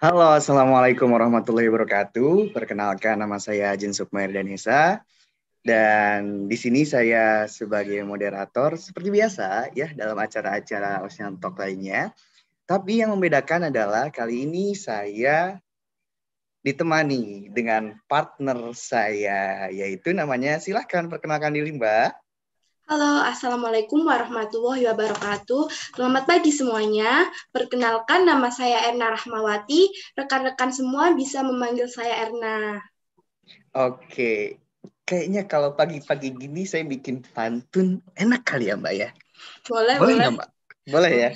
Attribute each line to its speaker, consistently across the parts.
Speaker 1: Halo, Assalamualaikum warahmatullahi wabarakatuh. Perkenalkan nama saya Jin Sukmair Danesa. Dan di sini saya sebagai moderator seperti biasa ya dalam acara-acara Ocean Talk lainnya. Tapi yang membedakan adalah kali ini saya ditemani dengan partner saya yaitu namanya silahkan perkenalkan diri Mbak.
Speaker 2: Halo, Assalamualaikum warahmatullahi wabarakatuh. Selamat pagi semuanya. Perkenalkan nama saya Erna Rahmawati. Rekan-rekan semua bisa memanggil saya Erna.
Speaker 1: Oke, kayaknya kalau pagi-pagi gini saya bikin pantun enak kali ya Mbak ya?
Speaker 2: Boleh, boleh. Boleh, Mbak?
Speaker 1: boleh ya?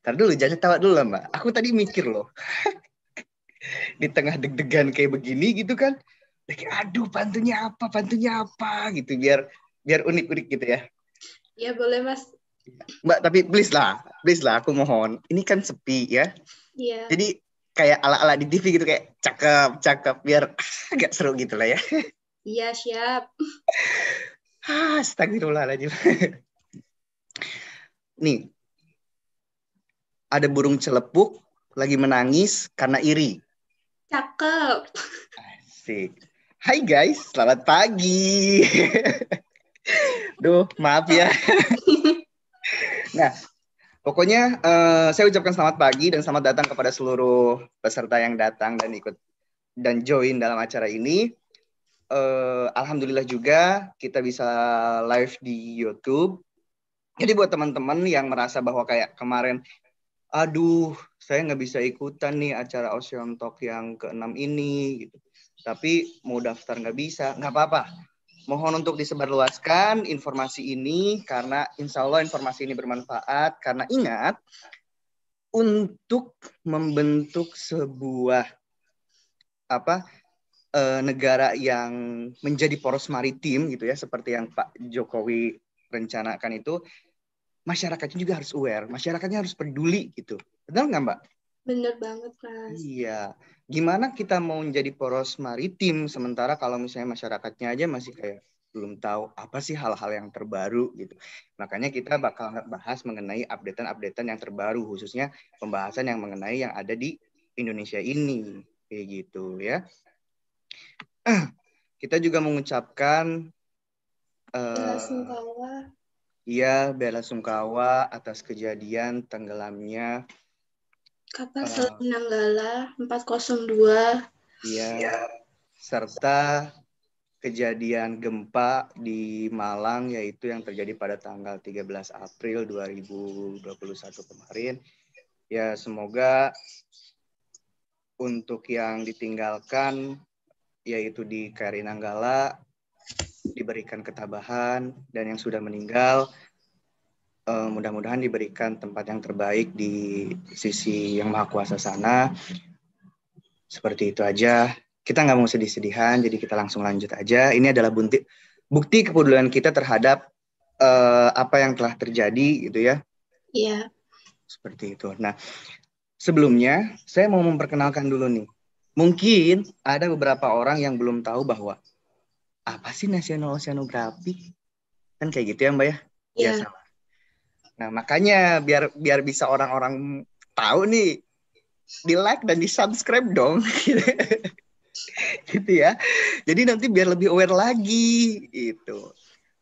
Speaker 1: Ntar dulu, jangan tawa dulu lah Mbak. Aku tadi mikir loh. Di tengah deg-degan kayak begini gitu kan. Aduh, pantunnya apa, pantunnya apa gitu. Biar biar unik-unik gitu ya
Speaker 2: ya boleh mas.
Speaker 1: Mbak tapi please lah, please lah aku mohon. Ini kan sepi ya. Iya. Jadi kayak ala-ala di TV gitu kayak cakep cakep biar agak seru gitu lah ya.
Speaker 2: Iya siap. Ah,
Speaker 1: astagfirullahaladzim. Nih, ada burung celepuk lagi menangis karena iri.
Speaker 2: Cakep.
Speaker 1: Asik. Hai guys, selamat pagi. Duh, maaf ya. nah, pokoknya uh, saya ucapkan selamat pagi dan selamat datang kepada seluruh peserta yang datang dan ikut dan join dalam acara ini. Uh, Alhamdulillah juga kita bisa live di YouTube. Jadi buat teman-teman yang merasa bahwa kayak kemarin, aduh, saya nggak bisa ikutan nih acara Ocean Talk yang keenam ini, gitu. tapi mau daftar nggak bisa, nggak apa-apa Mohon untuk disebarluaskan informasi ini karena insya Allah informasi ini bermanfaat. Karena ingat, untuk membentuk sebuah apa e, negara yang menjadi poros maritim gitu ya, seperti yang Pak Jokowi rencanakan itu, masyarakatnya juga harus aware, masyarakatnya harus peduli gitu. Benar nggak Mbak?
Speaker 2: Bener banget, Mas.
Speaker 1: Iya. Gimana kita mau menjadi poros maritim sementara kalau misalnya masyarakatnya aja masih kayak belum tahu apa sih hal-hal yang terbaru gitu. Makanya kita bakal bahas mengenai updatean-updatean yang terbaru khususnya pembahasan yang mengenai yang ada di Indonesia ini kayak gitu ya. Kita juga mengucapkan eh, bela
Speaker 2: sungkawa.
Speaker 1: Iya, bela sungkawa atas kejadian tenggelamnya
Speaker 2: Kapal ah. Selam uh, Nanggala 402.
Speaker 1: Iya. iya. Serta kejadian gempa di Malang yaitu yang terjadi pada tanggal 13 April 2021 kemarin. Ya, semoga untuk yang ditinggalkan yaitu di KRI Nanggala diberikan ketabahan dan yang sudah meninggal uh, mudah-mudahan diberikan tempat yang terbaik di sisi yang maha kuasa sana. Seperti itu aja. Kita nggak mau sedih-sedihan, jadi kita langsung lanjut aja. Ini adalah bukti, bukti kepedulian kita terhadap uh, apa yang telah terjadi, gitu ya. Iya. Yeah. Seperti itu. Nah, sebelumnya saya mau memperkenalkan dulu nih. Mungkin ada beberapa orang yang belum tahu bahwa apa sih nasional oceanografi? Kan kayak gitu ya, Mbak ya? Iya. Yeah. Nah, makanya biar biar bisa orang-orang tahu nih di like dan di subscribe dong. gitu ya. Jadi nanti biar lebih aware lagi itu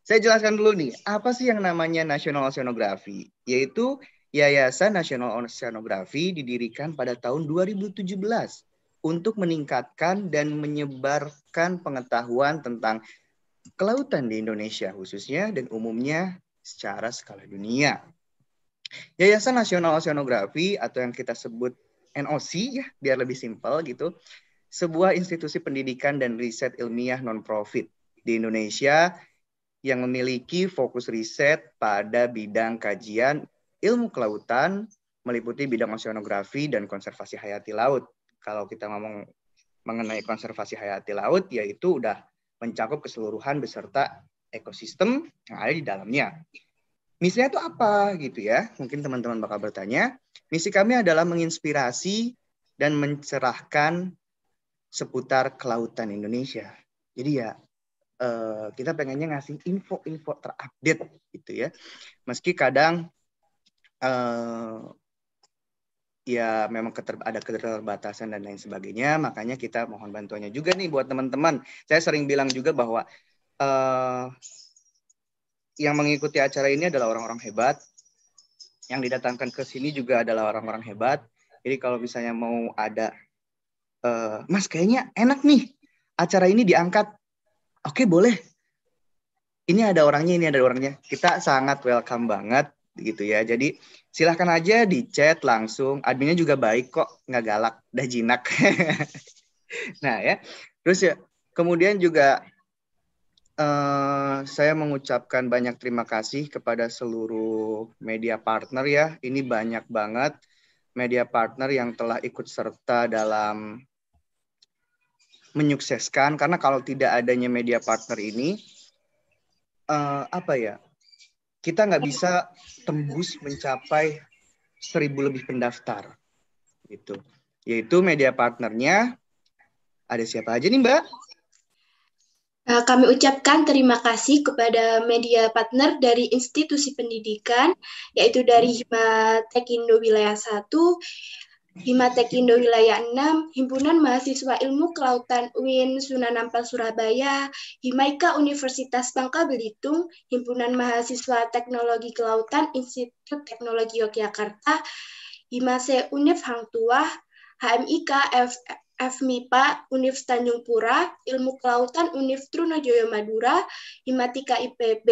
Speaker 1: Saya jelaskan dulu nih, apa sih yang namanya National Oceanography? Yaitu Yayasan Nasional Oceanografi didirikan pada tahun 2017 untuk meningkatkan dan menyebarkan pengetahuan tentang kelautan di Indonesia khususnya dan umumnya secara skala dunia. Yayasan Nasional Oceanografi atau yang kita sebut NOC ya, biar lebih simpel gitu, sebuah institusi pendidikan dan riset ilmiah non-profit di Indonesia yang memiliki fokus riset pada bidang kajian ilmu kelautan meliputi bidang oceanografi dan konservasi hayati laut. Kalau kita ngomong mengenai konservasi hayati laut, yaitu udah mencakup keseluruhan beserta ekosistem yang ada di dalamnya. Misinya itu apa gitu ya? Mungkin teman-teman bakal bertanya. Misi kami adalah menginspirasi dan mencerahkan seputar kelautan Indonesia. Jadi ya eh, kita pengennya ngasih info-info terupdate gitu ya. Meski kadang eh, ya memang ada keterbatasan dan lain sebagainya makanya kita mohon bantuannya juga nih buat teman-teman saya sering bilang juga bahwa uh, yang mengikuti acara ini adalah orang-orang hebat. Yang didatangkan ke sini juga adalah orang-orang hebat. Jadi kalau misalnya mau ada, uh, Mas kayaknya enak nih acara ini diangkat. Oke boleh. Ini ada orangnya, ini ada orangnya. Kita sangat welcome banget gitu ya. Jadi silahkan aja di chat langsung. Adminnya juga baik kok, nggak galak, dah jinak. nah ya. Terus ya, kemudian juga Eh, saya mengucapkan banyak terima kasih kepada seluruh media partner ya. Ini banyak banget media partner yang telah ikut serta dalam menyukseskan karena kalau tidak adanya media partner ini uh, apa ya kita nggak bisa tembus mencapai seribu lebih pendaftar itu. yaitu media partnernya ada siapa aja nih mbak
Speaker 2: Eh, kami ucapkan terima kasih kepada media partner dari institusi pendidikan, yaitu dari hmm. Hima Tekindo Wilayah 1, Hima Tekindo Wilayah 6, Himpunan Mahasiswa Ilmu Kelautan UIN Sunan Ampel Surabaya, Himaika Universitas Bangka Belitung, Himpunan Mahasiswa Teknologi Kelautan Institut Teknologi Yogyakarta, Himase Unif Hang Tuah, HMIK F FMIPA Univ Tanjung Pura, Ilmu Kelautan Univ Trunojoyo Madura, Himatika IPB,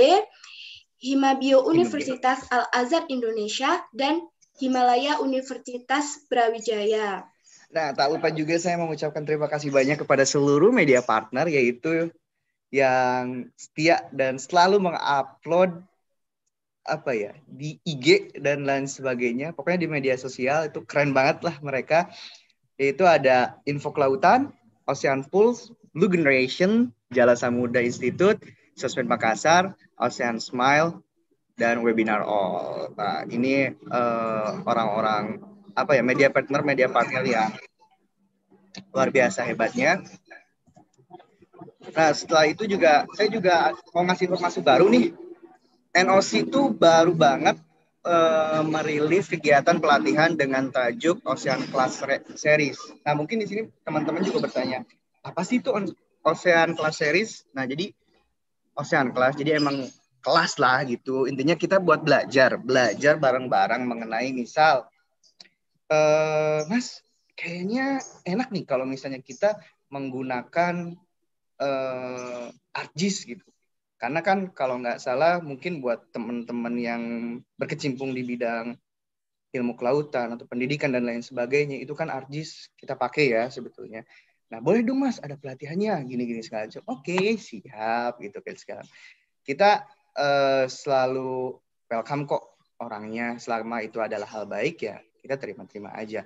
Speaker 2: Himabio Universitas Al-Azhar Indonesia, dan Himalaya Universitas Brawijaya.
Speaker 1: Nah, tak lupa juga saya mengucapkan terima kasih banyak kepada seluruh media partner yaitu yang setia dan selalu mengupload apa ya di IG dan lain sebagainya. Pokoknya di media sosial itu keren banget lah mereka yaitu ada Info Kelautan, Ocean Pulse, Blue Generation, Jala Samuda Institute, Sosmed Makassar, Ocean Smile, dan Webinar All. Nah, ini eh, orang-orang uh, apa ya media partner media partner yang luar biasa hebatnya. Nah, setelah itu juga saya juga mau ngasih informasi baru nih. NOC itu baru banget uh, merilis kegiatan pelatihan dengan tajuk Ocean Class Series. Nah, mungkin di sini teman-teman juga bertanya, apa sih itu Ocean Class Series? Nah, jadi Ocean Class, jadi emang kelas lah gitu. Intinya kita buat belajar, belajar bareng-bareng mengenai misal, uh, Mas, kayaknya enak nih kalau misalnya kita menggunakan uh, eh, ArcGIS gitu. Karena kan kalau nggak salah mungkin buat teman-teman yang berkecimpung di bidang ilmu kelautan atau pendidikan dan lain sebagainya itu kan Arjis kita pakai ya sebetulnya. Nah boleh dong mas ada pelatihannya gini-gini segala macam. Oke siap gitu kan sekarang Kita uh, selalu welcome kok orangnya selama itu adalah hal baik ya kita terima-terima aja.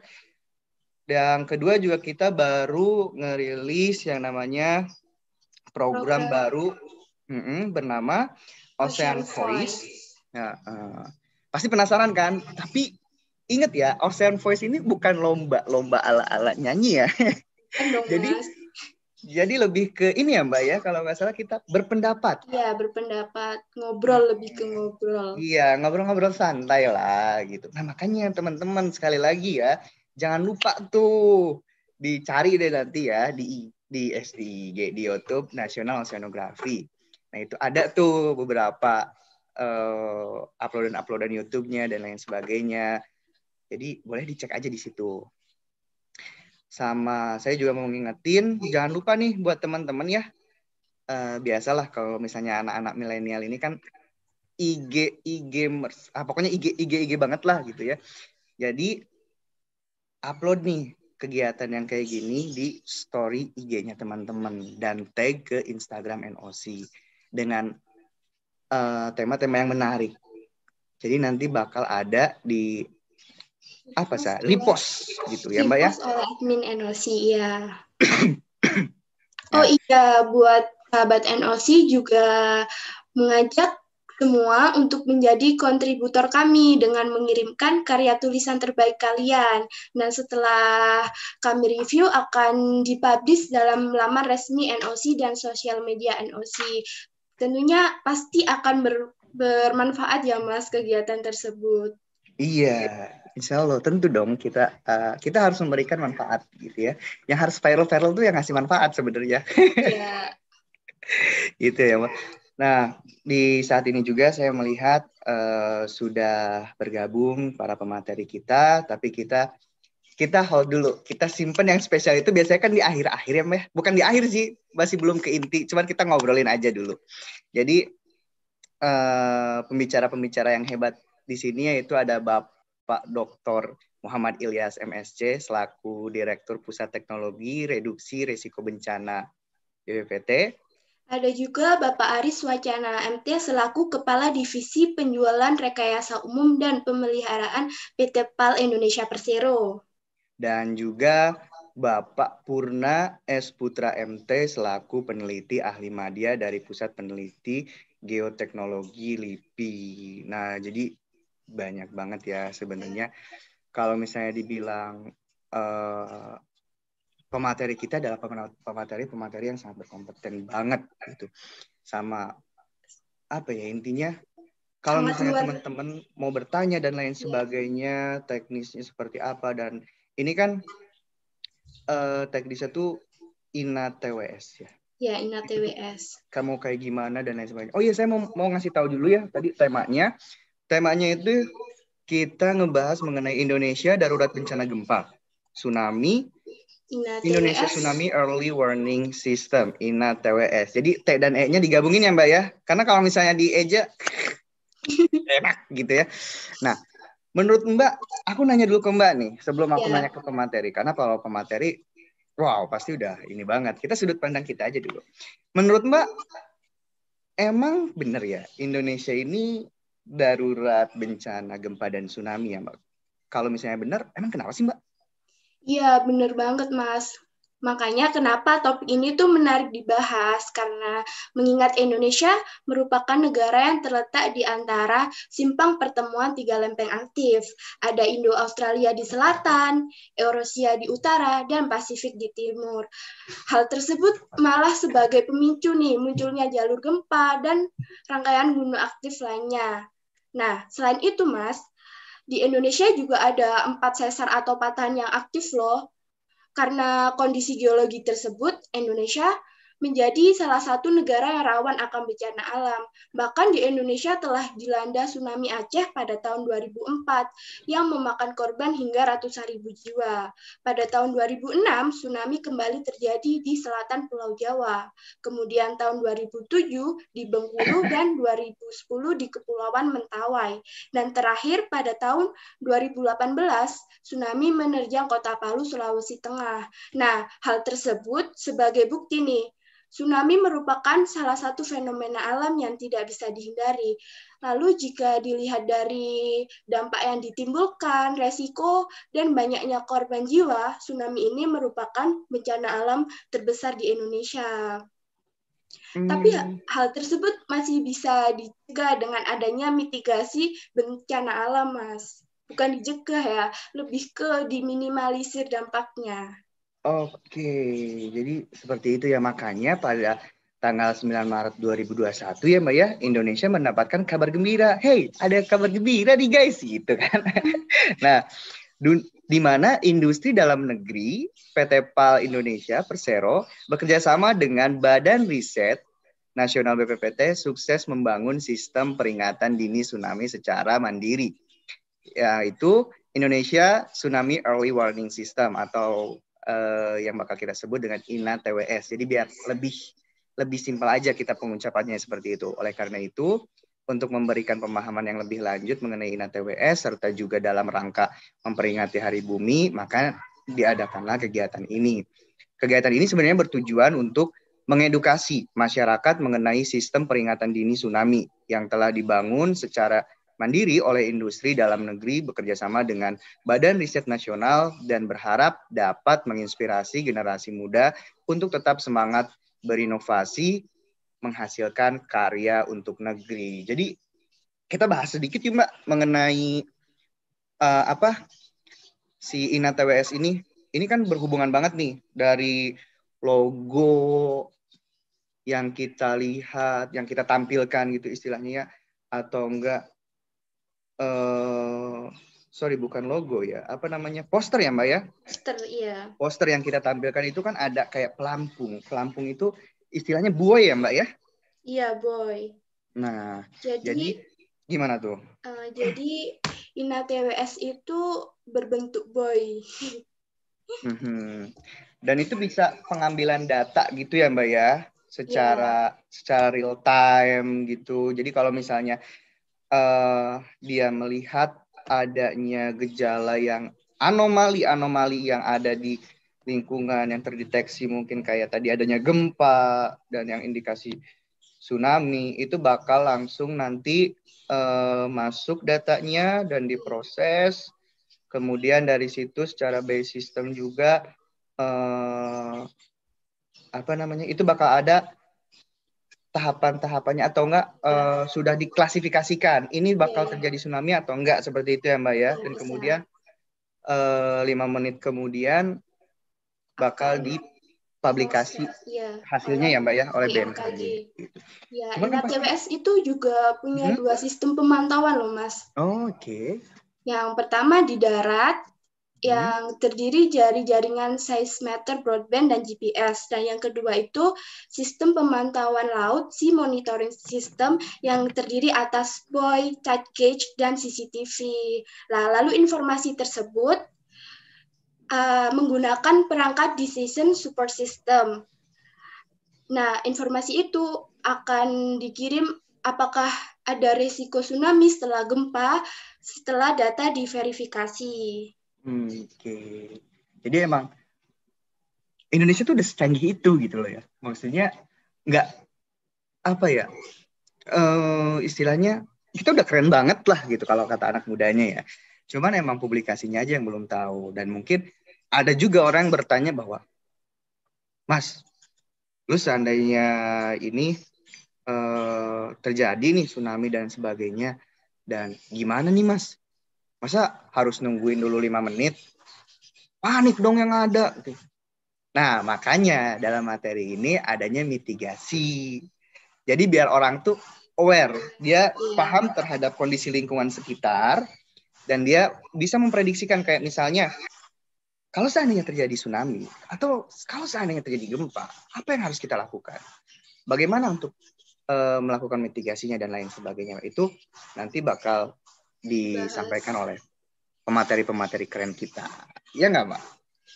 Speaker 1: Dan kedua juga kita baru ngerilis yang namanya program, program. baru mm -hmm, bernama Ocean, Voice. Voice. Ya, uh, pasti penasaran kan? Tapi inget ya, Ocean Voice ini bukan lomba lomba ala-ala nyanyi ya. Kan jadi jadi lebih ke ini ya Mbak ya, kalau nggak salah kita berpendapat.
Speaker 2: Iya, berpendapat, ngobrol nah. lebih ke ngobrol.
Speaker 1: Iya, ngobrol-ngobrol santai lah gitu. Nah, makanya teman-teman sekali lagi ya, jangan lupa tuh dicari deh nanti ya di di SDG di YouTube Nasional Oceanografi. Nah itu ada tuh beberapa uh, uploadan-uploadan YouTube-nya dan lain sebagainya. Jadi boleh dicek aja di situ. Sama saya juga mau ngingetin, jangan lupa nih buat teman-teman ya. Uh, biasalah kalau misalnya anak-anak milenial ini kan IG IG ah, pokoknya IG IG IG banget lah gitu ya. Jadi upload nih kegiatan yang kayak gini di story IG-nya teman-teman dan tag ke Instagram NOC dengan eh, tema-tema uh, yang menarik. Jadi nanti bakal ada di apa sih? Repost gitu ya, Mbak ya?
Speaker 2: oleh admin NOC ya. oh iya, buat sahabat NOC juga mengajak semua untuk menjadi kontributor kami dengan mengirimkan karya tulisan terbaik kalian. Dan nah, setelah kami review akan dipublish dalam laman resmi NOC dan sosial media NOC tentunya pasti akan ber, bermanfaat ya Mas kegiatan tersebut.
Speaker 1: Iya, insya Allah tentu dong kita uh, kita harus memberikan manfaat gitu ya. Yang harus viral viral tuh yang ngasih manfaat sebenarnya. Iya. gitu ya Mas. Nah di saat ini juga saya melihat uh, sudah bergabung para pemateri kita, tapi kita kita hold dulu kita simpen yang spesial itu biasanya kan di akhir-akhir ya Mbak. bukan di akhir sih masih belum ke inti cuman kita ngobrolin aja dulu jadi eh, pembicara-pembicara uh, yang hebat di sini yaitu ada Bapak Dr. Muhammad Ilyas MSC selaku Direktur Pusat Teknologi Reduksi Risiko Bencana BPPT.
Speaker 2: Ada juga Bapak Aris Wacana MT selaku Kepala Divisi Penjualan Rekayasa Umum dan Pemeliharaan PT PAL Indonesia Persero
Speaker 1: dan juga Bapak Purna S. Putra MT selaku peneliti ahli media dari Pusat Peneliti Geoteknologi LIPI. Nah, jadi banyak banget ya sebenarnya. Kalau misalnya dibilang uh, pemateri kita adalah pemateri-pemateri yang sangat berkompeten banget gitu. Sama apa ya intinya
Speaker 3: kalau misalnya teman-teman
Speaker 1: mau bertanya dan lain sebagainya, teknisnya seperti apa dan ini kan uh, di satu INA TWS ya.
Speaker 2: Ya, INA TWS.
Speaker 1: Kamu kayak gimana dan lain sebagainya. Oh iya, saya mau, mau ngasih tahu dulu ya tadi temanya. Temanya itu kita ngebahas mengenai Indonesia darurat bencana gempa, tsunami,
Speaker 2: INA Indonesia
Speaker 1: Tsunami Early Warning System, INA TWS. Jadi T dan E-nya digabungin ya Mbak ya. Karena kalau misalnya di eja enak gitu ya. Nah, Menurut Mbak, aku nanya dulu ke Mbak nih sebelum aku yeah. nanya ke pemateri karena kalau pemateri wow, pasti udah ini banget. Kita sudut pandang kita aja dulu. Menurut Mbak, emang bener ya Indonesia ini darurat bencana gempa dan tsunami ya, Mbak? Kalau misalnya bener, emang kenapa sih, Mbak?
Speaker 2: Iya, bener banget, Mas. Makanya kenapa topik ini tuh menarik dibahas karena mengingat Indonesia merupakan negara yang terletak di antara simpang pertemuan tiga lempeng aktif. Ada Indo-Australia di selatan, Eurasia di utara, dan Pasifik di timur. Hal tersebut malah sebagai pemicu nih munculnya jalur gempa dan rangkaian gunung aktif lainnya. Nah, selain itu Mas, di Indonesia juga ada empat sesar atau patahan yang aktif loh, karena kondisi geologi tersebut, Indonesia menjadi salah satu negara yang rawan akan bencana alam. Bahkan di Indonesia telah dilanda tsunami Aceh pada tahun 2004 yang memakan korban hingga ratusan ribu jiwa. Pada tahun 2006, tsunami kembali terjadi di selatan Pulau Jawa. Kemudian tahun 2007 di Bengkulu dan 2010 di Kepulauan Mentawai. Dan terakhir pada tahun 2018, tsunami menerjang kota Palu, Sulawesi Tengah. Nah, hal tersebut sebagai bukti nih Tsunami merupakan salah satu fenomena alam yang tidak bisa dihindari. Lalu jika dilihat dari dampak yang ditimbulkan, resiko, dan banyaknya korban jiwa, tsunami ini merupakan bencana alam terbesar di Indonesia. Hmm. Tapi hal tersebut masih bisa dicegah dengan adanya mitigasi bencana alam, Mas. Bukan dijegah ya, lebih ke diminimalisir dampaknya.
Speaker 1: Oke, jadi seperti itu ya makanya pada tanggal 9 Maret 2021 ya Mbak ya, Indonesia mendapatkan kabar gembira. Hey, ada kabar gembira nih guys gitu kan. nah, di mana industri dalam negeri PT PAL Indonesia Persero bekerja sama dengan Badan Riset Nasional BPPT sukses membangun sistem peringatan dini tsunami secara mandiri. Yaitu Indonesia Tsunami Early Warning System atau uh, yang bakal kita sebut dengan INA TWS. Jadi biar lebih lebih simpel aja kita pengucapannya seperti itu. Oleh karena itu, untuk memberikan pemahaman yang lebih lanjut mengenai INA TWS serta juga dalam rangka memperingati Hari Bumi, maka diadakanlah kegiatan ini. Kegiatan ini sebenarnya bertujuan untuk mengedukasi masyarakat mengenai sistem peringatan dini tsunami yang telah dibangun secara mandiri oleh industri dalam negeri bekerjasama dengan Badan Riset Nasional dan berharap dapat menginspirasi generasi muda untuk tetap semangat berinovasi menghasilkan karya untuk negeri. Jadi kita bahas sedikit ya Mbak mengenai uh, apa si Ina TWS ini. Ini kan berhubungan banget nih dari logo yang kita lihat, yang kita tampilkan gitu istilahnya ya atau enggak uh, sorry bukan logo ya, apa namanya poster ya mbak ya?
Speaker 2: Poster iya.
Speaker 1: Poster yang kita tampilkan itu kan ada kayak pelampung, pelampung itu istilahnya boy ya mbak ya?
Speaker 2: Iya boy. Nah, jadi, jadi gimana tuh? Uh, jadi Ina TWS itu berbentuk boy.
Speaker 1: Mhm. Dan itu bisa pengambilan data gitu ya mbak ya? Iya. secara yeah. secara real time gitu. Jadi kalau misalnya uh, dia melihat adanya gejala yang anomali-anomali yang ada di lingkungan yang terdeteksi mungkin kayak tadi adanya gempa dan yang indikasi tsunami itu bakal langsung nanti uh, masuk datanya dan diproses kemudian dari situ secara base system juga uh, apa namanya itu bakal ada tahapan-tahapannya atau enggak uh, sudah diklasifikasikan ini bakal terjadi tsunami atau enggak seperti itu ya Mbak ya iya, dan kemudian eh, lima menit kemudian bakal dipublikasi iya. hasilnya ya Mbak ya oleh BMKG.
Speaker 2: Gitu. Ya, TWS nah, itu juga punya hmm? dua sistem pemantauan loh Mas.
Speaker 1: Oh, Oke. Okay.
Speaker 2: Yang pertama di darat, Iya. yang terdiri dari jaringan seismeter broadband dan GPS. Dan nah, yang kedua itu sistem pemantauan laut, si monitoring system yang terdiri atas buoy, tide gauge, dan CCTV. Nah, lalu informasi tersebut uh, menggunakan perangkat decision support system. Nah, informasi itu akan dikirim apakah ada risiko tsunami setelah gempa setelah data diverifikasi.
Speaker 4: Hmm,
Speaker 1: oke. Okay. Jadi emang Indonesia tuh udah secanggih itu gitu loh ya. Maksudnya nggak apa ya uh, istilahnya kita udah keren banget lah gitu kalau kata anak mudanya ya. Cuman emang publikasinya aja yang belum tahu dan mungkin ada juga orang yang bertanya bahwa Mas, lu seandainya ini uh, terjadi nih tsunami dan sebagainya dan gimana nih Mas? Masa harus nungguin dulu lima menit? Panik dong yang ada. Nah, makanya dalam materi ini adanya mitigasi. Jadi biar orang tuh aware, dia paham terhadap kondisi lingkungan sekitar dan dia bisa memprediksikan kayak misalnya kalau seandainya terjadi tsunami atau kalau seandainya terjadi gempa, apa yang harus kita lakukan? Bagaimana untuk eh, melakukan mitigasinya dan lain sebagainya? Itu nanti bakal disampaikan oleh pemateri-pemateri keren kita. Ya nggak, Mbak?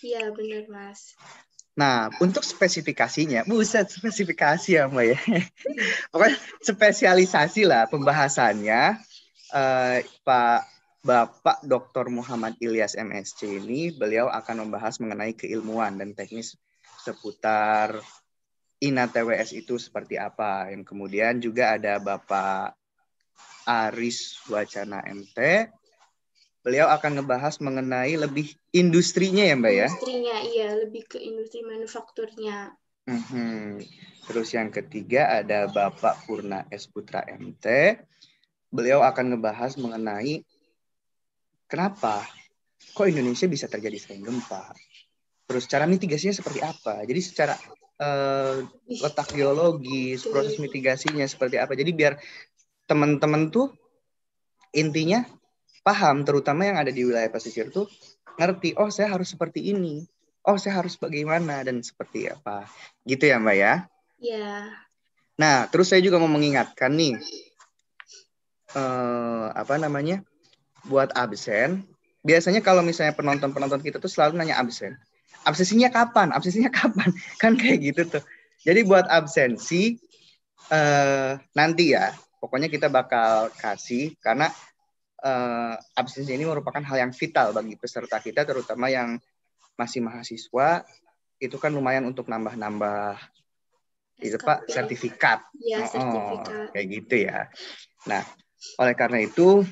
Speaker 2: Iya, benar, Mas.
Speaker 1: Nah, untuk spesifikasinya, buset spesifikasi ya Mbak ya. Pokoknya spesialisasi lah pembahasannya. Eh, Pak Bapak Dr. Muhammad Ilyas MSC ini, beliau akan membahas mengenai keilmuan dan teknis seputar INA TWS itu seperti apa. Yang kemudian juga ada Bapak Aris Wacana MT. Beliau akan ngebahas mengenai lebih industrinya ya Mbak ya?
Speaker 2: Industrinya, iya. Lebih ke industri manufakturnya.
Speaker 1: Mm-hmm. Terus yang ketiga ada Bapak Purna S. Putra MT. Beliau akan ngebahas mengenai kenapa kok Indonesia bisa terjadi sering gempa. Terus cara mitigasinya seperti apa? Jadi secara uh, letak geologis, proses mitigasinya seperti apa. Jadi biar teman-teman tuh intinya paham terutama yang ada di wilayah pesisir tuh ngerti oh saya harus seperti ini oh saya harus bagaimana dan seperti apa gitu ya mbak ya Iya. nah terus saya juga mau mengingatkan nih eh, apa namanya buat absen biasanya kalau misalnya penonton penonton kita tuh selalu nanya absen absensinya kapan absensinya kapan kan kayak gitu tuh jadi buat absensi eh, nanti ya Pokoknya kita bakal kasih karena uh, absensi ini merupakan hal yang vital bagi peserta kita, terutama yang masih mahasiswa. Itu kan lumayan untuk nambah-nambah itu pak sertifikat. Ya, sertifikat. kayak gitu ya. Nah, oleh karena itu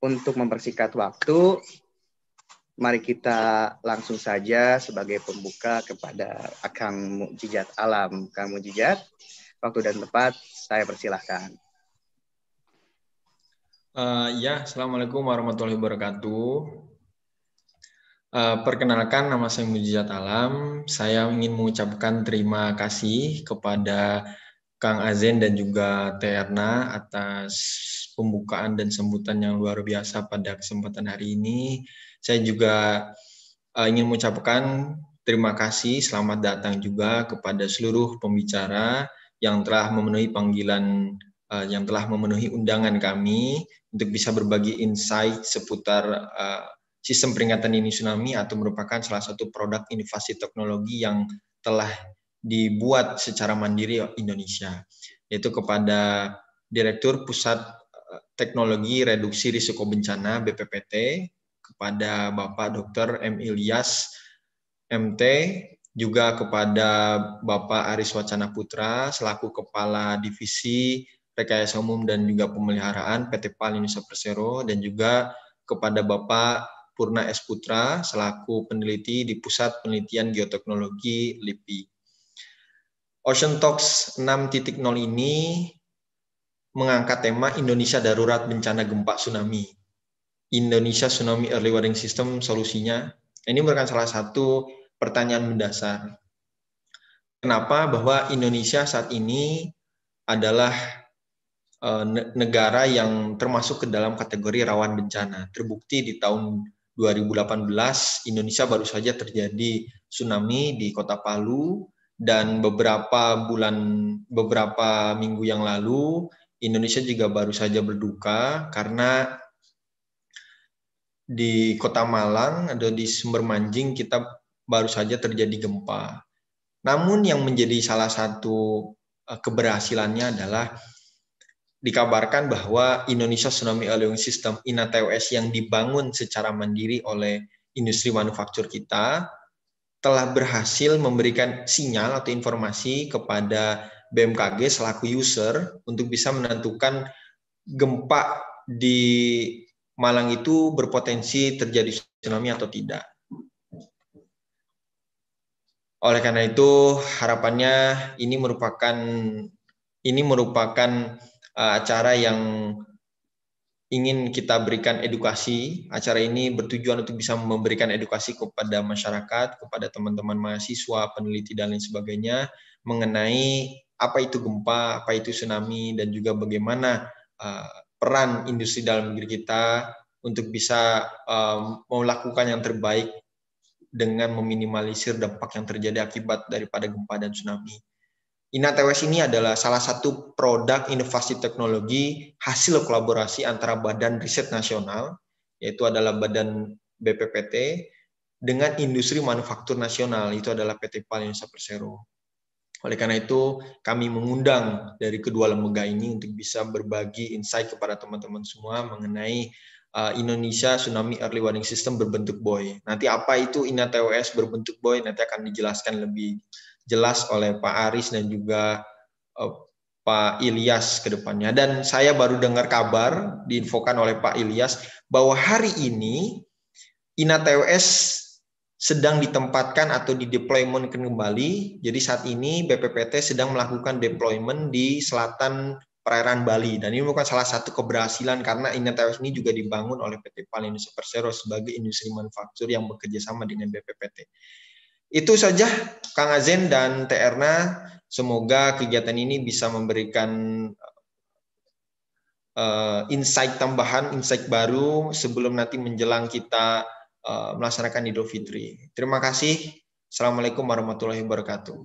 Speaker 1: untuk mempersingkat waktu, mari kita langsung saja sebagai pembuka kepada Kang Mujijat Alam. Kang Mujijat, waktu dan tempat saya persilahkan.
Speaker 4: Uh, ya, Assalamualaikum warahmatullahi wabarakatuh. Uh, perkenalkan, nama saya Mujizat Alam. Saya ingin mengucapkan terima kasih kepada Kang Azen dan juga Terna atas pembukaan dan sambutan yang luar biasa pada kesempatan hari ini. Saya juga uh, ingin mengucapkan terima kasih, selamat datang juga kepada seluruh pembicara yang telah memenuhi panggilan Eh, yang telah memenuhi undangan kami untuk bisa berbagi insight seputar eh, sistem peringatan dini tsunami atau merupakan salah satu produk inovasi teknologi yang telah dibuat secara mandiri Indonesia yaitu kepada Direktur Pusat eh, Teknologi Reduksi Risiko Bencana BPPT kepada Bapak Dr. M. Ilyas MT juga kepada Bapak Aris Wacana Putra selaku Kepala Divisi rekayasa umum dan juga pemeliharaan PT PAL Indonesia Persero dan juga kepada Bapak Purna S. Putra selaku peneliti di Pusat Penelitian Geoteknologi LIPI. Ocean Talks 6.0 ini mengangkat tema Indonesia Darurat Bencana Gempa Tsunami. Indonesia Tsunami Early Warning System solusinya. Ini merupakan salah satu pertanyaan mendasar. Kenapa bahwa Indonesia saat ini adalah Eh, negara yang termasuk ke dalam kategori rawan bencana. Terbukti di tahun 2018 Indonesia baru saja terjadi tsunami di Kota Palu dan beberapa bulan beberapa minggu yang lalu Indonesia juga baru saja berduka karena di Kota Malang atau di Sumber Manjing kita baru saja terjadi gempa. Namun yang menjadi salah satu eh, keberhasilannya adalah dikabarkan bahwa Indonesia Tsunami Alloying System INATWS yang dibangun secara mandiri oleh industri manufaktur kita telah berhasil memberikan sinyal atau informasi kepada BMKG selaku user untuk bisa menentukan gempa di Malang itu berpotensi terjadi tsunami atau tidak. Oleh karena itu, harapannya ini merupakan ini merupakan Eh, acara yang ingin kita berikan edukasi. Acara ini bertujuan untuk bisa memberikan edukasi kepada masyarakat, kepada teman-teman mahasiswa, peneliti, dan lain sebagainya mengenai apa itu gempa, apa itu tsunami, dan juga bagaimana uh, peran industri dalam negeri kita untuk bisa um, eh, melakukan yang terbaik dengan meminimalisir dampak yang terjadi akibat daripada gempa dan tsunami. INATWS ini adalah salah satu produk inovasi teknologi hasil kolaborasi antara Badan Riset Nasional, yaitu adalah Badan BPPT, dengan industri manufaktur nasional, itu adalah PT PAL Indonesia Persero. Oleh karena itu, kami mengundang dari kedua lembaga ini untuk bisa berbagi insight kepada teman-teman semua mengenai uh, Indonesia Tsunami Early Warning System berbentuk Boy. Nanti apa itu INATWS berbentuk Boy nanti akan dijelaskan lebih jelas oleh Pak Aris dan juga eh, Pak Ilyas ke depannya. Dan saya baru dengar kabar diinfokan oleh Pak Ilyas bahwa hari ini Ina TWS sedang ditempatkan atau di dideployment kembali. Jadi saat ini BPPT sedang melakukan deployment di selatan perairan Bali. Dan ini bukan salah satu keberhasilan karena Ina INATWS ini juga dibangun oleh PT PAL Indonesia Persero sebagai industri manufaktur yang bekerja sama dengan BPPT. Itu saja Kang Azen dan Terna. Semoga kegiatan ini bisa memberikan uh, insight tambahan, insight baru sebelum nanti menjelang kita uh, melaksanakan Idul Fitri. Terima kasih. Assalamualaikum warahmatullahi wabarakatuh.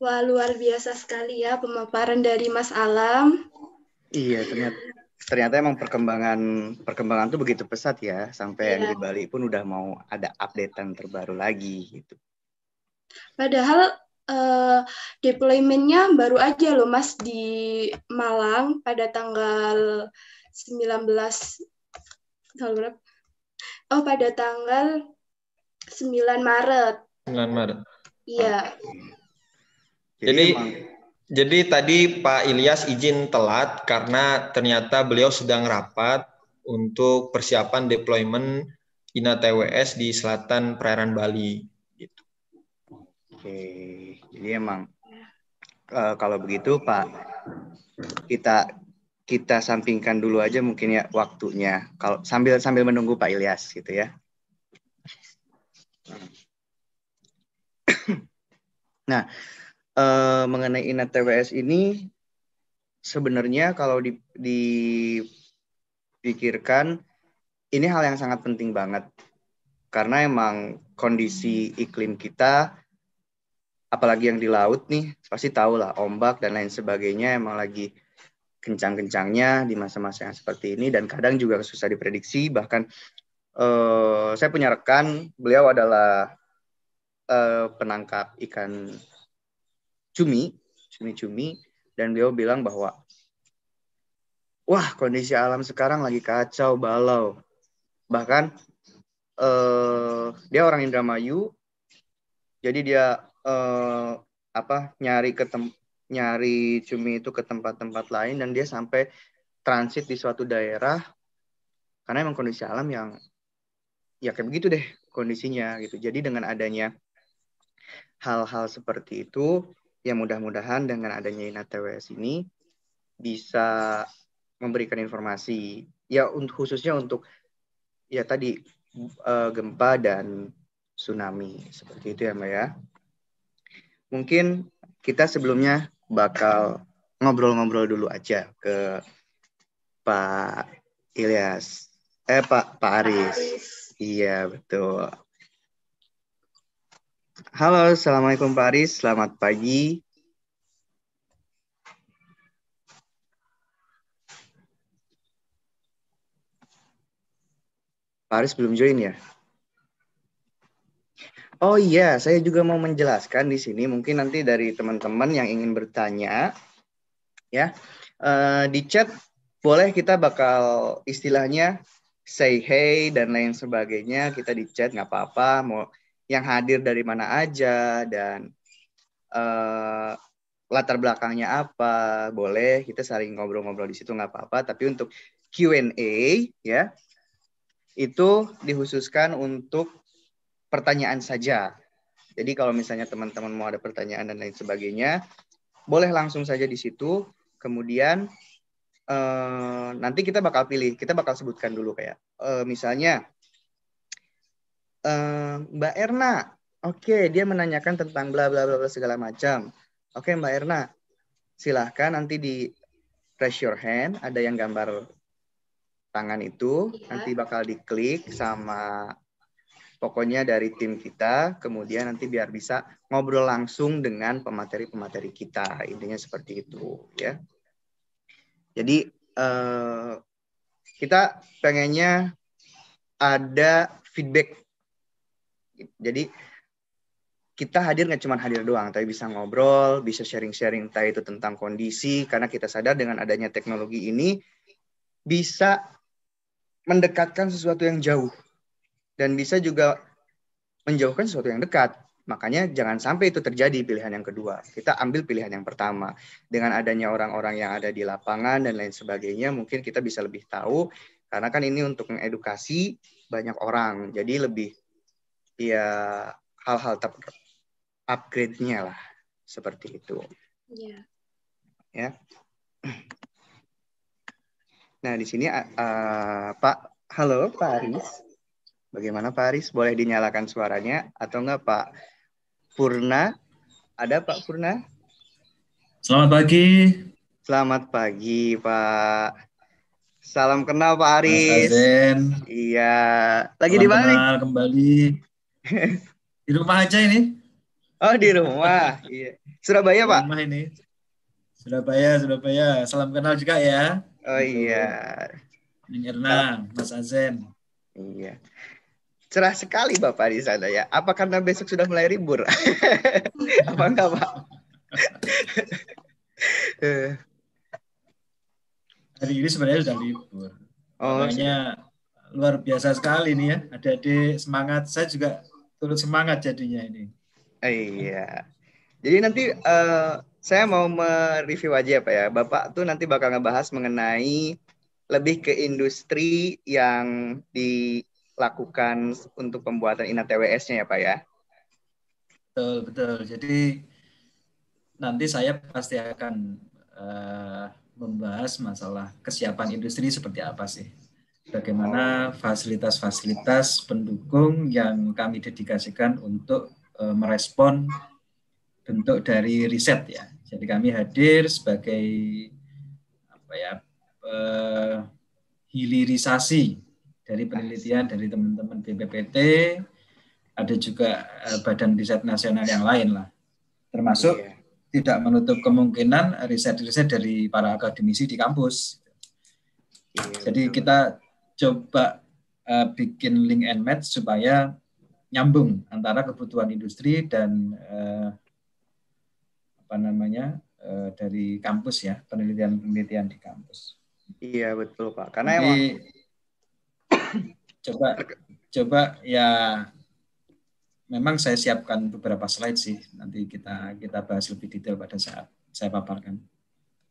Speaker 2: Wah, luar biasa sekali ya pemaparan dari Mas Alam.
Speaker 1: Iya ternyata ternyata emang perkembangan perkembangan tuh begitu pesat ya sampai yeah. di iya. Bali pun udah mau ada updatean terbaru lagi gitu.
Speaker 2: Padahal uh, deploymentnya baru aja loh mas di Malang pada tanggal 19 tanggal Oh pada tanggal 9 Maret. 9 Maret. Iya.
Speaker 4: Jadi, Jadi jadi tadi Pak Ilyas izin telat karena ternyata beliau sedang rapat untuk persiapan deployment INA TWS di selatan perairan Bali. Gitu. Oke, jadi emang e, kalau begitu Pak,
Speaker 1: kita kita sampingkan dulu aja mungkin ya waktunya. Kalau sambil sambil menunggu Pak Ilyas gitu ya. Nah, uh, mengenai Inat TWS ini sebenarnya kalau dipikirkan ini hal yang sangat penting banget karena emang kondisi iklim kita apalagi yang di laut nih pasti tahu lah ombak dan lain sebagainya emang lagi kencang-kencangnya di masa-masa yang seperti ini dan kadang juga susah diprediksi bahkan uh, saya punya rekan beliau adalah uh, penangkap ikan cumi, cumi-cumi, dan beliau bilang bahwa, wah kondisi alam sekarang lagi kacau balau. Bahkan eh, dia orang Indramayu, jadi dia eh, apa nyari ke tem nyari cumi itu ke tempat-tempat lain dan dia sampai transit di suatu daerah karena emang kondisi alam yang ya kayak begitu deh kondisinya gitu. Jadi dengan adanya hal-hal seperti itu ya mudah-mudahan dengan adanya INATWS ini bisa memberikan informasi ya untuk khususnya untuk ya tadi uh, gempa dan tsunami seperti itu ya Mbak ya. Mungkin kita sebelumnya bakal ngobrol-ngobrol dulu aja ke Pak Ilyas. Eh Pak Pak Aris. Pak Aris. Iya betul. Halo, Assalamualaikum Pak Aris. Selamat pagi. Pak Aris belum join ya? Oh iya, saya juga mau menjelaskan di sini. Mungkin nanti dari teman-teman yang ingin bertanya, ya eh, di chat boleh kita bakal istilahnya say hey dan lain sebagainya. Kita di chat nggak apa-apa. Mau yang hadir dari mana aja dan uh, latar belakangnya apa boleh kita saling ngobrol-ngobrol di situ nggak apa-apa tapi untuk Q&A ya itu dikhususkan untuk pertanyaan saja jadi kalau misalnya teman-teman mau ada pertanyaan dan lain sebagainya boleh langsung saja di situ kemudian uh, nanti kita bakal pilih kita bakal sebutkan dulu kayak uh, misalnya Eh, Mbak Erna. Oke, dia menanyakan tentang bla bla bla, segala macam. Oke, Mbak Erna. Silahkan nanti di press your hand, ada yang gambar tangan itu ya. nanti bakal diklik sama pokoknya dari tim kita, kemudian nanti biar bisa ngobrol langsung dengan pemateri-pemateri kita. Intinya seperti itu, ya. Jadi eh, kita pengennya ada feedback jadi kita hadir nggak cuma hadir doang, tapi bisa ngobrol, bisa sharing-sharing entah itu tentang kondisi, karena kita sadar dengan adanya teknologi ini bisa mendekatkan sesuatu yang jauh dan bisa juga menjauhkan sesuatu yang dekat. Makanya jangan sampai itu terjadi pilihan yang kedua. Kita ambil pilihan yang pertama. Dengan adanya orang-orang yang ada di lapangan dan lain sebagainya, mungkin kita bisa lebih tahu karena kan ini untuk mengedukasi banyak orang. Jadi lebih ya hal-hal ter upgrade-nya lah seperti itu. Yeah. Ya. Nah di sini uh, Pak, halo Pak Aris. Bagaimana Pak Aris? Boleh dinyalakan suaranya atau enggak Pak Purna? Ada Pak Purna? Selamat pagi. Selamat pagi Pak. Salam kenal Pak Aris. Iya. Lagi di mana?
Speaker 3: Kembali di rumah aja ini. Oh, di rumah. Iya. Surabaya, Pak. Di rumah ini. Surabaya, Surabaya.
Speaker 1: Salam kenal juga ya. Oh iya. Ning Erna, Mas Azem. Iya. Cerah sekali Bapak di sana ya. Apa karena besok sudah mulai libur? Apa enggak, Pak? Eh.
Speaker 3: Hari ini sebenarnya sudah libur. Oh, Makanya luar biasa sekali nih ya. Ada di semangat saya juga turut semangat jadinya ini.
Speaker 1: Iya. Jadi nanti uh, saya mau mereview aja ya Pak ya. Bapak tuh nanti bakal ngebahas mengenai lebih ke industri yang dilakukan untuk pembuatan INA TWS-nya ya Pak ya.
Speaker 3: Betul, betul. Jadi nanti saya pasti akan uh, membahas masalah kesiapan industri seperti apa sih bagaimana fasilitas-fasilitas pendukung yang kami dedikasikan untuk e, merespon bentuk dari riset ya. Jadi kami hadir sebagai apa ya e, hilirisasi dari penelitian dari teman-teman BPPT, ada juga e, badan riset nasional yang lain lah, termasuk iya. tidak menutup kemungkinan riset-riset dari para akademisi di kampus. Iya, Jadi kita coba uh, bikin link and match supaya nyambung antara kebutuhan industri dan uh, apa namanya uh, dari kampus ya penelitian penelitian di kampus.
Speaker 1: Iya betul pak. Karena Jadi, emang
Speaker 3: coba coba ya memang saya siapkan beberapa slide sih nanti kita kita bahas lebih detail pada saat saya paparkan.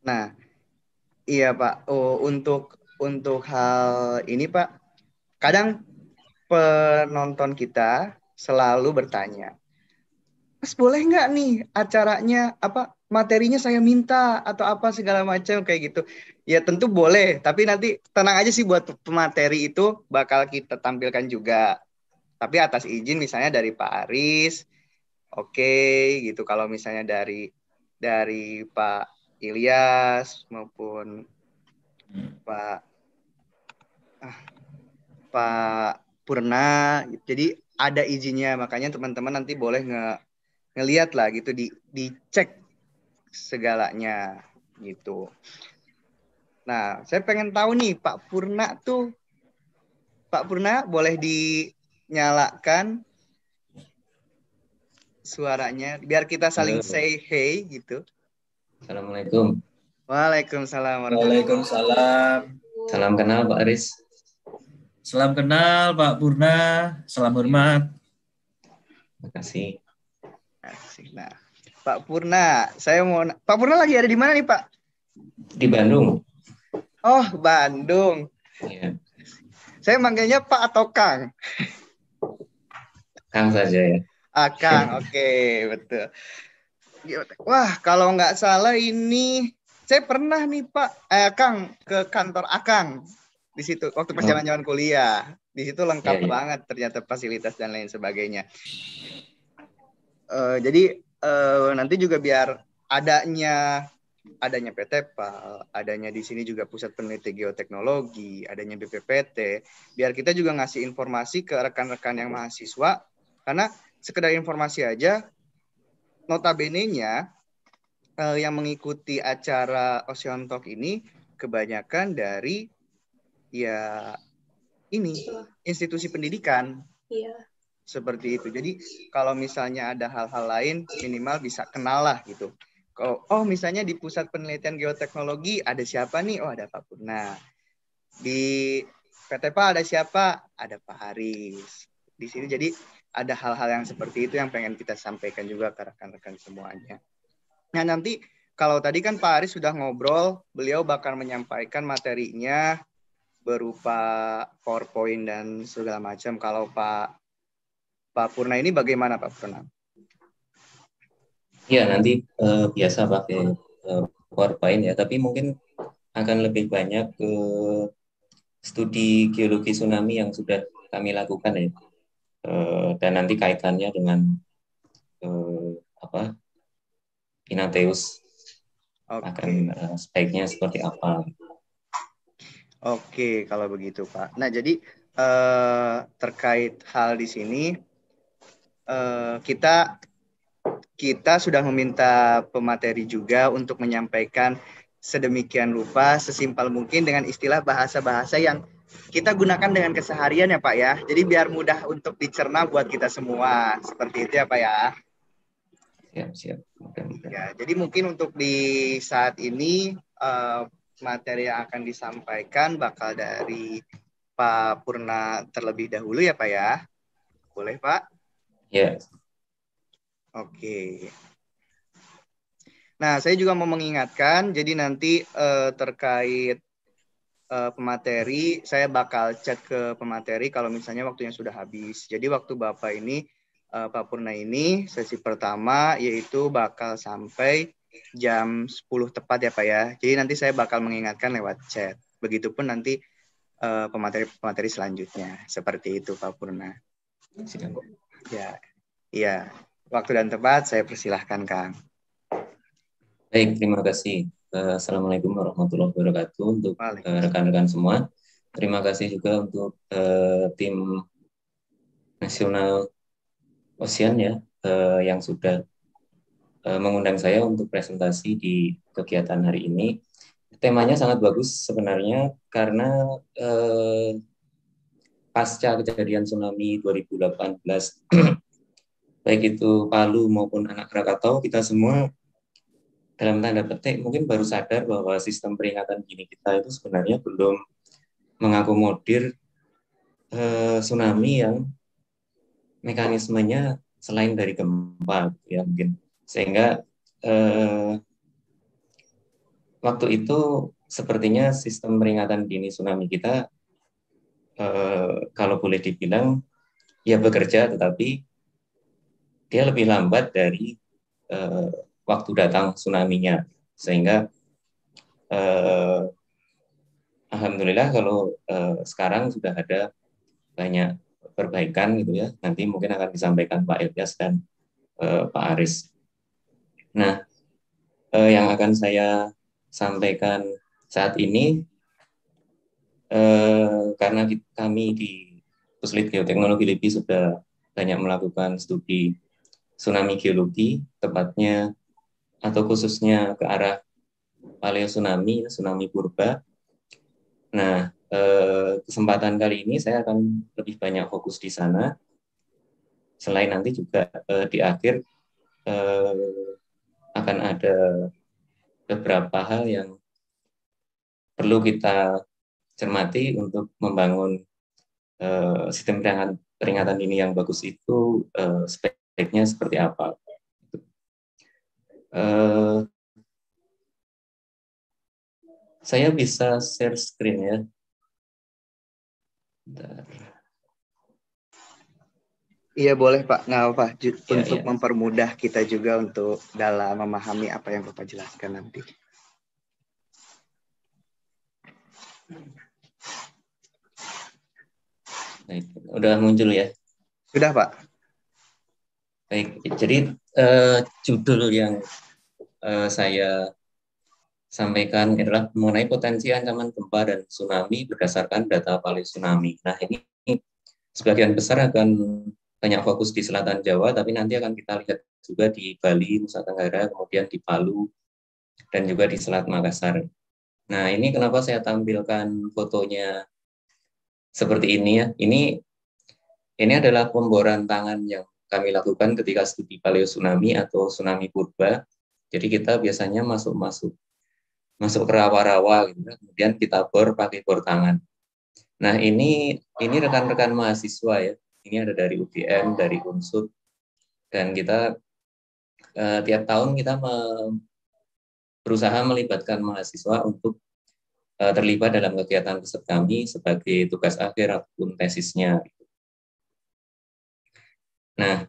Speaker 1: Nah iya pak. Oh, untuk untuk hal ini Pak, kadang penonton kita selalu bertanya, Mas boleh nggak nih acaranya apa materinya saya minta atau apa segala macam kayak gitu. Ya tentu boleh, tapi nanti tenang aja sih buat materi itu bakal kita tampilkan juga. Tapi atas izin misalnya dari Pak Aris, oke okay, gitu. Kalau misalnya dari dari Pak Ilyas maupun hmm. Pak Ah, Pak Purna. Jadi ada izinnya, makanya teman-teman nanti boleh nge ngeliat lah gitu di dicek segalanya gitu. Nah, saya pengen tahu nih Pak Purna tuh Pak Purna boleh dinyalakan suaranya biar kita saling Halo. say hey gitu. Assalamualaikum. Waalaikumsalam.
Speaker 5: Waalaikumsalam. Salam kenal Pak Aris. Salam kenal Pak Purna, salam hormat. Terima kasih. Nah,
Speaker 1: Pak Purna, saya mau Pak Purna lagi ada di mana nih Pak?
Speaker 5: Di Bandung.
Speaker 1: Oh Bandung. Iya. Saya manggilnya Pak atau Kang?
Speaker 5: Kang saja ya.
Speaker 1: Ah Kang, oke
Speaker 5: okay, betul.
Speaker 1: Wah kalau nggak salah ini saya pernah nih Pak, eh, Kang ke kantor Akang di situ waktu perjalanan-jalan hmm. kuliah di situ lengkap yeah, yeah. banget ternyata fasilitas dan lain sebagainya uh, jadi uh, nanti juga biar adanya adanya PT PAL, adanya di sini juga Pusat Peneliti Geoteknologi, adanya BPPT, biar kita juga ngasih informasi ke rekan-rekan yang mahasiswa, karena sekedar informasi aja, notabene-nya eh, yang mengikuti acara Ocean Talk ini kebanyakan dari ya ini institusi pendidikan. Iya. Seperti itu. Jadi kalau misalnya ada hal-hal lain minimal bisa kenal lah gitu. Kalau oh misalnya di pusat penelitian geoteknologi ada siapa nih? Oh ada Pak Purna. Di PT Pak ada siapa? Ada Pak Haris. Di sini jadi ada hal-hal yang seperti itu yang pengen kita sampaikan juga ke rekan-rekan semuanya. Nah nanti kalau tadi kan Pak Haris sudah ngobrol, beliau bakal menyampaikan materinya berupa PowerPoint dan segala macam. Kalau Pak Pak Purna ini bagaimana Pak Purna?
Speaker 5: Iya nanti uh, biasa pakai uh, PowerPoint ya, tapi mungkin akan lebih banyak ke studi geologi tsunami yang sudah kami lakukan ya, uh, dan nanti kaitannya dengan uh, apa Inateus okay. akan uh, sebaiknya seperti apa?
Speaker 1: Oke, kalau begitu Pak. Nah, jadi eh, terkait hal di sini eh, kita kita sudah meminta pemateri juga untuk menyampaikan sedemikian rupa sesimpel mungkin dengan istilah bahasa-bahasa yang kita gunakan dengan keseharian ya Pak ya. Jadi biar mudah untuk dicerna buat kita semua. Seperti itu ya Pak ya. Siap, siap. Mudah, mudah. Ya, jadi mungkin untuk di saat ini eh, materi yang akan disampaikan bakal dari Pak Purna terlebih dahulu ya Pak ya. Boleh Pak? Yeah. Oke. Nah, saya juga mau mengingatkan, jadi nanti eh, terkait eh, pemateri, saya bakal chat ke pemateri kalau misalnya waktunya sudah habis. Jadi waktu Bapak ini, eh, Pak Purna ini, sesi pertama yaitu bakal sampai jam 10 tepat ya Pak ya. Jadi nanti saya bakal mengingatkan lewat chat. Begitupun nanti eh, pemateri pemateri-pemateri selanjutnya. Seperti itu Pak Purna. Ya, ya Waktu dan tempat
Speaker 5: saya persilahkan Kang. Baik, terima kasih. Eh, Assalamualaikum warahmatullahi wabarakatuh untuk eh, rekan-rekan semua. Terima kasih juga untuk uh, tim nasional Ocean ya uh, yang sudah Eh, mengundang saya untuk presentasi di kegiatan hari ini. Temanya sangat bagus sebenarnya karena eh, pasca kejadian tsunami 2018 baik itu Palu maupun anak Krakatau kita semua dalam tanda petik mungkin baru sadar bahwa sistem peringatan dini kita itu sebenarnya belum mengakomodir eh, tsunami yang mekanismenya selain dari gempa ya mungkin sehingga eh, waktu itu sepertinya sistem peringatan dini tsunami kita eh, kalau boleh dibilang ya bekerja tetapi dia lebih lambat dari eh, waktu datang tsunami Sehingga eh, alhamdulillah kalau eh, sekarang sudah ada banyak perbaikan gitu ya. Nanti mungkin akan disampaikan Pak Ilyas dan eh, Pak Aris. Nah, eh, yang akan saya sampaikan saat ini eh, karena kami di Puslit Geoteknologi Lipi sudah banyak melakukan studi tsunami geologi, tepatnya atau khususnya ke arah paleo tsunami, tsunami purba. Nah, eh, kesempatan kali ini saya akan lebih banyak fokus di sana. Selain nanti juga eh, di akhir eh, akan ada beberapa hal yang perlu kita cermati untuk membangun uh, sistem peringatan, peringatan dini yang bagus itu uh, eh, speknya seperti apa. Uh, saya bisa share screen ya. Bentar.
Speaker 1: Iya boleh Pak, nggak apa-apa. J- ya, untuk ya. mempermudah kita juga untuk dalam memahami apa yang Bapak jelaskan nanti.
Speaker 5: Baik, udah muncul ya? Sudah Pak. Baik, jadi uh, judul yang uh, saya sampaikan adalah mengenai potensi ancaman gempa dan tsunami berdasarkan data paling Tsunami. Nah ini sebagian besar akan banyak fokus di selatan Jawa, tapi nanti akan kita lihat juga di Bali, Nusa Tenggara, kemudian di Palu, dan juga di Selat Makassar. Nah, ini kenapa saya tampilkan fotonya seperti ini ya. Ini ini adalah pemboran tangan yang kami lakukan ketika studi paleo tsunami atau tsunami purba. Jadi kita biasanya masuk-masuk masuk ke rawa-rawa gitu, ya. kemudian kita bor pakai bor tangan. Nah, ini ini rekan-rekan mahasiswa ya ini ada dari UGM, dari Unsur, dan kita eh, tiap tahun kita me berusaha melibatkan mahasiswa untuk eh, terlibat dalam kegiatan peserta kami sebagai tugas akhir ataupun tesisnya. Nah,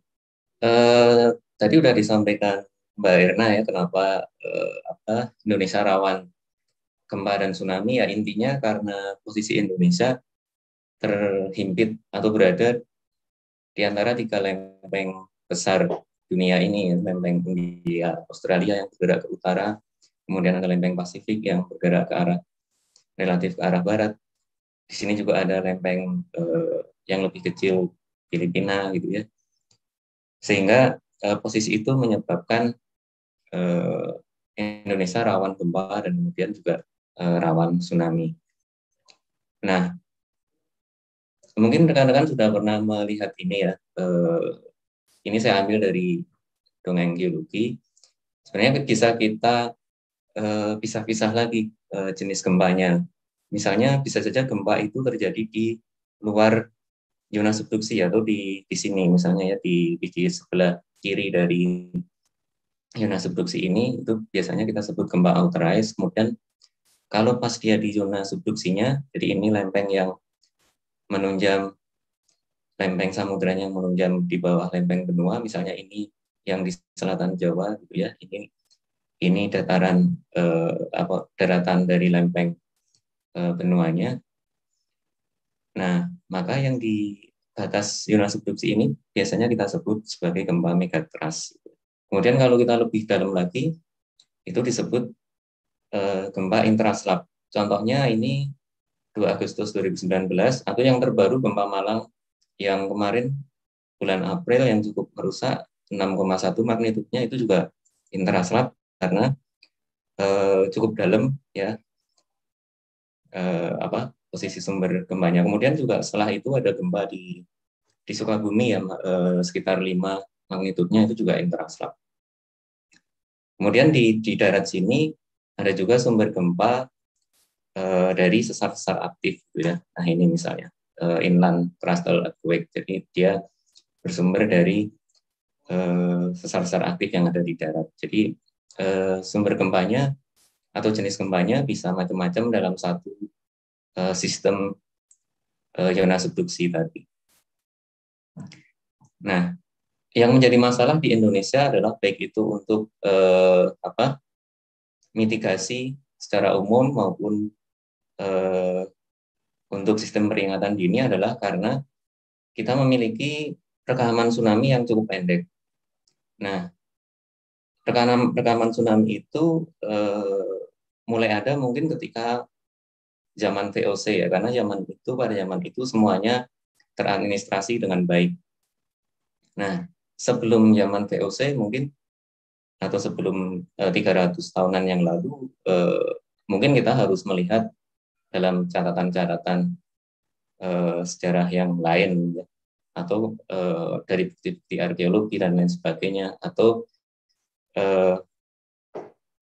Speaker 5: eh, tadi sudah disampaikan Mbak Erna ya kenapa eh, apa Indonesia rawan gempa dan tsunami ya intinya karena posisi Indonesia terhimpit atau berada di antara tiga lempeng besar dunia ini, lempeng India, Australia yang bergerak ke utara, kemudian ada lempeng Pasifik yang bergerak ke arah relatif ke arah barat. Di sini juga ada lempeng eh, yang lebih kecil Filipina gitu ya. Sehingga eh, posisi itu menyebabkan eh, Indonesia rawan gempa dan kemudian juga eh, rawan tsunami. Nah, Mungkin rekan-rekan sudah pernah melihat ini ya. Eh, ini saya ambil dari dongeng geologi. Sebenarnya bisa kita pisah eh, pisah-pisah lagi eh, jenis gempanya. Misalnya bisa saja gempa itu terjadi di luar zona subduksi atau di di sini misalnya ya di di sebelah kiri dari zona subduksi ini itu biasanya kita sebut gempa authorized Kemudian kalau pas dia di zona subduksinya, jadi ini lempeng yang menunjam lempeng samudranya yang menunjam di bawah lempeng benua misalnya ini yang di selatan Jawa gitu ya ini ini dataran eh, apa daratan dari lempeng eh, benuanya nah maka yang di batas zona subduksi ini biasanya kita sebut sebagai gempa megatras kemudian kalau kita lebih dalam lagi itu disebut eh, gempa intraslab contohnya ini 2 Agustus 2019 atau yang terbaru gempa Malang yang kemarin bulan April yang cukup merusak 6,1 magnitudenya itu juga intraslab karena eh, cukup dalam ya eh, apa posisi sumber gempanya. Kemudian juga setelah itu ada gempa di di Sukabumi yang eh, sekitar 5 magnitudenya itu juga intraslab. Kemudian di di darat sini ada juga sumber gempa Eh, dari sesar-sesar aktif gitu ya. Nah ini misalnya uh, inland crustal earthquake. Jadi dia bersumber dari uh, sesar-sesar aktif yang ada di darat. Jadi uh, sumber gempanya atau jenis gempanya bisa macam-macam dalam satu uh, sistem uh, zona subduksi tadi. Nah, yang menjadi masalah di Indonesia adalah baik itu untuk uh, apa mitigasi secara umum maupun eh, untuk sistem peringatan dini adalah karena kita memiliki rekaman tsunami yang cukup pendek. Nah, rekaman rekaman tsunami itu eh, mulai ada mungkin ketika zaman VOC ya, karena zaman itu pada zaman itu semuanya teradministrasi dengan baik. Nah, sebelum zaman VOC mungkin atau sebelum eh, 300 tahunan yang lalu eh, mungkin kita harus melihat dalam catatan-catatan uh, sejarah yang lain ya. atau uh, dari bukti-bukti arkeologi dan lain sebagainya atau uh,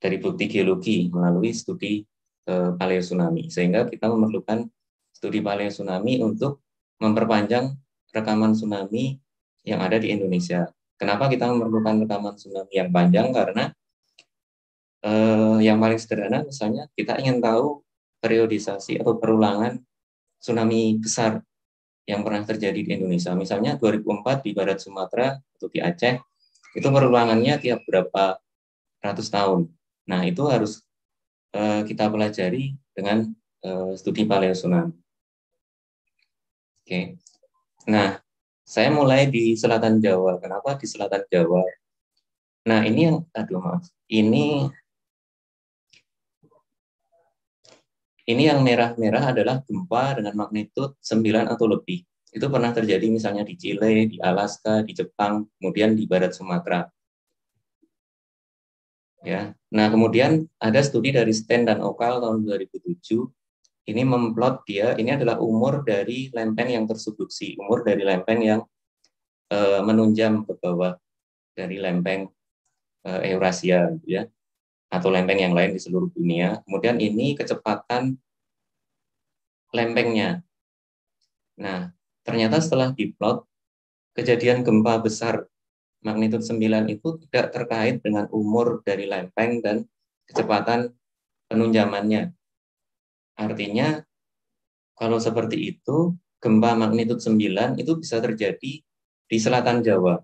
Speaker 5: dari bukti geologi melalui studi uh, paleo tsunami sehingga kita memerlukan studi paleo tsunami untuk memperpanjang rekaman tsunami yang ada di Indonesia. Kenapa kita memerlukan rekaman tsunami yang panjang? Karena eh, yang paling sederhana misalnya kita ingin tahu periodisasi atau perulangan tsunami besar yang pernah terjadi di Indonesia. Misalnya 2004 di Barat Sumatera atau di Aceh, itu perulangannya tiap berapa ratus tahun. Nah, itu harus uh, kita pelajari dengan uh, studi paleo tsunami. Oke. Nah, saya mulai di selatan Jawa. Kenapa di selatan Jawa? Nah, ini yang aduh maaf. Ini Ini yang merah-merah adalah gempa dengan magnitud 9 atau lebih. Itu pernah terjadi misalnya di Chile, di Alaska, di Jepang, kemudian di barat Sumatera. Ya. Nah, kemudian ada studi dari Sten dan Okal tahun 2007 ini memplot dia ini adalah umur dari lempeng yang tersubduksi, umur dari lempeng yang e, menunjam ke bawah dari lempeng e, eh, Eurasia gitu ya atau lempeng yang lain di seluruh dunia. Kemudian ini kecepatan lempengnya. Nah, ternyata setelah diplot, kejadian gempa besar magnitud 9 itu tidak terkait dengan umur dari lempeng dan kecepatan penunjamannya. Artinya, kalau seperti itu, gempa magnitud 9 itu bisa terjadi di selatan Jawa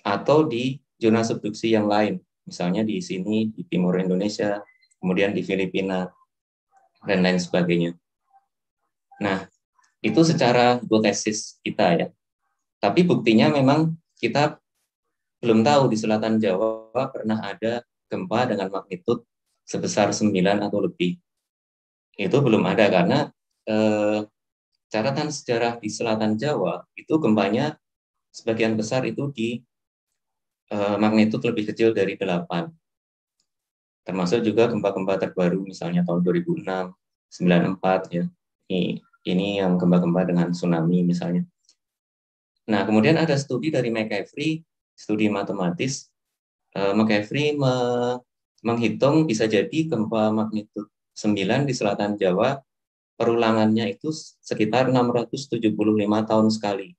Speaker 5: atau di zona subduksi yang lain, Misalnya di sini, di timur Indonesia, kemudian di Filipina, dan lain sebagainya. Nah, itu secara hipotesis kita ya. Tapi buktinya memang kita belum tahu di selatan Jawa pernah ada gempa dengan magnitud sebesar 9 atau lebih. Itu belum ada karena eh, catatan sejarah di selatan Jawa itu gempanya sebagian besar itu di eh, magnitud lebih kecil dari 8. Termasuk juga gempa-gempa terbaru misalnya tahun 2006, 94 ya. Ini, ini yang gempa-gempa dengan tsunami misalnya. Nah, kemudian ada studi dari McAfee, studi matematis. Eh, McAfee me menghitung bisa jadi gempa magnitud 9 di selatan Jawa perulangannya itu sekitar 675 tahun sekali.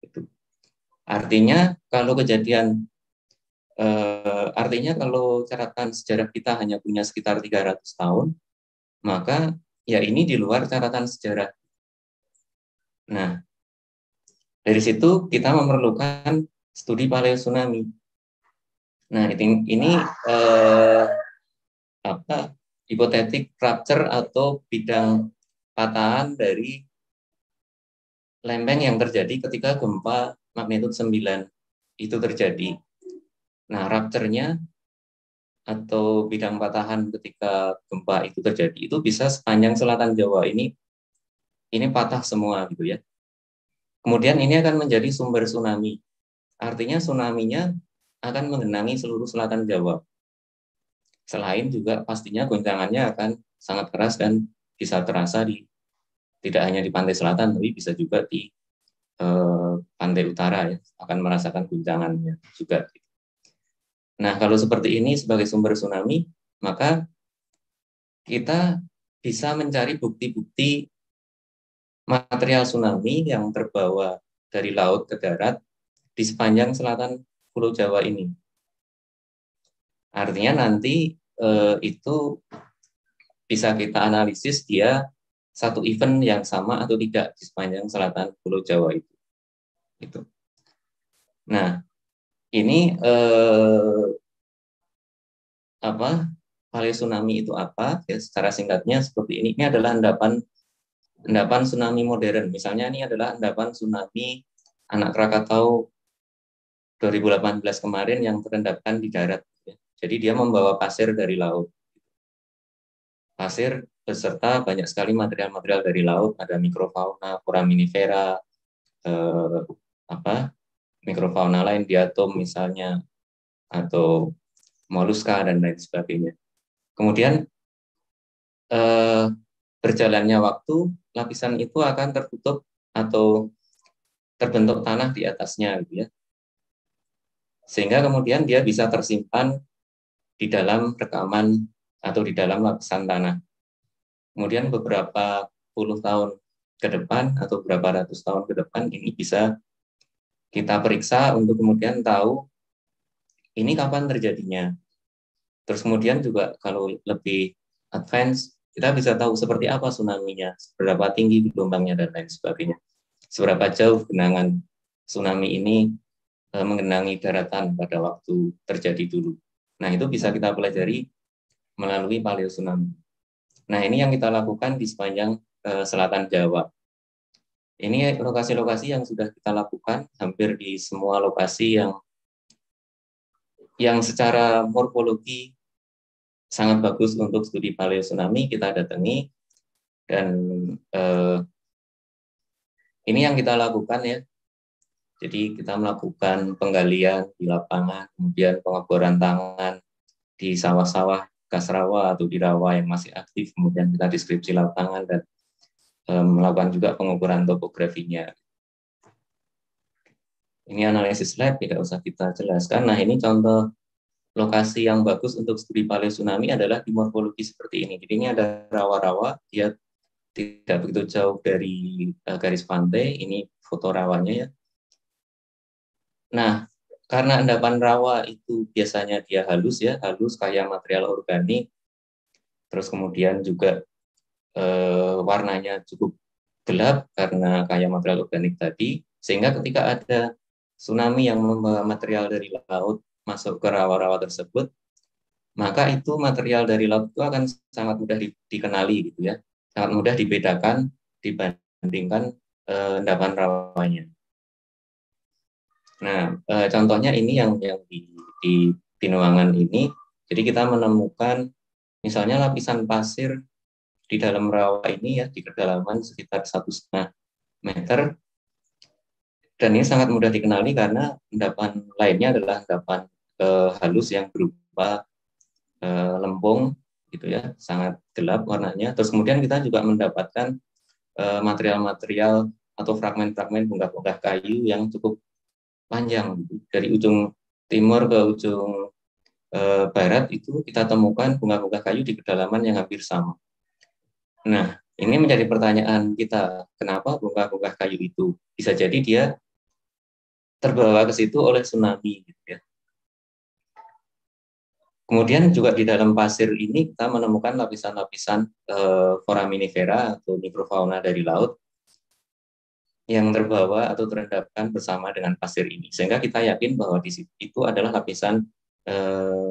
Speaker 5: Itu. Artinya kalau kejadian uh, artinya kalau catatan sejarah kita hanya punya sekitar 300 tahun, maka ya ini di luar catatan sejarah. Nah, dari situ kita memerlukan studi paleo tsunami. Nah, ini eh, apa hipotetik rupture atau bidang patahan dari lempeng yang terjadi ketika gempa magnitud 9 itu terjadi. Nah, rapture nya atau bidang patahan ketika gempa itu terjadi itu bisa sepanjang selatan Jawa ini ini patah semua gitu ya. Kemudian ini akan menjadi sumber tsunami. Artinya tsunaminya akan mengenangi seluruh selatan Jawa. Selain juga pastinya goncangannya akan sangat keras dan bisa terasa di tidak hanya di pantai selatan tapi bisa juga di Eh, pantai utara ya, akan merasakan guncangannya juga. Nah, kalau seperti ini sebagai sumber tsunami, maka kita bisa mencari bukti-bukti material tsunami yang terbawa dari laut ke darat di sepanjang selatan Pulau Jawa ini. Artinya nanti eh, itu bisa kita analisis dia satu event yang sama atau tidak di sepanjang selatan Pulau Jawa itu. Itu. Nah, ini eh, apa vale tsunami itu apa? Ya, secara singkatnya seperti ini. Ini adalah endapan endapan tsunami modern. Misalnya ini adalah endapan tsunami anak Krakatau 2018 kemarin yang terendapkan di darat. Jadi dia membawa pasir dari laut. Pasir beserta banyak sekali material-material dari laut, ada mikrofauna, foraminifera, eh, apa mikrofauna lain diatom misalnya atau moluska dan lain sebagainya. Kemudian eh, berjalannya waktu, lapisan itu akan tertutup atau terbentuk tanah di atasnya, gitu ya. Sehingga kemudian dia bisa tersimpan di dalam rekaman atau di dalam lapisan tanah kemudian beberapa puluh tahun ke depan atau beberapa ratus tahun ke depan ini bisa kita periksa untuk kemudian tahu ini kapan terjadinya. Terus kemudian juga kalau lebih advance, kita bisa tahu seperti apa tsunami-nya, seberapa tinggi gelombangnya dan lain sebagainya. Seberapa jauh genangan tsunami ini eh, mengenangi daratan pada waktu terjadi dulu. Nah, itu bisa kita pelajari melalui paleo tsunami. Nah, ini yang kita lakukan di sepanjang uh, selatan Jawa. Ini lokasi-lokasi yang sudah kita lakukan hampir di semua lokasi yang yang secara morfologi sangat bagus untuk studi paleo tsunami kita datangi dan eh, ini yang kita lakukan ya. Jadi kita melakukan penggalian di lapangan, kemudian pengeboran tangan di sawah-sawah rawa atau di rawa yang masih aktif, kemudian kita deskripsi lapangan dan um, melakukan juga pengukuran topografinya. Ini analisis lab, tidak usah kita jelaskan. Nah, ini contoh lokasi yang bagus untuk studi paleo tsunami adalah di morfologi seperti ini. Jadi ini ada rawa-rawa, dia tidak begitu jauh dari eh, garis pantai. Ini foto rawanya ya. Nah, karena endapan rawa itu biasanya dia halus ya, halus kayak material organik, terus kemudian juga eh, warnanya cukup gelap karena kayak material organik tadi, sehingga ketika ada tsunami yang membawa material dari laut masuk ke rawa-rawa tersebut, maka itu material dari laut itu akan sangat mudah di, dikenali gitu ya, sangat mudah dibedakan dibandingkan eh, endapan rawanya. Nah, e, contohnya ini yang yang di, di Pinuangan ini. Jadi kita menemukan misalnya lapisan pasir di dalam rawa ini ya di kedalaman sekitar satu setengah meter. Dan ini sangat mudah dikenali karena endapan lainnya adalah endapan e, halus yang berupa e, eh, lempung gitu ya, sangat gelap warnanya. Terus kemudian kita juga mendapatkan material-material atau fragmen-fragmen bunga-bunga kayu yang cukup panjang dari ujung timur ke ujung e, barat itu kita temukan bunga-bunga kayu di kedalaman yang hampir sama. Nah, ini menjadi pertanyaan kita, kenapa bunga-bunga kayu itu bisa jadi dia terbawa ke situ oleh tsunami gitu ya. Kemudian juga di dalam pasir ini kita menemukan lapisan-lapisan e, eh, foraminifera atau mikrofauna dari laut yang terbawa atau terendapkan bersama dengan pasir ini sehingga kita yakin bahwa di situ itu adalah lapisan eh,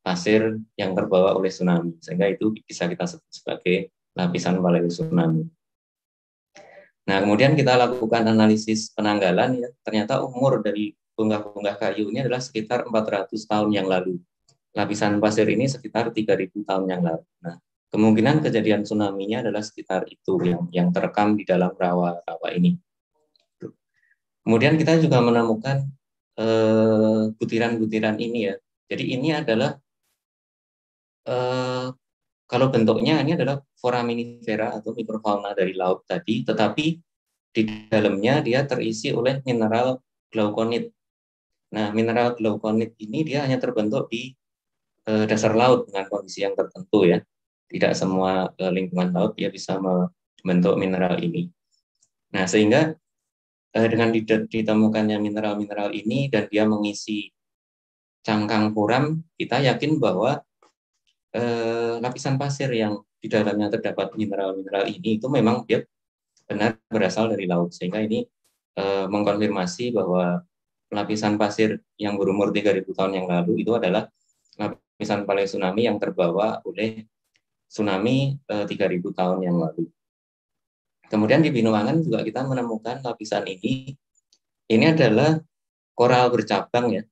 Speaker 5: pasir yang terbawa oleh tsunami sehingga itu bisa kita sebut sebagai lapisan paleo tsunami. Nah kemudian kita lakukan analisis penanggalan ya ternyata umur dari bunga-bunga kayu ini adalah sekitar 400 tahun yang lalu. Lapisan pasir ini sekitar 3000 tahun yang lalu. Nah, kemungkinan kejadian tsunami-nya adalah sekitar itu yang yang terekam di dalam rawa-rawa ini. Kemudian kita juga menemukan eh, butiran-butiran ini ya. Jadi ini adalah eh, kalau bentuknya ini adalah foraminifera atau mikrofauna dari laut tadi, tetapi di dalamnya dia terisi oleh mineral glaukonit. Nah, mineral glaukonit ini dia hanya terbentuk di eh, dasar laut dengan kondisi yang tertentu ya. Tidak semua lingkungan laut dia bisa membentuk mineral ini. Nah, sehingga Eh, dengan ditemukannya mineral-mineral ini dan dia mengisi cangkang kuram, kita yakin bahwa eh, lapisan pasir yang di dalamnya terdapat mineral-mineral ini itu memang dia benar berasal dari laut. Sehingga ini eh, mengkonfirmasi bahwa lapisan pasir yang berumur 3000 tahun yang lalu itu adalah lapisan paleo tsunami yang terbawa oleh tsunami eh, 3000 tahun yang lalu. Kemudian di Binuangan juga kita menemukan lapisan ini. Ini adalah koral bercabang ya,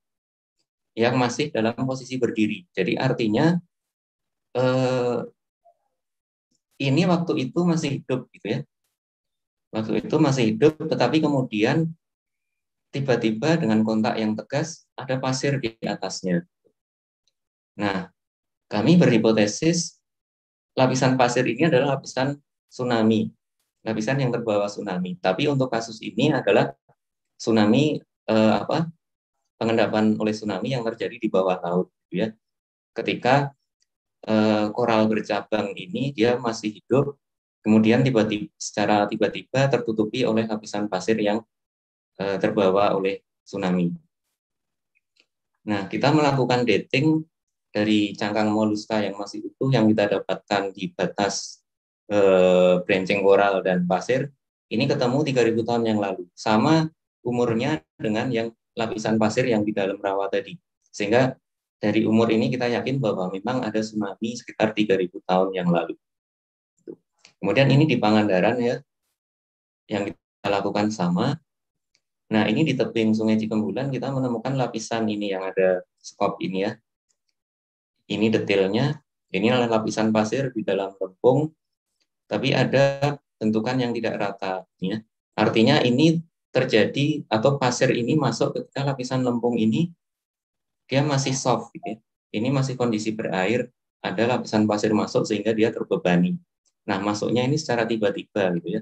Speaker 5: yang masih dalam posisi berdiri. Jadi artinya eh, ini waktu itu masih hidup gitu ya. Waktu itu masih hidup, tetapi kemudian tiba-tiba dengan kontak yang tegas ada pasir di atasnya. Nah, kami berhipotesis lapisan pasir ini adalah lapisan tsunami lapisan yang terbawa tsunami. Tapi untuk kasus ini adalah tsunami eh, apa pengendapan oleh tsunami yang terjadi di bawah laut, gitu ya. Ketika eh, koral bercabang ini dia masih hidup, kemudian tiba-tiba secara tiba-tiba tertutupi oleh lapisan pasir yang eh, terbawa oleh tsunami. Nah, kita melakukan dating dari cangkang moluska yang masih utuh yang kita dapatkan di batas eh, brenceng koral dan pasir ini ketemu 3000 tahun yang lalu sama umurnya dengan yang lapisan pasir yang di dalam rawa tadi sehingga dari umur ini kita yakin bahwa memang ada tsunami sekitar 3000 tahun yang lalu kemudian ini di Pangandaran ya yang kita lakukan sama Nah, ini di tebing Sungai Cikembulan kita menemukan lapisan ini yang ada skop ini ya. Ini detailnya. Ini adalah lapisan pasir di dalam lempung tapi ada bentukan yang tidak rata. Ya. Artinya ini terjadi atau pasir ini masuk ketika lapisan lempung ini dia masih soft. Gitu ya. Ini masih kondisi berair, ada lapisan pasir masuk sehingga dia terbebani. Nah, masuknya ini secara tiba-tiba gitu ya.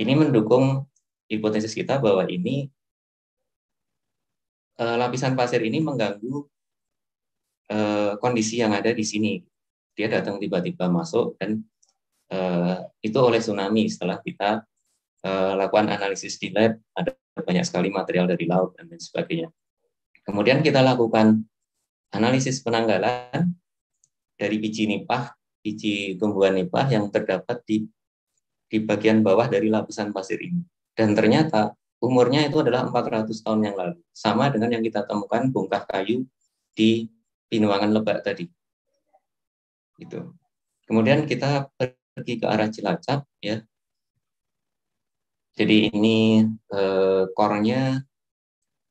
Speaker 5: Ini mendukung hipotesis kita bahwa ini eh, lapisan pasir ini mengganggu eh, kondisi yang ada di sini. Dia datang tiba-tiba masuk dan Eh, itu oleh tsunami setelah kita eh, lakukan analisis di lab ada banyak sekali material dari laut dan lain sebagainya. Kemudian kita lakukan analisis penanggalan dari biji nipah, biji tumbuhan nipah yang terdapat di di bagian bawah dari lapisan pasir ini. Dan ternyata umurnya itu adalah 400 tahun yang lalu, sama dengan yang kita temukan bongkah kayu di pinuangan lebak tadi. Itu. Kemudian kita pergi ke arah Cilacap ya. Jadi ini eh, core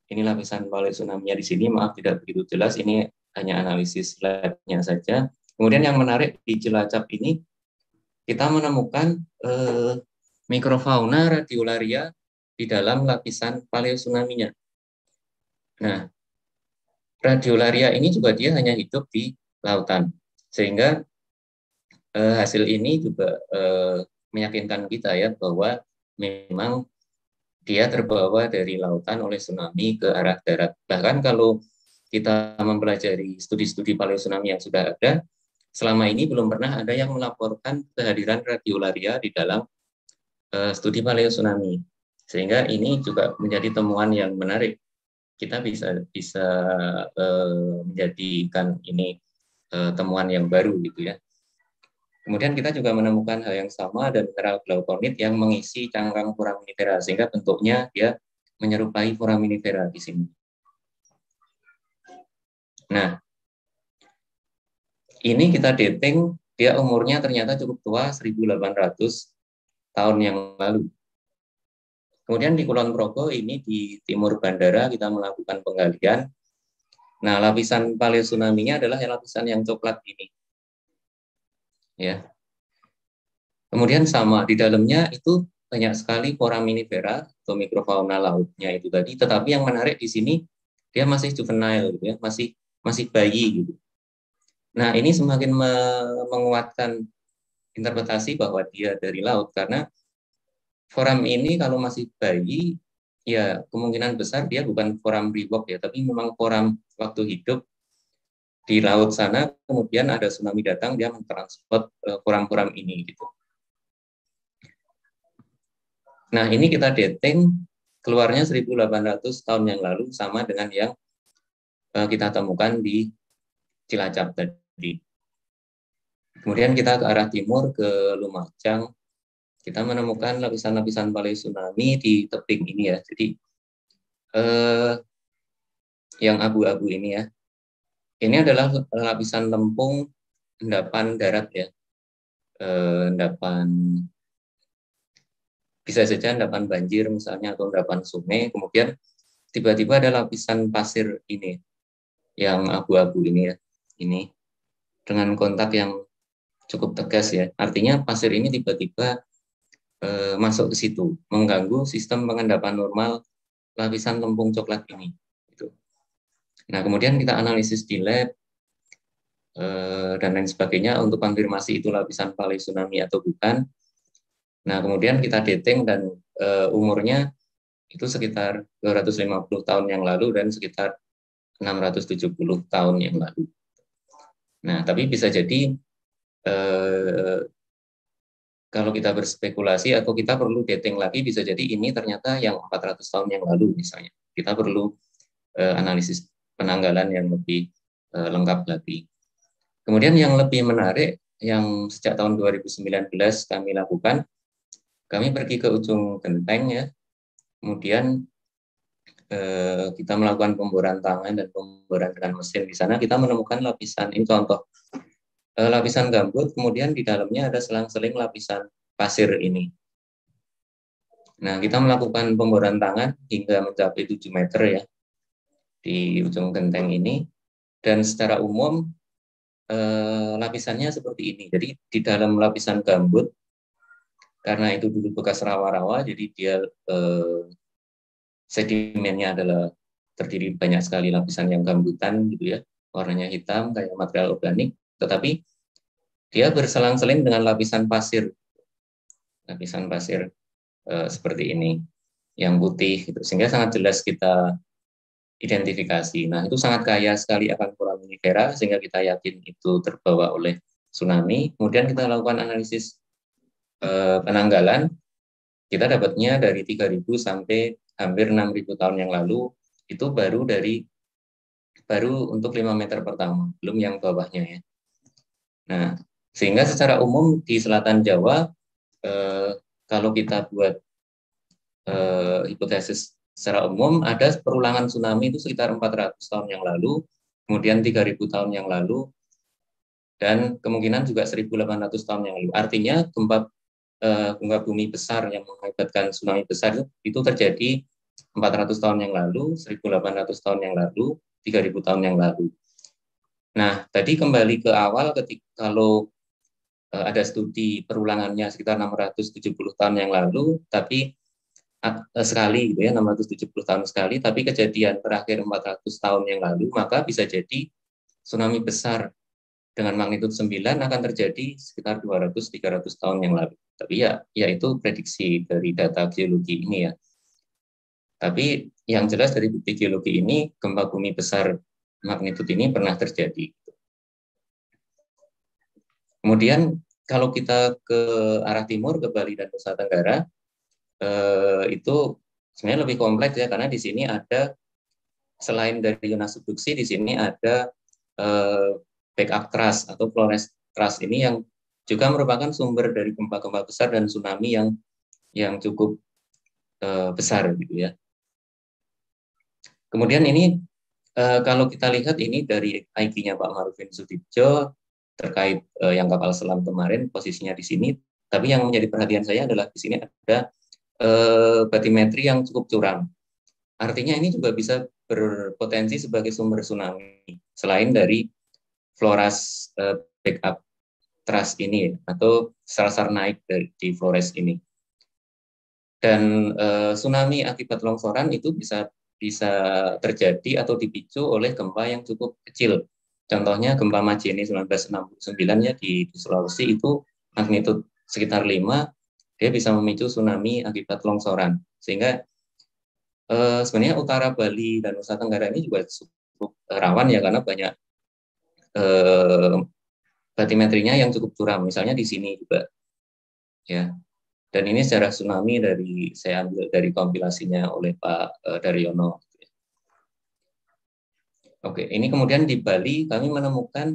Speaker 5: ini lapisan balik tsunami di sini maaf tidak begitu jelas ini hanya analisis lab-nya saja. Kemudian yang menarik di Cilacap ini kita menemukan eh, mikrofauna radiolaria di dalam lapisan paleosunaminya. Nah, radiolaria ini juga dia hanya hidup di lautan. Sehingga Eh, hasil ini juga eh, meyakinkan kita ya bahwa memang dia terbawa dari lautan oleh tsunami ke arah darat. Bahkan kalau kita mempelajari studi-studi paleo tsunami yang sudah ada, selama ini belum pernah ada yang melaporkan kehadiran radiolaria di dalam eh, studi paleo tsunami. Sehingga ini juga menjadi temuan yang menarik kita bisa bisa uh, menjadikan ini uh, temuan yang baru gitu ya Kemudian kita juga menemukan hal yang sama ada mineral glaukonit yang mengisi cangkang foraminifera sehingga bentuknya dia menyerupai foraminifera di sini. Nah, ini kita dating dia umurnya ternyata cukup tua 1800 tahun yang lalu. Kemudian di Kulon Progo ini di timur bandara kita melakukan penggalian. Nah, lapisan paleosunaminya adalah yang lapisan yang coklat ini ya. Kemudian sama di dalamnya itu banyak sekali foraminifera atau mikrofauna lautnya itu tadi, tetapi yang menarik di sini dia masih juvenile gitu ya, masih masih bayi gitu. Nah, ini semakin me menguatkan interpretasi bahwa dia dari laut karena foram ini kalau masih bayi ya kemungkinan besar dia bukan foram reebok ya, tapi memang foram waktu hidup di laut sana kemudian ada tsunami datang dia mentransport e, kurang uh, ini gitu. Nah, ini kita dating keluarnya 1800 tahun yang lalu sama dengan yang e, kita temukan di Cilacap tadi. Kemudian kita ke arah timur ke Lumajang. Kita menemukan lapisan-lapisan balai tsunami di tebing ini ya. Jadi eh, yang abu-abu ini ya. Ini adalah eh, lapisan lempung endapan darat ya. Eh, endapan bisa saja endapan banjir misalnya atau endapan sungai, kemudian tiba-tiba ada lapisan pasir ini yang abu-abu ini ya. Ini dengan kontak yang cukup tegas ya. Artinya pasir ini tiba-tiba e, masuk ke situ, mengganggu sistem pengendapan normal lapisan lempung coklat ini. Nah, kemudian kita analisis di lab eh, dan lain sebagainya untuk konfirmasi itu lapisan paleo tsunami atau bukan. Nah, kemudian kita dating dan eh, umurnya itu sekitar 250 tahun yang lalu dan sekitar 670 tahun yang lalu. Nah, tapi bisa jadi eh, kalau kita berspekulasi atau kita perlu dating lagi bisa jadi ini ternyata yang 400 tahun yang lalu misalnya. Kita perlu analisis penanggalan yang lebih uh, lengkap lagi. Kemudian yang lebih menarik yang sejak tahun 2019 kami lakukan, kami pergi ke ujung genteng ya, kemudian eh, kita melakukan pemboran tangan dan pemboran dengan mesin di sana kita menemukan lapisan ini contoh eh, lapisan gambut kemudian di dalamnya ada selang-seling lapisan pasir ini. Nah kita melakukan pemboran tangan hingga mencapai 7 meter ya di ujung genteng ini dan secara umum eh, lapisannya seperti ini. Jadi di dalam lapisan gambut karena itu dulu bekas rawa-rawa jadi dia eh, sedimennya adalah terdiri banyak sekali lapisan yang gambutan gitu ya. Warnanya hitam kayak material organik tetapi dia berselang-seling dengan lapisan pasir. Lapisan pasir eh, seperti ini yang putih gitu. Sehingga sangat jelas kita identifikasi. Nah, itu sangat kaya sekali akan kurang daerah sehingga kita yakin itu terbawa oleh tsunami. Kemudian kita lakukan analisis eh, penanggalan. Kita dapatnya dari 3000 sampai hampir 6000 tahun yang lalu itu baru dari baru untuk 5 meter pertama, belum yang bawahnya ya. Nah, sehingga secara umum di selatan Jawa eh, kalau kita buat eh, hipotesis secara umum ada perulangan tsunami itu sekitar 400 tahun yang lalu, kemudian 3000 tahun yang lalu, dan kemungkinan juga 1800 tahun yang lalu. Artinya gempa eh, gempa bumi besar yang mengakibatkan tsunami besar itu terjadi 400 tahun yang lalu, 1800 tahun yang lalu, 3000 tahun yang lalu. Nah, tadi kembali ke awal ketika kalau eh, ada studi perulangannya sekitar 670 tahun yang lalu, tapi Eh, sekali gitu ya 670 tahun sekali tapi kejadian terakhir 400 tahun yang lalu maka bisa jadi tsunami besar dengan magnitudo 9 akan terjadi sekitar 200 300 tahun yang lalu. Tapi ya ya itu prediksi dari data geologi ini ya. Tapi yang jelas dari bukti geologi ini gempa bumi besar magnitudo ini pernah terjadi. Kemudian kalau kita ke arah timur ke Bali dan Nusa Tenggara, Eh, itu sebenarnya lebih kompleks ya karena di sini ada selain dari Yunus subduksi di sini ada eh, backup crust atau Flores crust ini yang juga merupakan sumber dari gempa-gempa besar dan tsunami yang yang cukup eh, besar gitu ya. Kemudian ini eh, kalau kita lihat ini dari IG-nya Pak Marufin Sutibjo terkait eh, yang kapal selam kemarin posisinya di sini, tapi yang menjadi perhatian saya adalah di sini ada Eh, batimetri yang cukup curam. Artinya ini juga bisa berpotensi sebagai sumber tsunami selain dari Flores eh, backup trust ini atau atau sesar naik dari di flores ini. Dan eh, tsunami akibat longsoran itu bisa bisa terjadi atau dipicu oleh gempa yang cukup kecil. Contohnya gempa Majene 1969 ya di, Sulawesi itu magnitude sekitar 5 dia bisa memicu tsunami akibat longsoran. Sehingga eh, sebenarnya utara Bali dan Nusa Tenggara ini juga cukup eh, rawan ya karena banyak eh, batimetrinya yang cukup curam. Misalnya di sini juga ya. Dan ini secara tsunami dari saya ambil dari kompilasinya oleh Pak eh, Daryono. Oke, ini kemudian di Bali kami menemukan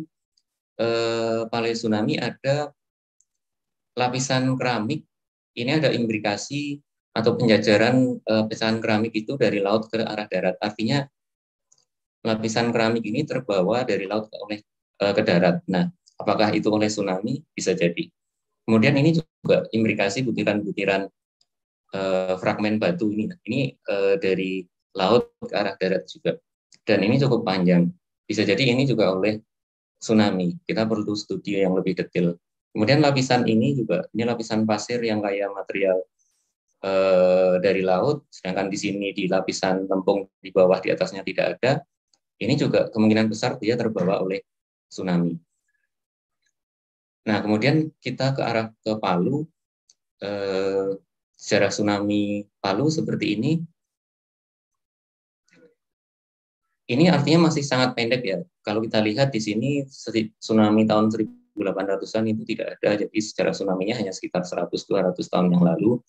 Speaker 5: eh, palai tsunami ada lapisan keramik ini ada imbrikasi atau penjajaran uh, pecahan keramik itu dari laut ke arah darat. Artinya lapisan keramik ini terbawa dari laut ke, oleh uh, ke darat. Nah, apakah itu oleh tsunami? Bisa jadi. Kemudian ini juga imbrikasi butiran-butiran uh, fragmen batu ini. Nah, ini uh, dari laut ke arah darat juga. Dan ini cukup panjang. Bisa jadi ini juga oleh tsunami. Kita perlu studi yang lebih detail. Kemudian lapisan ini juga ini lapisan pasir yang kaya material e, dari laut, sedangkan di sini di lapisan lempung di bawah di atasnya tidak ada. Ini juga kemungkinan besar dia terbawa oleh tsunami. Nah, kemudian kita ke arah ke Palu. E, sejarah tsunami Palu seperti ini. Ini artinya masih sangat pendek ya. Kalau kita lihat di sini tsunami tahun 1000 1800-an itu tidak ada, jadi secara tsunami-nya hanya sekitar 100-200 tahun yang lalu.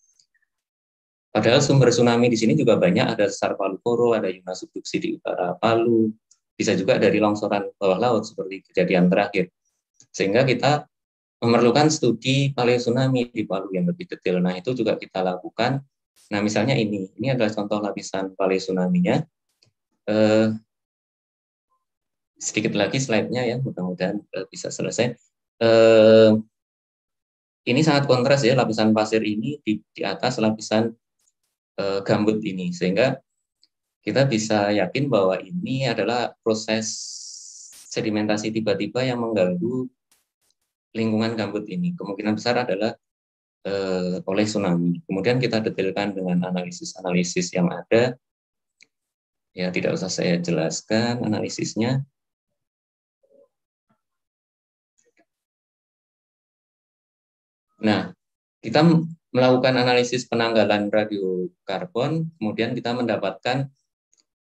Speaker 5: Padahal sumber tsunami di sini juga banyak, ada sesar Palu Koro, ada Yuna subduksi di utara Palu, bisa juga dari longsoran bawah laut seperti kejadian terakhir. Sehingga kita memerlukan studi paleo tsunami di Palu yang lebih detail. Nah, itu juga kita lakukan. Nah, misalnya ini, ini adalah contoh lapisan paleo tsunami-nya. Eh, sedikit lagi slide-nya ya, mudah-mudahan eh, bisa selesai eh, ini sangat kontras ya lapisan pasir ini di, di atas lapisan eh, gambut ini sehingga kita bisa yakin bahwa ini adalah proses sedimentasi tiba-tiba yang mengganggu lingkungan gambut ini kemungkinan besar adalah eh, oleh tsunami. Kemudian kita detailkan dengan analisis-analisis yang ada.
Speaker 4: Ya, tidak usah saya jelaskan analisisnya. Nah,
Speaker 5: kita melakukan analisis penanggalan radiokarbon, kemudian kita mendapatkan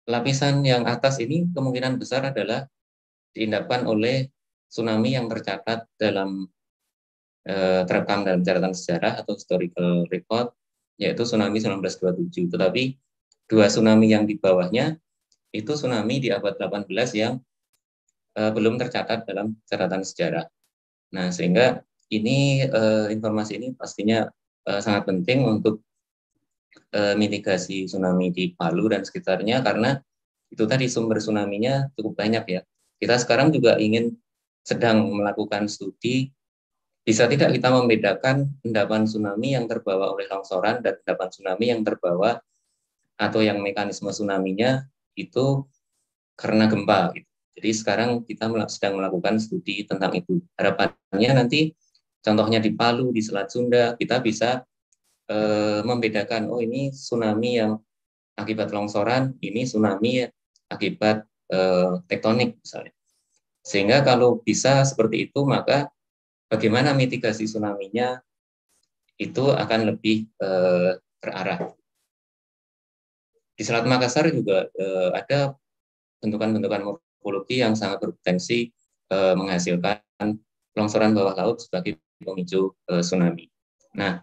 Speaker 5: lapisan yang atas ini kemungkinan besar adalah diindapkan oleh tsunami yang tercatat dalam eh, terekam dalam catatan sejarah atau historical record, yaitu tsunami 1927. Tetapi dua tsunami yang di bawahnya itu tsunami di abad 18 yang eh, belum tercatat dalam catatan sejarah. Nah, sehingga ini uh, informasi ini pastinya uh, sangat penting untuk uh, mitigasi tsunami di Palu dan sekitarnya karena itu tadi sumber tsunaminya cukup banyak ya. Kita sekarang juga ingin sedang melakukan studi bisa tidak kita membedakan endapan tsunami yang terbawa oleh longsoran dan endapan tsunami yang terbawa atau yang mekanisme tsunaminya itu karena gempa. Gitu. Jadi sekarang kita sedang melakukan studi tentang itu. Harapannya nanti Contohnya di Palu, di Selat Sunda, kita bisa eh, membedakan, oh ini tsunami yang akibat longsoran, ini tsunami akibat eh, tektonik misalnya. Sehingga kalau bisa seperti itu, maka bagaimana mitigasi tsunami-nya itu akan lebih eh, terarah. Di Selat Makassar juga eh, ada bentukan-bentukan morfologi yang sangat berpotensi eh, menghasilkan longsoran bawah laut sebagai pemicu e, eh, tsunami. Nah,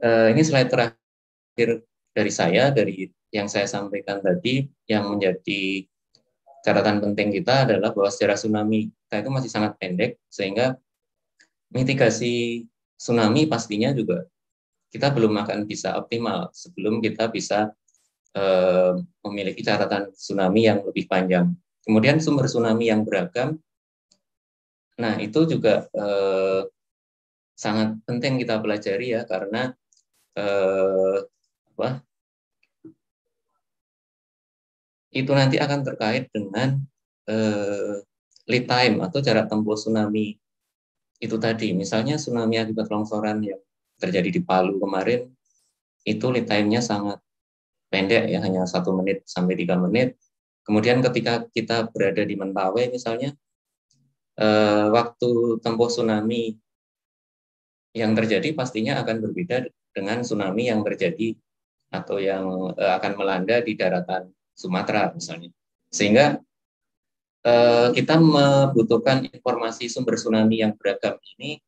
Speaker 5: e, ini slide terakhir dari saya dari yang saya sampaikan tadi yang menjadi catatan penting kita adalah bahwa sejarah tsunami kita itu masih sangat pendek sehingga mitigasi tsunami pastinya juga kita belum akan bisa optimal sebelum kita bisa e, memiliki catatan tsunami yang lebih panjang. Kemudian sumber tsunami yang beragam, nah itu juga eh, sangat penting kita pelajari ya karena eh, apa itu nanti akan terkait dengan eh, lead time atau jarak tempuh tsunami itu tadi. Misalnya tsunami akibat longsoran yang terjadi di Palu kemarin itu lead time-nya sangat pendek ya hanya satu menit sampai tiga menit. Kemudian ketika kita berada di Mentawai misalnya eh, waktu tempuh tsunami yang terjadi pastinya akan berbeda dengan tsunami yang terjadi atau yang eh, akan melanda di daratan Sumatera misalnya. Sehingga eh, kita membutuhkan informasi sumber tsunami yang beragam ini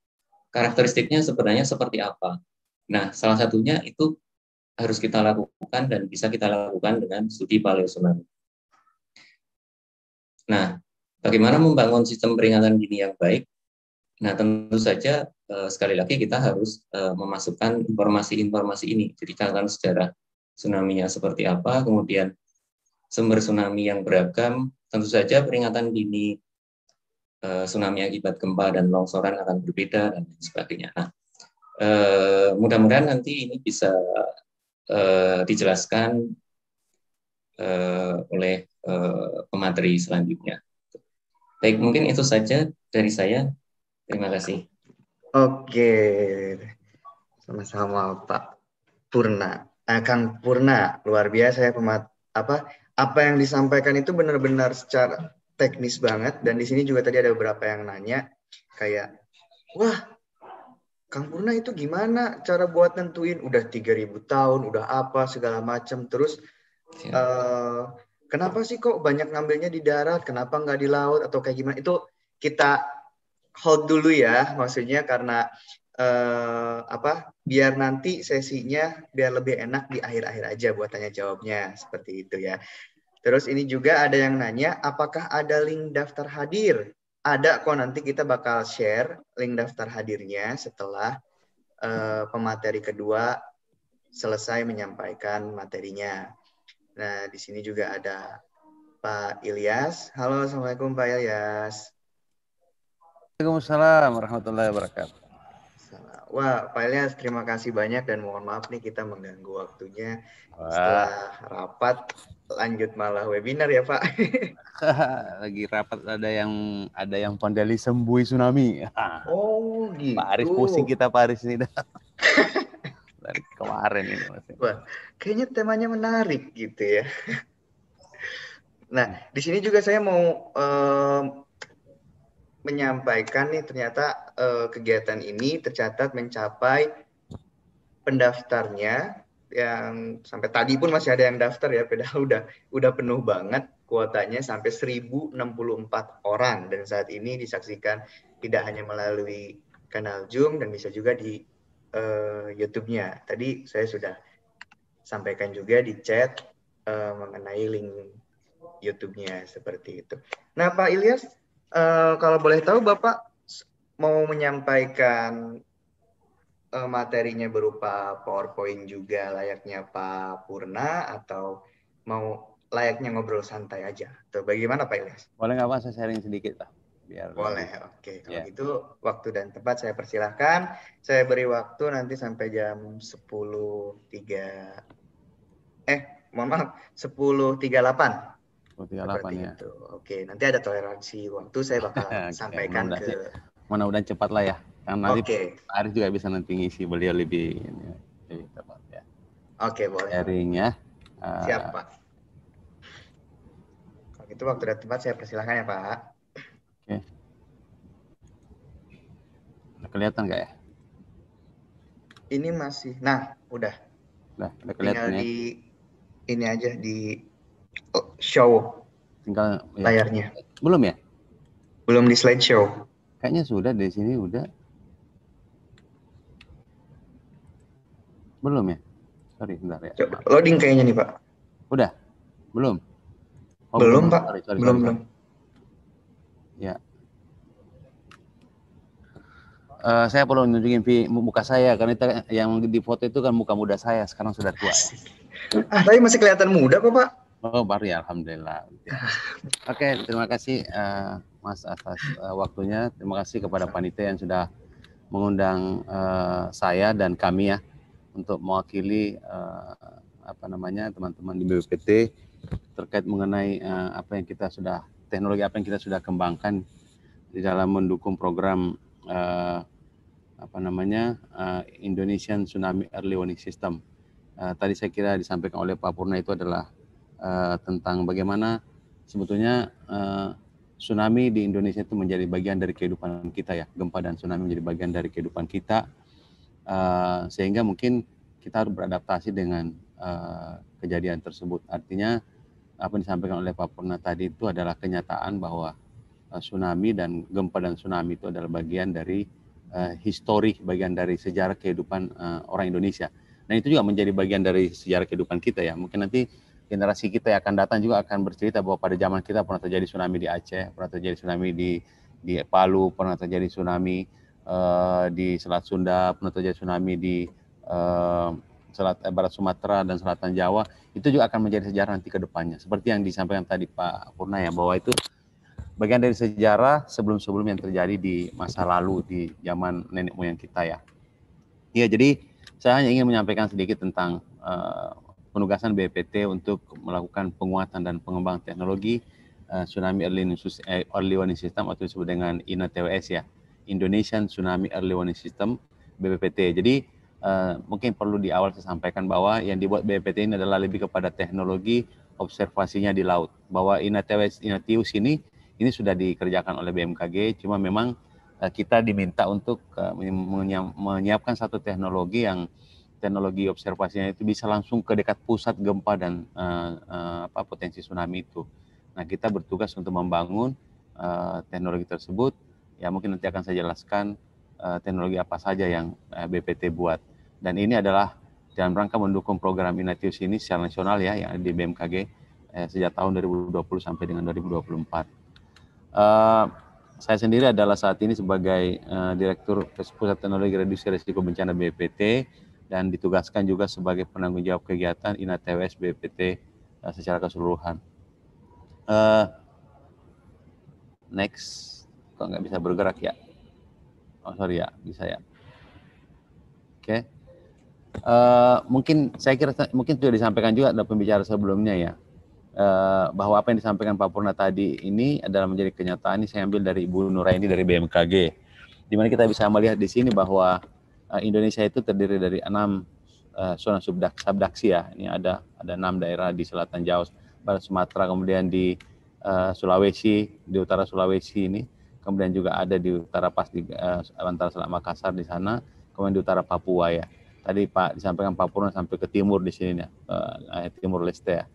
Speaker 5: karakteristiknya sebenarnya seperti apa. Nah, salah satunya itu harus kita lakukan dan bisa kita lakukan dengan studi paleo tsunami. Nah, bagaimana membangun sistem peringatan dini yang baik? Nah, tentu saja Eh, sekali lagi kita harus eh, memasukkan informasi-informasi ini. Jadi catatan sejarah tsunami nya seperti apa, kemudian sumber tsunami yang beragam. Tentu saja peringatan dini eh, tsunami akibat gempa dan longsoran akan berbeda dan sebagainya. Nah, mudah-mudahan nanti ini bisa dijelaskan oleh pemateri selanjutnya. Baik, mungkin itu saja dari saya. Terima kasih.
Speaker 1: Oke, sama-sama Pak Purna. Eh, Kang Purna, luar biasa ya pemat apa apa yang disampaikan itu benar-benar secara teknis banget dan di sini juga tadi ada beberapa yang nanya kayak wah Kang Purna itu gimana cara buat nentuin udah 3000 tahun, udah apa segala macam terus ya. uh, kenapa sih kok banyak ngambilnya di darat, kenapa nggak di laut atau kayak gimana? Itu kita hold dulu ya, maksudnya karena uh, apa? Biar nanti sesinya biar lebih enak di akhir-akhir aja buat tanya jawabnya seperti itu ya. Terus ini juga ada yang nanya, apakah ada link daftar hadir? Ada kok nanti kita bakal share link daftar hadirnya setelah uh, pemateri kedua selesai menyampaikan materinya. Nah, di sini juga ada Pak Ilyas. Halo, Assalamualaikum Pak Ilyas.
Speaker 6: Waalaikumsalam warahmatullahi wabarakatuh. Wah,
Speaker 1: Pak Elias, terima kasih banyak dan mohon maaf nih kita mengganggu waktunya Wah. setelah rapat lanjut malah webinar ya Pak.
Speaker 6: Lagi rapat ada yang ada yang pondali sembui tsunami.
Speaker 1: Oh gitu. Pak Aris pusing
Speaker 6: kita Pak Aris ini dah. Dari kemarin ini Maksudnya. Wah,
Speaker 1: kayaknya temanya menarik gitu ya. Nah, di sini juga saya mau um, menyampaikan nih ternyata eh, kegiatan ini tercatat mencapai pendaftarnya yang sampai tadi pun masih ada yang daftar ya padahal udah udah penuh banget kuotanya sampai 1064 orang dan saat ini disaksikan tidak hanya melalui kanal Zoom dan bisa juga di uh, YouTube-nya. Tadi saya sudah sampaikan juga di chat uh, mengenai link YouTube-nya seperti itu. Nah, Pak Ilyas Eh, kalau boleh tahu Bapak mau menyampaikan uh, materinya berupa PowerPoint juga layaknya Pak Purna atau mau layaknya ngobrol santai aja? Tuh, bagaimana Pak Ilyas?
Speaker 6: Boleh nggak Pak saya sharing sedikit Pak? Biar Boleh, oke. Okay. Kalau yeah.
Speaker 1: Gitu, waktu dan tempat saya persilahkan. Saya beri waktu nanti sampai jam 10.3 eh mohon maaf 10.38.
Speaker 6: 28 ya. Itu.
Speaker 1: Oke, nanti ada toleransi waktu saya bakal sampaikan mudah, ke
Speaker 6: Mana udah cepat lah ya. Karena nanti okay. Arif juga bisa nanti ngisi beliau lebih lebih tepat ya. Oke, okay, boleh. Sharing ya. Uh, Siap,
Speaker 1: Pak. Kalau gitu waktu dan tempat saya persilahkan ya, Pak. Oke.
Speaker 6: Okay. Kelihatan nggak ya?
Speaker 1: Ini masih. Nah, udah.
Speaker 6: Udah, udah kelihatan Tinggal ya. di
Speaker 1: ini aja di show
Speaker 6: tinggal ya. layarnya belum ya
Speaker 1: belum di slide show.
Speaker 6: kayaknya sudah di sini udah belum ya sorry sebentar ya Coba, loading kayaknya nih pak udah belum oh, belum, belum pak sorry, sorry, belum sorry. belum ya Uh, saya perlu nunjukin muka saya karena itu yang di foto itu kan muka muda saya sekarang sudah tua. Ya. Ah, tapi masih kelihatan muda kok pak. Oh baru ya alhamdulillah. Oke okay, terima kasih uh, Mas atas uh, waktunya. Terima kasih kepada panitia yang sudah mengundang uh, saya dan kami ya untuk mewakili uh, apa namanya teman-teman di BPPT terkait mengenai uh, apa yang kita sudah teknologi apa yang kita sudah kembangkan di dalam mendukung program uh, apa namanya uh, Indonesian Tsunami Early Warning System. Uh, tadi saya kira disampaikan oleh Pak Purna itu adalah uh, tentang bagaimana sebetulnya uh, tsunami di Indonesia itu menjadi bagian dari kehidupan kita ya gempa dan tsunami menjadi bagian dari kehidupan kita uh, sehingga mungkin kita harus beradaptasi dengan uh, kejadian tersebut artinya apa yang disampaikan oleh Pak Purna tadi itu adalah kenyataan bahwa uh, tsunami dan gempa dan tsunami itu adalah bagian dari uh, histori bagian dari sejarah kehidupan uh, orang Indonesia dan itu juga menjadi bagian dari sejarah kehidupan kita ya mungkin nanti generasi kita yang akan datang juga akan bercerita bahwa pada zaman kita pernah terjadi tsunami di Aceh, pernah terjadi tsunami di di Palu, pernah terjadi tsunami uh, di Selat Sunda, pernah terjadi tsunami di uh, Selat eh, Barat Sumatera dan Selatan Jawa. Itu juga akan menjadi sejarah nanti ke depannya. Seperti yang disampaikan tadi Pak Purna ya, bahwa itu bagian dari sejarah sebelum-sebelum yang terjadi di masa lalu di zaman nenek moyang kita ya. Iya, jadi saya hanya ingin menyampaikan sedikit tentang uh, penugasan BPT untuk melakukan penguatan dan pengembang teknologi uh, tsunami early warning, system, eh, early warning system atau disebut dengan INATWS ya Indonesian Tsunami Early Warning System BPPT. Jadi uh, mungkin perlu di awal saya sampaikan bahwa yang dibuat BPPT ini adalah lebih kepada teknologi observasinya di laut. Bahwa INATWS INATIUS ini ini sudah dikerjakan oleh BMKG, cuma memang kita diminta untuk menyiapkan satu teknologi yang teknologi observasinya itu bisa langsung ke dekat pusat gempa dan uh, uh, apa potensi tsunami itu. Nah, kita bertugas untuk membangun uh, teknologi tersebut. Ya, mungkin nanti akan saya jelaskan uh, teknologi apa saja yang uh, BPT buat. Dan ini adalah dalam rangka mendukung program Inatius ini secara nasional ya yang di BMKG eh, sejak tahun 2020 sampai dengan 2024. Uh, saya sendiri adalah saat ini sebagai uh, Direktur Pusat Teknologi Reduksi Risiko Bencana BPT dan ditugaskan juga sebagai penanggung jawab kegiatan INATWS BPT eh, secara keseluruhan. Uh, next, kok nggak bisa bergerak ya? Oh sorry ya, bisa ya. Oke. Okay. Uh, eh, mungkin saya kira mungkin sudah disampaikan juga dalam pembicara sebelumnya ya uh, bahwa apa yang disampaikan Pak Purna tadi ini adalah menjadi kenyataan ini saya ambil dari Ibu Nuraini dari BMKG di mana kita bisa melihat di sini bahwa Eh, Indonesia itu terdiri dari enam eh, zona subdak, subdaksi ya. Ini ada ada enam daerah di selatan Jawa, barat Sumatera, kemudian di eh, Sulawesi, di utara Sulawesi ini, kemudian juga ada di utara pas di uh, antara Selat Makassar di sana, kemudian di utara Papua ya. Tadi Pak disampaikan Papua sampai ke timur di sini ya, uh, timur leste ya.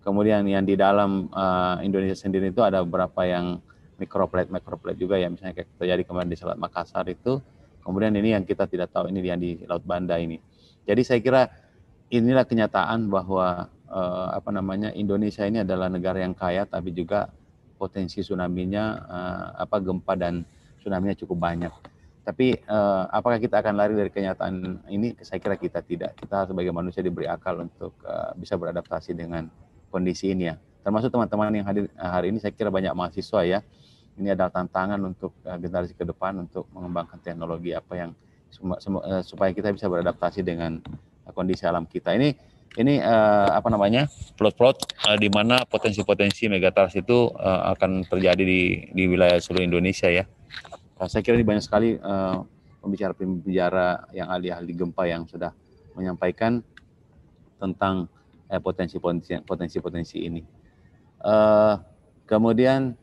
Speaker 6: Kemudian yang di dalam uh, Indonesia sendiri itu ada beberapa yang mikroplate mikroplate juga ya misalnya kayak terjadi kemarin di Selat Makassar itu Kemudian ini yang kita tidak tahu ini yang di Laut Banda ini. Jadi saya kira inilah kenyataan bahwa eh, apa namanya Indonesia ini adalah negara yang kaya tapi juga potensi tsunami-nya eh, apa gempa dan tsunami-nya cukup banyak. Tapi eh, apakah kita akan lari dari kenyataan ini? Saya kira kita tidak. Kita sebagai manusia diberi akal untuk eh, bisa beradaptasi dengan kondisi ini ya. Termasuk teman-teman yang hadir eh, hari ini saya kira banyak mahasiswa ya ini adalah tantangan untuk eh, generasi ke depan untuk mengembangkan teknologi apa yang eh, supaya kita bisa beradaptasi dengan kondisi alam kita. Ini ini uh, apa namanya plot-plot uh, di mana potensi-potensi megatrust itu uh, akan terjadi di di wilayah seluruh Indonesia ya. uh, saya kira ini banyak sekali uh, pembicara-pembicara yang ahli-ahli gempa yang sudah menyampaikan tentang potensi-potensi eh, ini. Uh, kemudian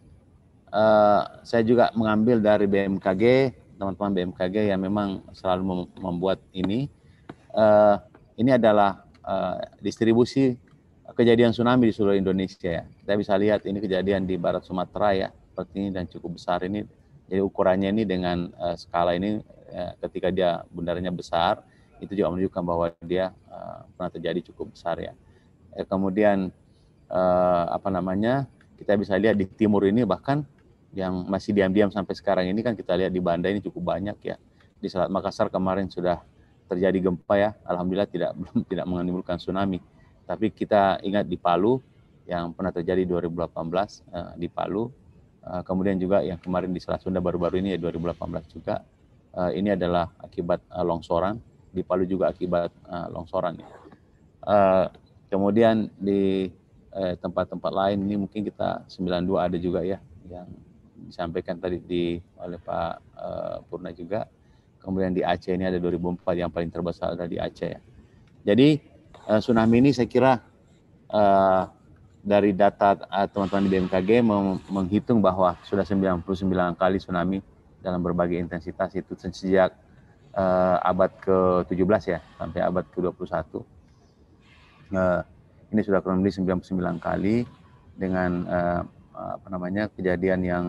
Speaker 6: Eh, saya juga mengambil dari BMKG, teman-teman BMKG yang memang selalu membuat ini. Uh, ini adalah uh, distribusi kejadian tsunami di seluruh Indonesia ya. Kita bisa lihat ini kejadian di Barat Sumatera ya, seperti ini dan cukup besar ini. Jadi ukurannya ini dengan uh, skala ini ya, ketika dia bundarannya besar, itu juga menunjukkan bahwa dia uh, pernah terjadi cukup besar ya. Eh, kemudian uh, apa namanya? Kita bisa lihat di timur ini bahkan yang masih diam-diam sampai sekarang ini kan kita lihat di Banda ini cukup banyak ya. Di Selat Makassar kemarin sudah terjadi gempa ya, alhamdulillah tidak belum tidak menimbulkan tsunami. Tapi kita ingat di Palu yang pernah terjadi 2018 eh, di Palu, eh, kemudian juga yang kemarin di Selat Sunda baru-baru ini ya 2018 juga eh, ini adalah akibat eh, longsoran di Palu juga akibat eh, longsoran ya. Eh, kemudian di eh, tempat-tempat eh, lain ini mungkin kita 92 ada juga ya yang disampaikan tadi di oleh Pak uh, Purna juga. Kemudian di Aceh ini ada 2004 yang paling terbesar ada di Aceh ya. Jadi uh, tsunami ini saya kira uh, dari data teman-teman uh, di BMKG menghitung bahwa sudah 99 kali tsunami dalam berbagai intensitas itu sejak uh, abad ke-17 ya sampai abad ke-21. Uh, ini sudah kurang lebih 99 kali dengan uh, Eh, apa namanya kejadian yang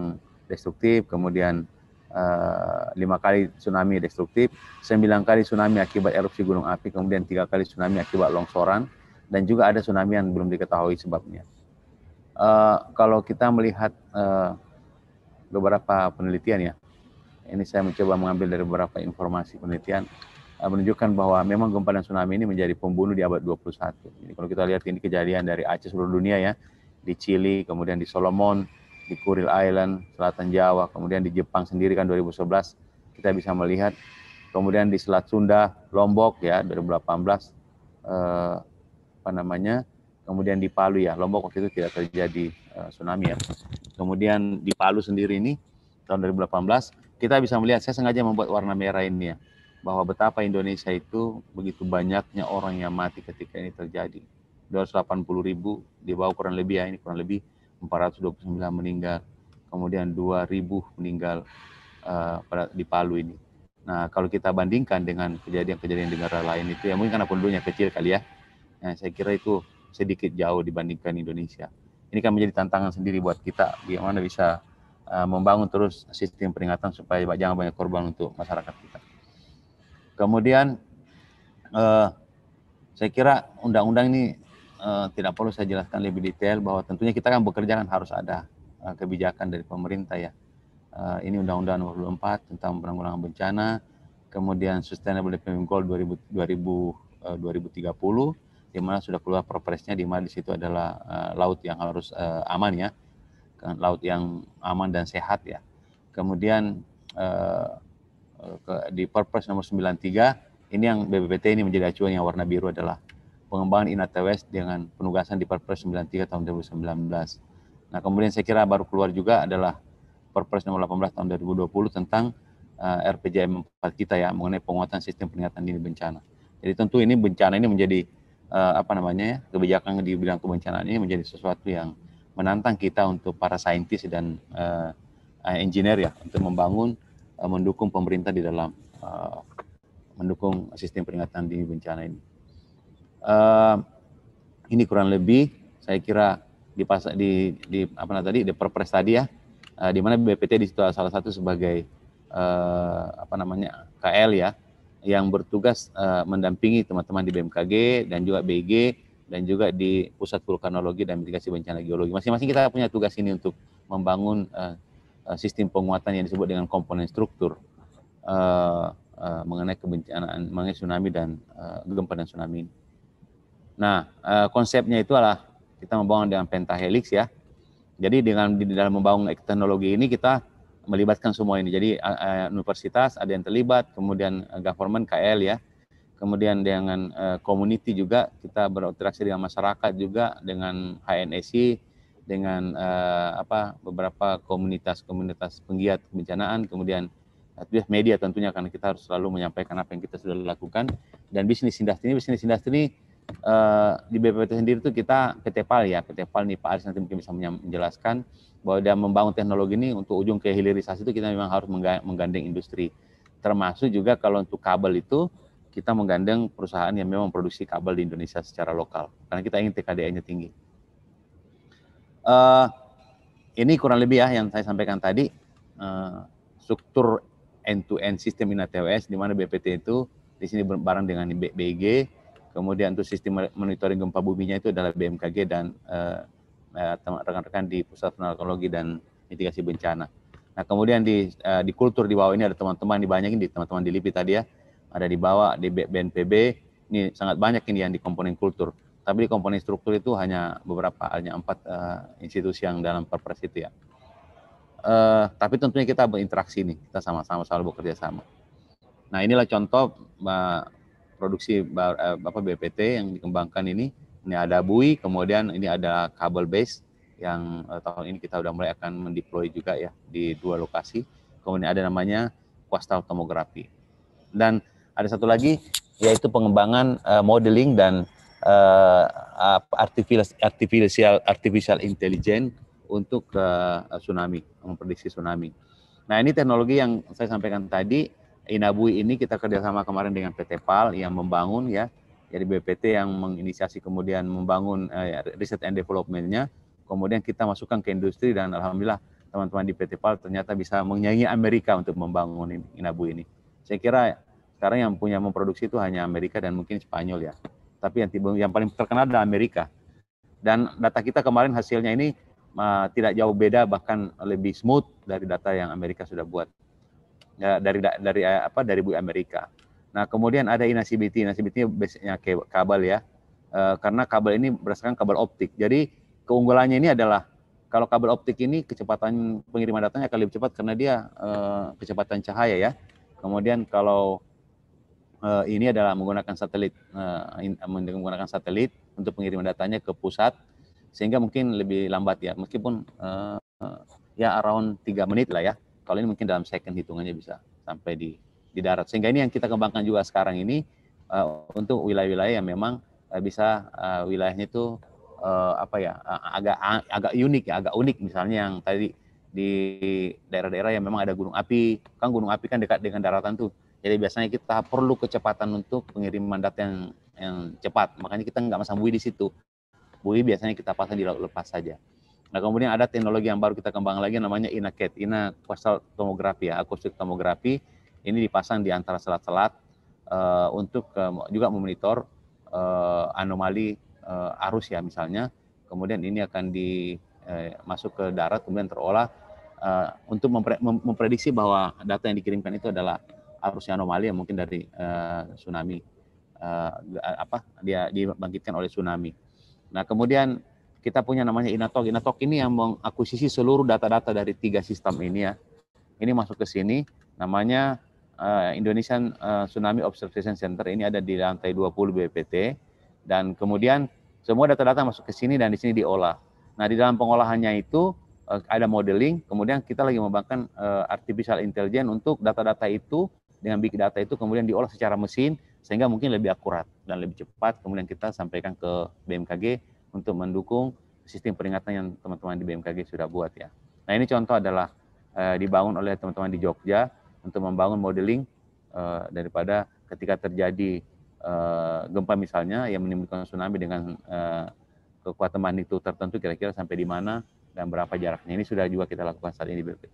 Speaker 6: destruktif, kemudian eh, lima kali tsunami destruktif, sembilan kali tsunami akibat erupsi gunung api, kemudian tiga kali tsunami akibat longsoran, dan juga ada tsunami yang belum diketahui sebabnya. Uh, kalau kita melihat uh, beberapa penelitian ya, ini saya mencoba mengambil dari beberapa informasi penelitian menunjukkan bahwa memang gempa dan tsunami ini menjadi pembunuh di abad 21. Jadi kalau kita lihat ini kejadian dari Aceh seluruh dunia ya, di Chili, kemudian di Solomon, di Kuril Island, Selatan Jawa, kemudian di Jepang sendiri kan 2011 kita bisa melihat, kemudian di Selat Sunda, Lombok ya 2018 eh, apa namanya, kemudian di Palu ya, Lombok waktu itu tidak terjadi eh, tsunami ya, kemudian di Palu sendiri ini tahun 2018 kita bisa melihat, saya sengaja membuat warna merah ini ya, bahwa betapa Indonesia itu begitu banyaknya orang yang mati ketika ini terjadi 280 ribu di bawah kurang lebih ya ini kurang lebih 429 meninggal kemudian 2000 meninggal uh, pada di Palu ini. Nah kalau kita bandingkan dengan kejadian-kejadian negara lain itu ya mungkin karena penduduknya kecil kali ya. Nah, saya kira itu sedikit jauh dibandingkan Indonesia. Ini kan menjadi tantangan sendiri buat kita bagaimana bisa uh, membangun terus sistem peringatan supaya jangan banyak korban untuk masyarakat kita. Kemudian uh, saya kira undang-undang ini uh, tidak perlu saya jelaskan lebih detail bahwa tentunya kita kan bekerja kan harus ada uh, kebijakan dari pemerintah ya. Uh, ini Undang-Undang Nomor 24 tentang penanggulangan bencana, kemudian Sustainable Development Goal 2000, 2000 uh, 2030 di mana sudah keluar perpresnya di mana di situ adalah uh, laut yang harus uh, aman ya. Kan, laut yang aman dan sehat ya. Kemudian uh, ke, di Perpres nomor 93 ini yang BBPT ini menjadi acuan yang warna biru adalah pengembangan West dengan penugasan di Perpres 93 tahun 2019. Nah, kemudian saya kira baru keluar juga adalah Perpres nomor 18 tahun 2020 tentang uh, eh, RPJM 4 kita ya mengenai penguatan sistem peringatan dini bencana. Jadi tentu ini bencana ini menjadi uh, apa namanya ya, kebijakan di bidang kebencanaan ini menjadi sesuatu yang menantang kita untuk para saintis dan uh, engineer ya untuk membangun uh, mendukung pemerintah di dalam uh, mendukung sistem peringatan dini bencana ini uh, ini kurang lebih saya kira di pasar di, di apa namanya tadi di perpres tadi ya uh, di mana BPT di situ salah satu sebagai uh, apa namanya KL ya yang bertugas uh, mendampingi teman-teman di BMKG dan juga BG dan juga di Pusat Vulkanologi dan Mitigasi Bencana Geologi. Masing-masing kita punya tugas ini untuk membangun uh, sistem penguatan yang disebut dengan komponen struktur uh, uh, mengenai kebencanaan, mengenai tsunami dan uh, gempa dan tsunami ini. Nah, eh, konsepnya itu adalah kita membangun dengan pentahelix ya. Jadi dengan di dalam membangun teknologi ini kita melibatkan semua ini. Jadi eh, eh, universitas ada yang terlibat, kemudian government KL ya. Kemudian dengan community juga kita berinteraksi dengan masyarakat juga dengan HNSI dengan apa beberapa komunitas-komunitas penggiat kebencanaan, kemudian media tentunya karena kita harus selalu menyampaikan apa yang kita sudah lakukan dan bisnis industri ini bisnis industri ini Eh, di BPPT sendiri tuh kita PT PAL ya, PT PAL nih Pak Aris nanti mungkin bisa menjelaskan bahwa dia membangun teknologi ini untuk ujung ke hilirisasi itu kita memang harus menggandeng industri. Termasuk juga kalau untuk kabel itu kita menggandeng perusahaan yang memang produksi kabel di Indonesia secara lokal karena kita ingin TKDN-nya tinggi. Uh, ini kurang lebih ya yang saya sampaikan tadi uh, struktur end-to-end sistem INATWS di mana BPT itu di sini bareng dengan BBG Kemudian untuk sistem monitoring gempa buminya itu adalah BMKG dan eh, eh, rekan-rekan uh, di Pusat Vulkanologi dan Mitigasi Bencana. Nah, kemudian di uh, di kultur di bawah ini ada teman-teman dibanyakin di teman-teman di LIPI tadi ya. Ada di bawah di BNPB. Ini sangat banyak ini yang di komponen kultur. Tapi di komponen struktur itu hanya beberapa hanya empat uh, institusi yang dalam perpres itu ya. tapi tentunya kita berinteraksi nih, kita sama-sama selalu bekerja sama. Nah, inilah contoh Mbak produksi Bapak eh, BPT yang dikembangkan ini. Ini ada bui, kemudian ini ada kabel base yang eh, tahun ini kita sudah mulai akan mendeploy juga ya di dua lokasi. Kemudian ada namanya kuastal tomografi. Dan ada satu lagi yaitu pengembangan uh, modeling dan uh, artificial artificial artificial intelligence untuk uh, tsunami, memprediksi tsunami. Nah, ini teknologi yang saya sampaikan tadi Inabui ini kita kerjasama kemarin dengan PT PAL yang membangun ya, jadi BPT yang menginisiasi kemudian membangun eh, ya, riset and developmentnya, kemudian kita masukkan ke industri dan alhamdulillah teman-teman di PT PAL ternyata bisa menyaingi Amerika untuk membangun inabui ini. Saya kira sekarang yang punya memproduksi itu hanya Amerika dan mungkin Spanyol ya, tapi yang, yang paling terkenal adalah Amerika. Dan data kita kemarin hasilnya ini uh, tidak jauh beda bahkan lebih smooth dari data yang Amerika sudah buat ya, dari dari eh, apa dari bui Amerika. Nah kemudian ada inasibiti, inasibiti biasanya kabel ya, e, karena kabel ini berdasarkan kabel optik. Jadi keunggulannya ini adalah kalau kabel optik ini kecepatan pengiriman datanya akan lebih cepat karena dia e, kecepatan cahaya ya. Kemudian kalau e, ini adalah menggunakan satelit, in, menggunakan satelit untuk pengiriman datanya ke pusat sehingga mungkin lebih lambat ya, meskipun ya around tiga menit lah ya kalau ini mungkin dalam second hitungannya bisa sampai di di darat. Sehingga ini yang kita kembangkan juga sekarang ini uh, untuk wilayah-wilayah yang memang uh, bisa uh, wilayahnya itu uh, apa ya agak agak unik ya, agak unik misalnya yang tadi di daerah-daerah yang memang ada gunung api. Kan gunung api kan dekat dengan daratan tuh. Jadi biasanya kita perlu kecepatan untuk pengiriman data yang yang cepat. Makanya kita nggak masang bui di situ. bui biasanya kita pasang di laut lepas saja. Nah, kemudian ada teknologi yang baru kita kembangkan lagi namanya INACAT, INA Coastal Tomografi ya, akustik tomografi. Ini dipasang di antara selat-selat uh, untuk uh, juga memonitor uh, anomali uh, arus ya misalnya. Kemudian ini akan di uh, masuk ke darat kemudian terolah uh, untuk mempre memprediksi bahwa data yang dikirimkan itu adalah arus anomali yang mungkin dari uh, tsunami uh, apa dia dibangkitkan oleh tsunami. Nah, kemudian kita punya namanya Inatok. Inatok ini yang mengakuisisi seluruh data-data dari tiga sistem ini ya. Ini masuk ke sini, namanya uh, Indonesian uh, Tsunami Observation Center. Ini ada di lantai 20 BPT. Dan kemudian semua data-data masuk ke sini dan di sini diolah. Nah, di dalam pengolahannya itu uh, ada modeling, kemudian kita lagi membangun uh, artificial intelligence untuk data-data itu dengan big data itu kemudian diolah secara mesin sehingga mungkin lebih akurat dan lebih cepat kemudian kita sampaikan ke BMKG untuk mendukung sistem peringatan yang teman-teman di BMKG sudah buat ya. Nah ini contoh adalah e, dibangun oleh teman-teman di Jogja untuk membangun modeling e, daripada ketika terjadi e, gempa misalnya yang menimbulkan tsunami dengan e, kekuatan magnitudo tertentu kira-kira sampai di mana dan berapa jaraknya. Ini sudah juga kita lakukan saat ini di BPT.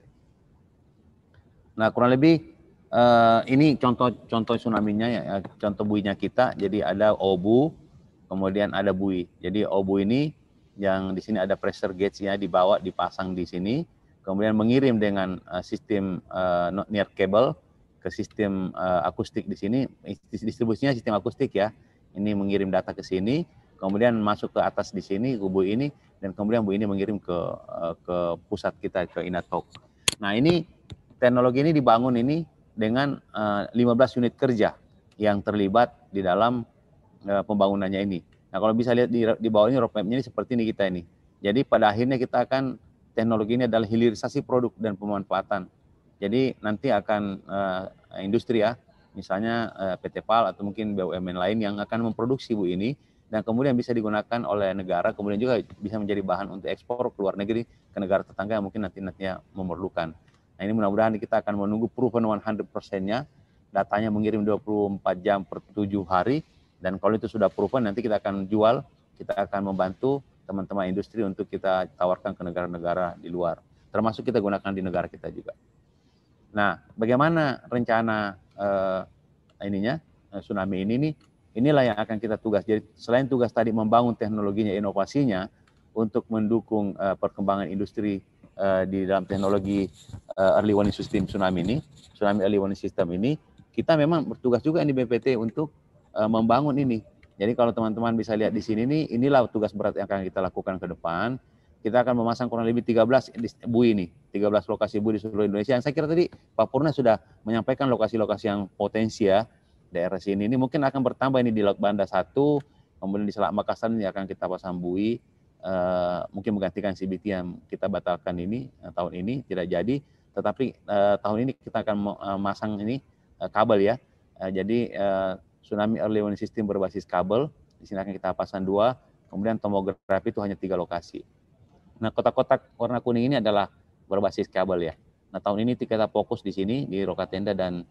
Speaker 6: Nah kurang lebih e, ini contoh-contoh tsunami-nya ya, contoh buinya kita. Jadi ada Obu, kemudian ada bui. Jadi obu oh, ini yang di sini ada pressure gauge-nya dibawa dipasang di sini, kemudian mengirim dengan eh, sistem uh, near cable ke sistem uh, akustik di sini. Distribusinya sistem akustik ya. Ini mengirim data ke sini, kemudian masuk ke atas di sini bui ini dan kemudian bui ini mengirim ke uh, ke pusat kita ke Inatok. Nah, ini teknologi ini dibangun ini dengan uh, 15 unit kerja yang terlibat di dalam uh, pembangunannya ini. Nah kalau bisa lihat di, di bawah ini roadmapnya ini seperti ini kita ini. Jadi pada akhirnya kita akan teknologi ini adalah hilirisasi produk dan pemanfaatan. Jadi nanti akan uh, industri ya, misalnya uh, eh, PT PAL atau mungkin BUMN lain yang akan memproduksi bu ini dan kemudian bisa digunakan oleh negara, kemudian juga bisa menjadi bahan untuk ekspor ke luar negeri ke negara tetangga yang mungkin nanti nantinya memerlukan. Nah ini mudah-mudahan kita akan menunggu proven 100%-nya, datanya mengirim 24 jam per 7 hari, dan kalau itu sudah proven, nanti kita akan jual, kita akan membantu teman-teman industri untuk kita tawarkan ke negara-negara di luar. Termasuk kita gunakan di negara kita juga. Nah, bagaimana rencana uh, ininya eh, tsunami ini nih? Inilah yang akan kita tugas. Jadi selain tugas tadi membangun teknologinya, inovasinya untuk mendukung uh, perkembangan industri Uh, di dalam teknologi uh, early warning system tsunami ini, tsunami early warning system ini, kita memang bertugas juga di BPT untuk uh, membangun ini. Jadi kalau teman-teman bisa lihat di sini nih, inilah tugas berat yang akan kita lakukan ke depan. Kita akan memasang kurang lebih 13 bui tiga 13 lokasi bui di seluruh Indonesia. Yang saya kira tadi Pak Purna sudah menyampaikan lokasi-lokasi yang potensial ya daerah sini. Ini mungkin akan bertambah ini di Laut Banda 1, kemudian di Selat Makassar ini akan kita pasang bui. Uh, mungkin menggantikan CBT yang kita batalkan ini uh, tahun ini tidak jadi, tetapi uh, tahun ini kita akan memasang ini kabel ya. jadi tsunami early warning system berbasis kabel. Di sini akan kita pasang dua, kemudian tomografi itu hanya tiga lokasi. Nah, kotak-kotak warna kuning ini adalah berbasis kabel ya. Nah, tahun ini kita fokus di sini di Rokatenda dan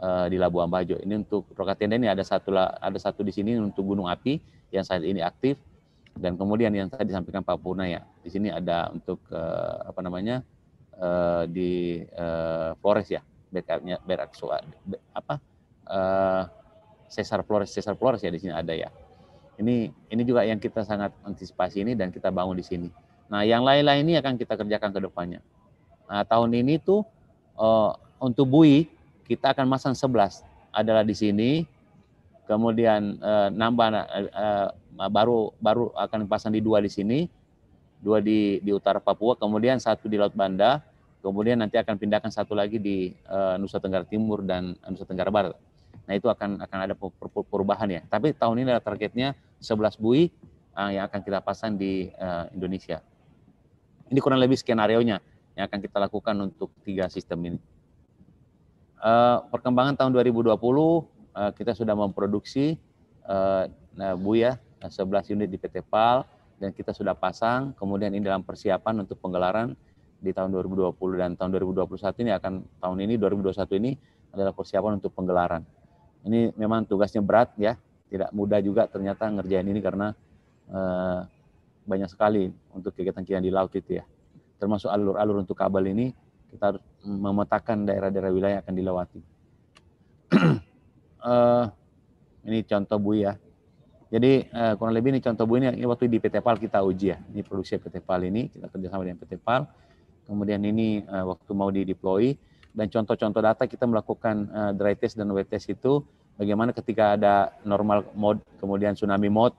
Speaker 6: uh, di Labuan Bajo. Ini untuk Rokatenda ini ada satu ada satu di sini untuk gunung api yang saat ini aktif dan kemudian yang tadi disampaikan Pak ya. Di sini ada untuk uh, apa namanya? Uh, di uh, ya, backup berak berak apa? Uh, Cesar Flores Cesar Flores ya di sini ada ya. Ini ini juga yang kita sangat antisipasi ini dan kita bangun di sini. Nah, yang lain-lain ini akan kita kerjakan ke depannya. Nah, tahun ini tuh uh, untuk bui kita akan masang 11 adalah di sini. Kemudian uh, nambah uh, baru baru akan pasang di dua di sini, dua di di utara Papua, kemudian satu di Laut Banda, kemudian nanti akan pindahkan satu lagi di uh, Nusa Tenggara Timur dan Nusa Tenggara Barat. Nah itu akan akan ada perubahan ya. Tapi tahun ini ada targetnya 11 bui eh, yang akan kita pasang di eh, Indonesia. Ini kurang lebih skenario nya yang akan kita lakukan untuk tiga sistem ini. Eh, perkembangan tahun 2020 uh, kita sudah memproduksi uh, bu ya 11 unit di PT PAL dan kita sudah pasang. Kemudian ini dalam persiapan untuk penggelaran di tahun 2020 dan tahun 2021 ini akan tahun ini 2021 ini adalah persiapan untuk penggelaran. Ini memang tugasnya berat ya, tidak mudah juga ternyata ngerjain ini karena eh, banyak sekali untuk kegiatan kita di laut itu ya. Termasuk alur-alur untuk kabel ini kita harus memetakan daerah-daerah wilayah yang akan dilewati. eh, ini contoh bui ya. Jadi eh, kurang lebih ini contoh bui ini, ini waktu di PT Pal kita uji ya. Ini produksi PT Pal ini kita kerjasama dengan PT Pal. Kemudian ini eh, waktu mau di deploy dan contoh-contoh data kita melakukan uh, dry test dan wet test itu bagaimana ketika ada normal mode kemudian tsunami mode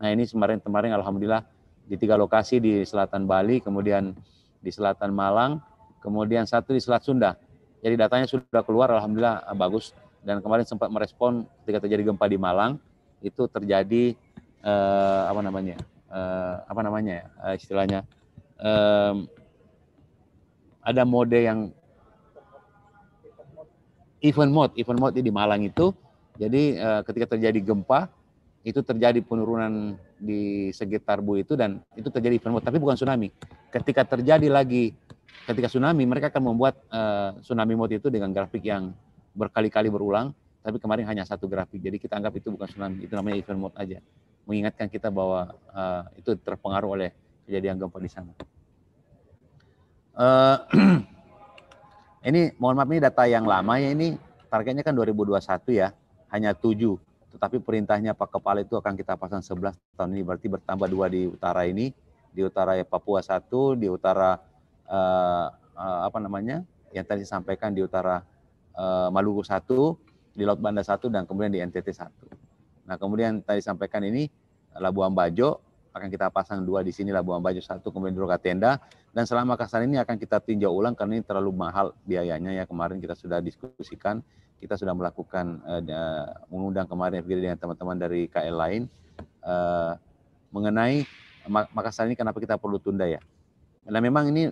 Speaker 6: nah ini kemarin kemarin alhamdulillah di tiga lokasi di selatan Bali kemudian di selatan Malang kemudian satu di Selat Sunda jadi datanya sudah keluar alhamdulillah eh, bagus dan kemarin sempat merespon ketika terjadi gempa di Malang itu terjadi uh, apa namanya uh, apa namanya ya, istilahnya ada mode yang event mode. Event mode di Malang itu, jadi uh, ketika terjadi gempa, itu terjadi penurunan di sekitar bu itu dan itu terjadi event mode, tapi bukan tsunami. Ketika terjadi lagi, ketika tsunami, mereka akan membuat uh, tsunami mode itu dengan grafik yang berkali-kali berulang, tapi kemarin hanya satu grafik. Jadi kita anggap itu bukan tsunami, itu namanya event mode aja. Mengingatkan kita bahwa uh, itu terpengaruh oleh kejadian gempa di sana. Uh, Ini mohon maaf ini data yang lama ya ini targetnya kan 2021 ya, hanya 7. Tetapi perintahnya Pak Kepala itu akan kita pasang 11 tahun ini berarti bertambah dua di utara ini, di utara ya Papua satu, di utara uh, uh, apa namanya? yang tadi disampaikan di utara uh, Maluku satu, di Laut Banda satu dan kemudian di NTT satu. Nah, kemudian tadi disampaikan ini Labuan Bajo akan kita pasang dua di sini Labuan Bajo satu kemudian di Tenda dan selama Makassar ini akan kita tinjau ulang karena ini terlalu mahal biayanya ya kemarin kita sudah diskusikan, kita sudah melakukan uh, mengundang kemarin FGD dengan teman-teman dari KL lain uh, mengenai Makassar ini kenapa kita perlu tunda ya. Nah memang ini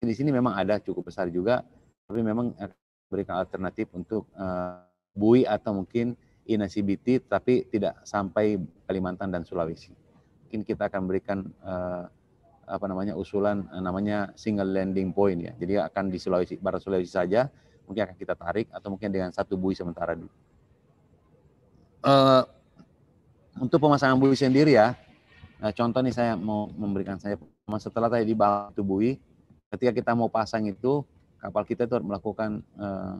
Speaker 6: di sini memang ada cukup besar juga, tapi memang berikan alternatif untuk uh, bui atau mungkin inactivity tapi tidak sampai Kalimantan dan Sulawesi. Mungkin kita akan berikan uh, apa namanya usulan eh, namanya single landing point ya. Jadi akan di Sulawesi Barat Sulawesi saja mungkin akan kita tarik atau mungkin dengan satu bui sementara dulu. Uh, untuk pemasangan bui sendiri ya, nah, contoh nih saya mau memberikan saya setelah tadi dibahas itu buoy, ketika kita mau pasang itu kapal kita itu melakukan uh,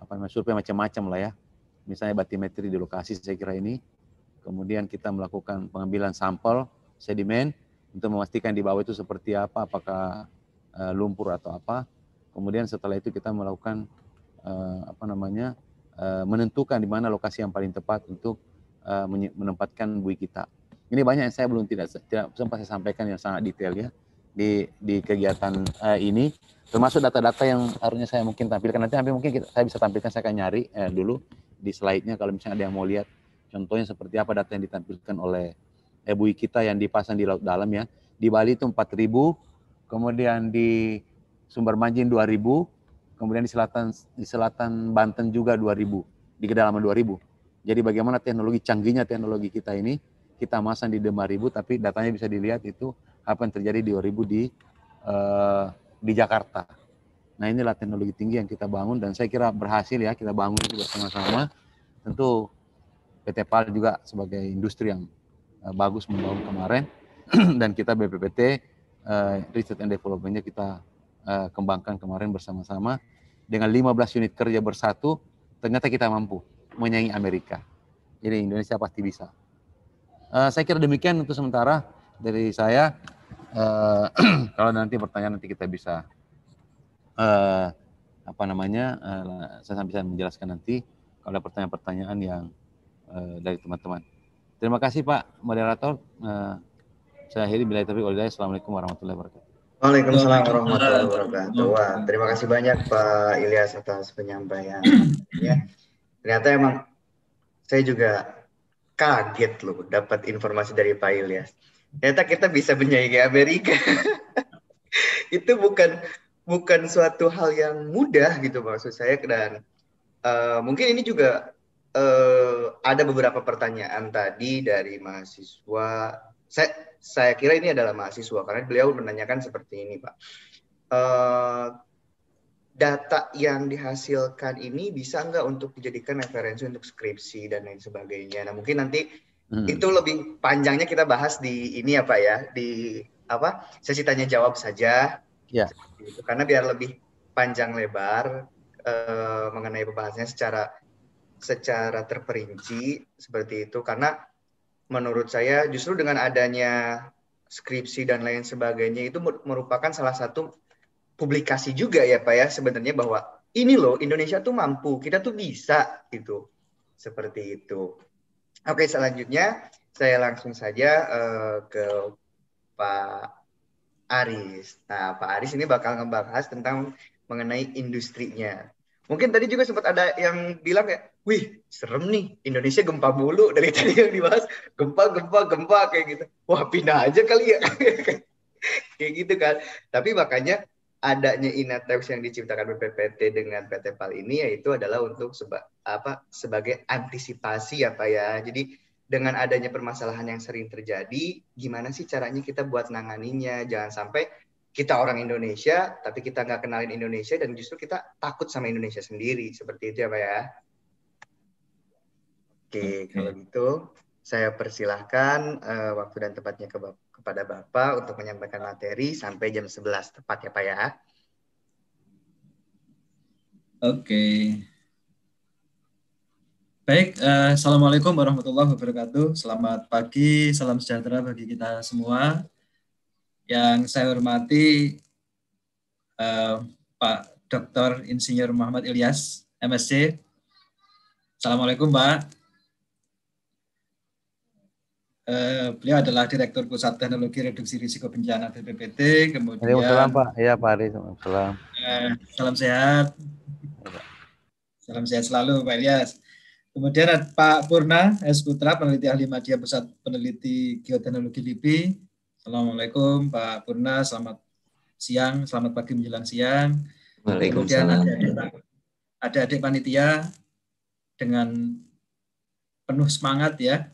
Speaker 6: apa namanya survei macam-macam lah ya. Misalnya batimetri di lokasi saya kira ini, kemudian kita melakukan pengambilan sampel sedimen, untuk memastikan di bawah itu seperti apa, apakah uh, lumpur atau apa. Kemudian setelah itu kita melakukan uh, apa namanya uh, menentukan di mana lokasi yang paling tepat untuk uh, menempatkan bui kita. Ini banyak yang saya belum tidak tidak sempat saya sampaikan yang sangat detail ya di di kegiatan uh, ini termasuk data-data yang harusnya saya mungkin tampilkan nanti hampir mungkin kita, saya bisa tampilkan saya akan nyari eh, dulu di slide-nya kalau misalnya ada yang mau lihat contohnya seperti apa data yang ditampilkan oleh ebui eh, kita yang dipasang di laut dalam ya. Di Bali itu ribu kemudian di Sumber Manjin ribu kemudian di selatan di selatan Banten juga ribu di kedalaman ribu Jadi bagaimana teknologi canggihnya teknologi kita ini kita masang di Dema ribu tapi datanya bisa dilihat itu apa yang terjadi di 2000 di eh, di Jakarta. Nah inilah teknologi tinggi yang kita bangun dan saya kira berhasil ya kita bangun juga sama-sama. Tentu PT PAL juga sebagai industri yang Eh, bagus membangun kemarin dan kita BPPT uh, eh, riset and developmentnya kita uh, kembangkan kemarin bersama-sama dengan 15 unit kerja bersatu ternyata kita mampu menyaingi Amerika. Jadi Indonesia pasti bisa. Uh, saya kira demikian untuk sementara dari saya. Uh, kalau nanti pertanyaan nanti kita bisa uh, apa namanya uh, saya bisa menjelaskan nanti kalau ada pertanyaan-pertanyaan yang uh, dari teman-teman. Terima kasih Pak moderator. Uh, saya akhiri bila taufiq walhidayah. Assalamualaikum warahmatullahi wabarakatuh.
Speaker 1: Waalaikumsalam warahmatullahi wabarakatuh. Wah, terima kasih banyak Pak Ilyas atas penyampaian. ya. Ternyata emang saya juga kaget loh dapat informasi dari Pak Ilyas. Ternyata kita bisa menyaingi Amerika. Itu bukan bukan suatu hal yang mudah gitu maksud saya dan uh, mungkin ini juga uh, ada beberapa pertanyaan tadi dari mahasiswa. Saya, saya kira ini adalah mahasiswa karena beliau menanyakan seperti ini, Pak. Uh, data yang dihasilkan ini bisa nggak untuk dijadikan referensi untuk skripsi dan lain sebagainya. Nah, mungkin nanti hmm. itu lebih panjangnya kita bahas di ini apa ya, ya, di apa? Sesi tanya jawab saja. Ya. Itu. Karena biar lebih panjang lebar uh, mengenai pembahasannya secara secara terperinci seperti itu karena menurut saya justru dengan adanya skripsi dan lain sebagainya itu merupakan salah satu publikasi juga ya Pak ya sebenarnya bahwa ini loh Indonesia tuh mampu, kita tuh bisa gitu. Seperti itu. Oke, selanjutnya saya langsung saja uh, ke Pak Aris. Nah, Pak Aris ini bakal ngebahas tentang mengenai industrinya. Mungkin tadi juga sempat ada yang bilang kayak, wih serem nih Indonesia gempa mulu dari tadi yang dibahas gempa gempa gempa kayak gitu. Wah pindah aja kali ya kayak gitu kan. Tapi makanya adanya Inatex yang diciptakan BPPT dengan PT PAL ini yaitu adalah untuk seba, apa sebagai antisipasi ya Pak ya. Jadi dengan adanya permasalahan yang sering terjadi, gimana sih caranya kita buat nanganinya? Jangan sampai kita orang Indonesia tapi kita nggak kenalin Indonesia dan justru kita takut sama Indonesia sendiri seperti itu ya pak ya oke okay, kalau gitu saya persilahkan uh, waktu dan tempatnya ke kepada Bapak untuk menyampaikan materi sampai jam 11 tepat ya Pak ya. Oke.
Speaker 3: Okay. Baik, uh, Assalamualaikum warahmatullahi wabarakatuh. Selamat pagi, salam sejahtera bagi kita semua. Yang saya hormati uh, Pak Dr. Insinyur Muhammad Ilyas, MSc. Assalamualaikum, Pak. Uh, beliau adalah Direktur Pusat Teknologi Reduksi Risiko Bencana BPPT. Kemudian, malam Pak.
Speaker 6: Ya Pak Ari. Salam. Uh,
Speaker 3: eh, salam sehat. Salam sehat selalu, Pak Ilyas. Kemudian Pak Purna S. Putra, peneliti ahli media pusat peneliti geoteknologi LIPI. Assalamualaikum Pak Purna, selamat siang, selamat pagi menjelang siang.
Speaker 5: Waalaikumsalam.
Speaker 3: Kemudian ada adik, panitia dengan penuh semangat ya.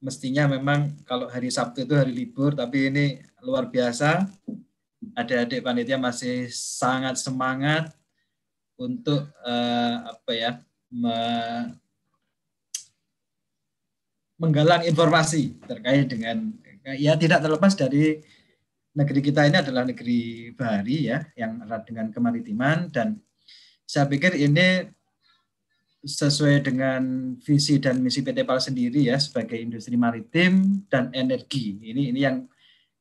Speaker 3: Mestinya memang kalau hari Sabtu itu hari libur, tapi ini luar biasa. Ada adik panitia masih sangat semangat untuk eh, apa ya me, menggalang informasi terkait dengan Ya, ya tidak terlepas dari negeri kita ini adalah negeri bahari ya yang erat dengan kemaritiman dan saya pikir ini sesuai dengan visi dan misi PT PAL sendiri ya sebagai industri maritim dan energi. Ini ini yang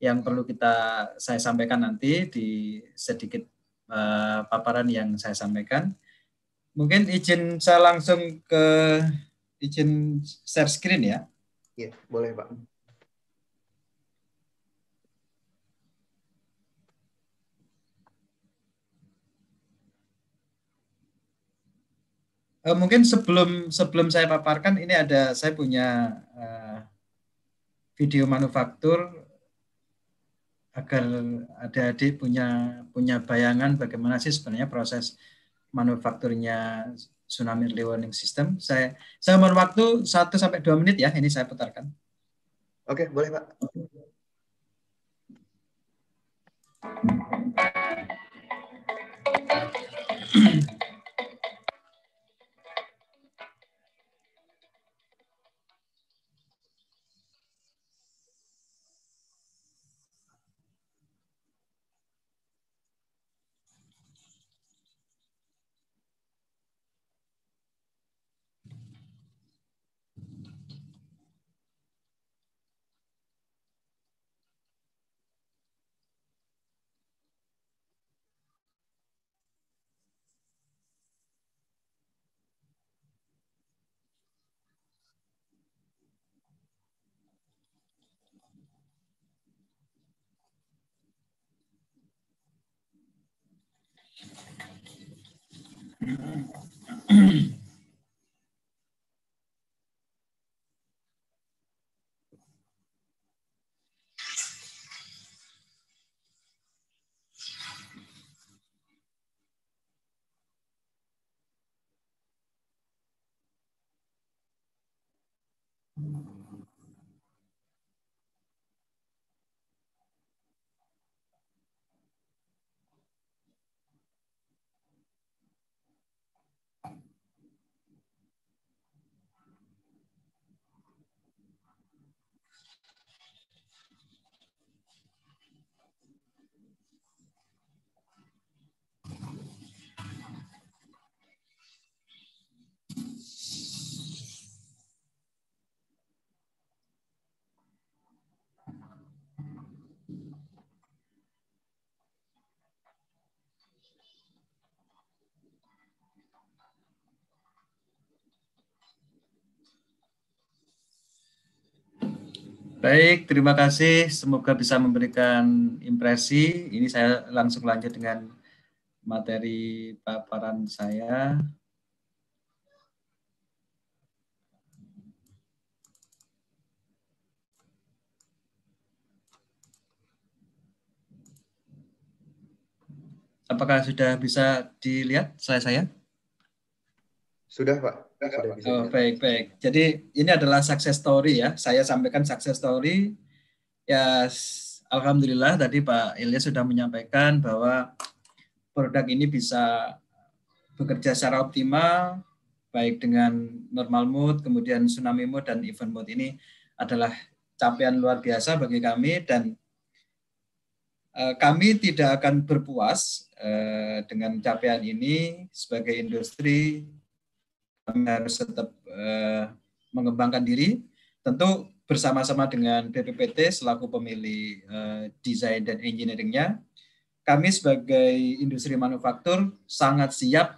Speaker 3: yang perlu kita saya sampaikan nanti di sedikit uh, paparan yang saya sampaikan. Mungkin izin saya langsung ke izin share screen ya.
Speaker 1: Iya, boleh Pak.
Speaker 3: uh, mungkin sebelum sebelum saya paparkan ini ada saya punya uh, video manufaktur agar adik-adik punya punya bayangan bagaimana sih sebenarnya proses manufakturnya tsunami early warning system. Saya saya mohon waktu 1 sampai 2 menit ya, ini saya putarkan.
Speaker 1: Oke, boleh, Pak. you.
Speaker 2: 嗯。
Speaker 3: Baik, terima kasih. Semoga bisa memberikan impresi. Ini saya langsung lanjut dengan materi paparan saya. Apakah sudah bisa dilihat saya saya?
Speaker 1: Sudah, Pak. Oh,
Speaker 3: baik baik. Jadi ini adalah success story ya. Saya sampaikan success story. Ya, alhamdulillah tadi Pak Ilyas sudah menyampaikan bahwa produk ini bisa bekerja secara optimal baik dengan normal mood, kemudian tsunami mood dan event mood ini adalah capaian luar biasa bagi kami dan eh, kami tidak akan berpuas eh, dengan capaian ini sebagai industri kami harus tetap uh, mengembangkan diri tentu bersama-sama dengan BPPT selaku pemilih eh, uh, desain dan engineeringnya kami sebagai industri manufaktur sangat siap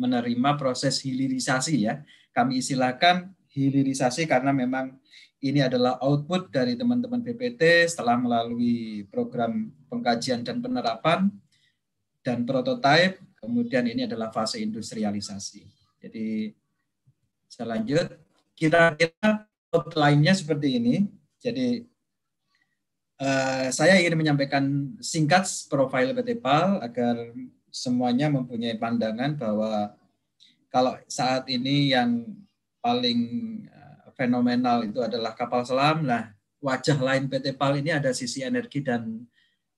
Speaker 3: menerima proses hilirisasi ya kami istilahkan hilirisasi karena memang ini adalah output dari teman-teman BPPT setelah melalui program pengkajian dan penerapan dan prototipe kemudian ini adalah fase industrialisasi jadi saya lanjut. Kira-kira outline-nya seperti ini. Jadi uh, saya ingin menyampaikan singkat profil PT PAL agar semuanya mempunyai pandangan bahwa kalau saat ini yang paling eh, fenomenal itu adalah kapal selam. Nah, wajah lain PT PAL ini ada sisi energi dan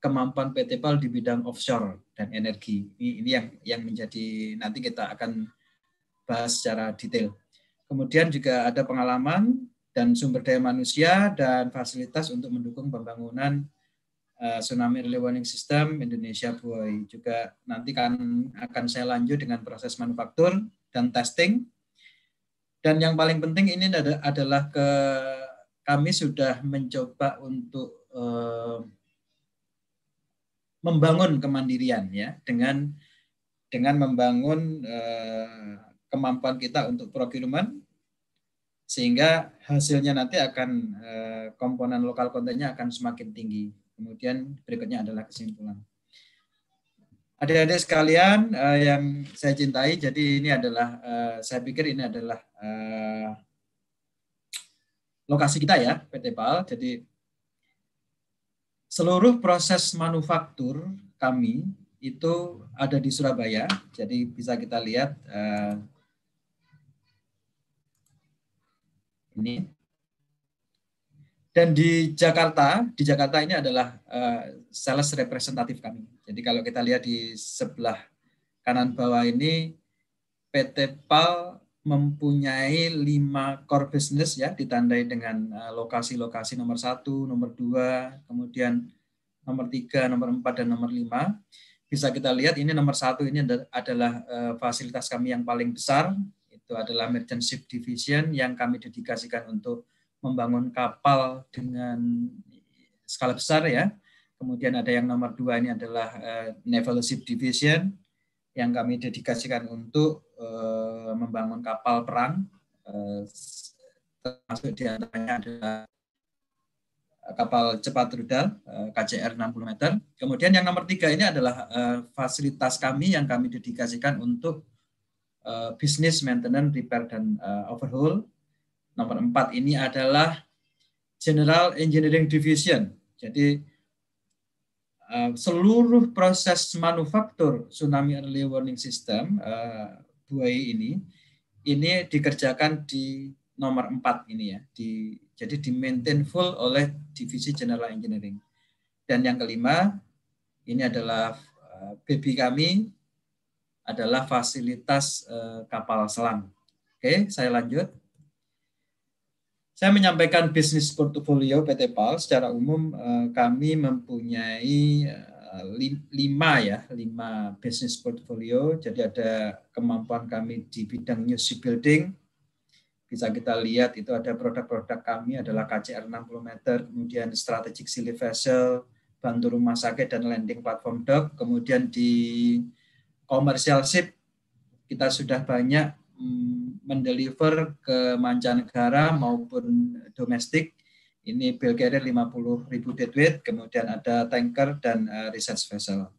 Speaker 3: kemampuan PT PAL di bidang offshore dan energi. Ini, ini yang yang menjadi nanti kita akan bahas secara detail. Kemudian juga ada pengalaman dan sumber daya manusia dan fasilitas untuk mendukung pembangunan eh, Tsunami Early Warning System Indonesia Buoy. Juga nanti kan akan saya lanjut dengan proses manufaktur dan testing. Dan yang paling penting ini adalah ke kami sudah mencoba untuk eh, membangun kemandirian ya dengan dengan membangun eh, kemampuan kita untuk procurement sehingga hasilnya nanti akan eh, komponen lokal kontennya akan semakin tinggi. Kemudian berikutnya adalah kesimpulan. Adik-adik sekalian eh, yang saya cintai, jadi ini adalah eh, saya pikir ini adalah lokasi kita ya PT PAL. Jadi seluruh proses manufaktur kami itu ada di Surabaya. Jadi bisa kita lihat Ini. Dan di Jakarta, di Jakarta ini adalah eh, sales representatif kami. Jadi kalau kita lihat di sebelah kanan bawah ini PT PAL mempunyai lima core business ya ditandai dengan eh, lokasi-lokasi nomor satu, nomor dua, kemudian nomor tiga, nomor empat dan nomor lima. Bisa kita lihat ini nomor satu ini adalah eh, fasilitas kami yang paling besar itu adalah Merchant Ship Division yang kami dedikasikan untuk membangun kapal dengan skala besar ya. Kemudian ada yang nomor dua ini adalah uh, Naval Ship Division yang kami dedikasikan untuk uh, membangun kapal perang. Uh, termasuk diantaranya adalah kapal cepat rudal KCR 60 meter. Kemudian yang nomor tiga ini adalah fasilitas kami yang kami dedikasikan untuk Eh, bisnis maintenance, repair dan uh, overhaul. Nomor empat ini adalah General Engineering Division. Jadi uh, seluruh proses manufaktur tsunami early warning system uh, buai ini ini dikerjakan di nomor empat ini ya. Di jadi di maintain full oleh divisi General Engineering. Dan yang kelima ini adalah uh, baby kami adalah fasilitas eh, kapal selam. Oke, saya lanjut. Saya menyampaikan bisnis portofolio PT PAL secara umum eh, kami mempunyai eh, lima ya lima bisnis portfolio. Jadi ada kemampuan kami di bidang new building. Bisa kita lihat itu ada produk-produk kami adalah KCR 60 meter, kemudian strategic silly vessel, bantu rumah sakit dan landing platform dock. Kemudian di commercial ship kita sudah banyak mm, mendeliver ke mancanegara maupun domestik. Ini bill carrier ribu deadweight, kemudian ada tanker dan eh, research vessel.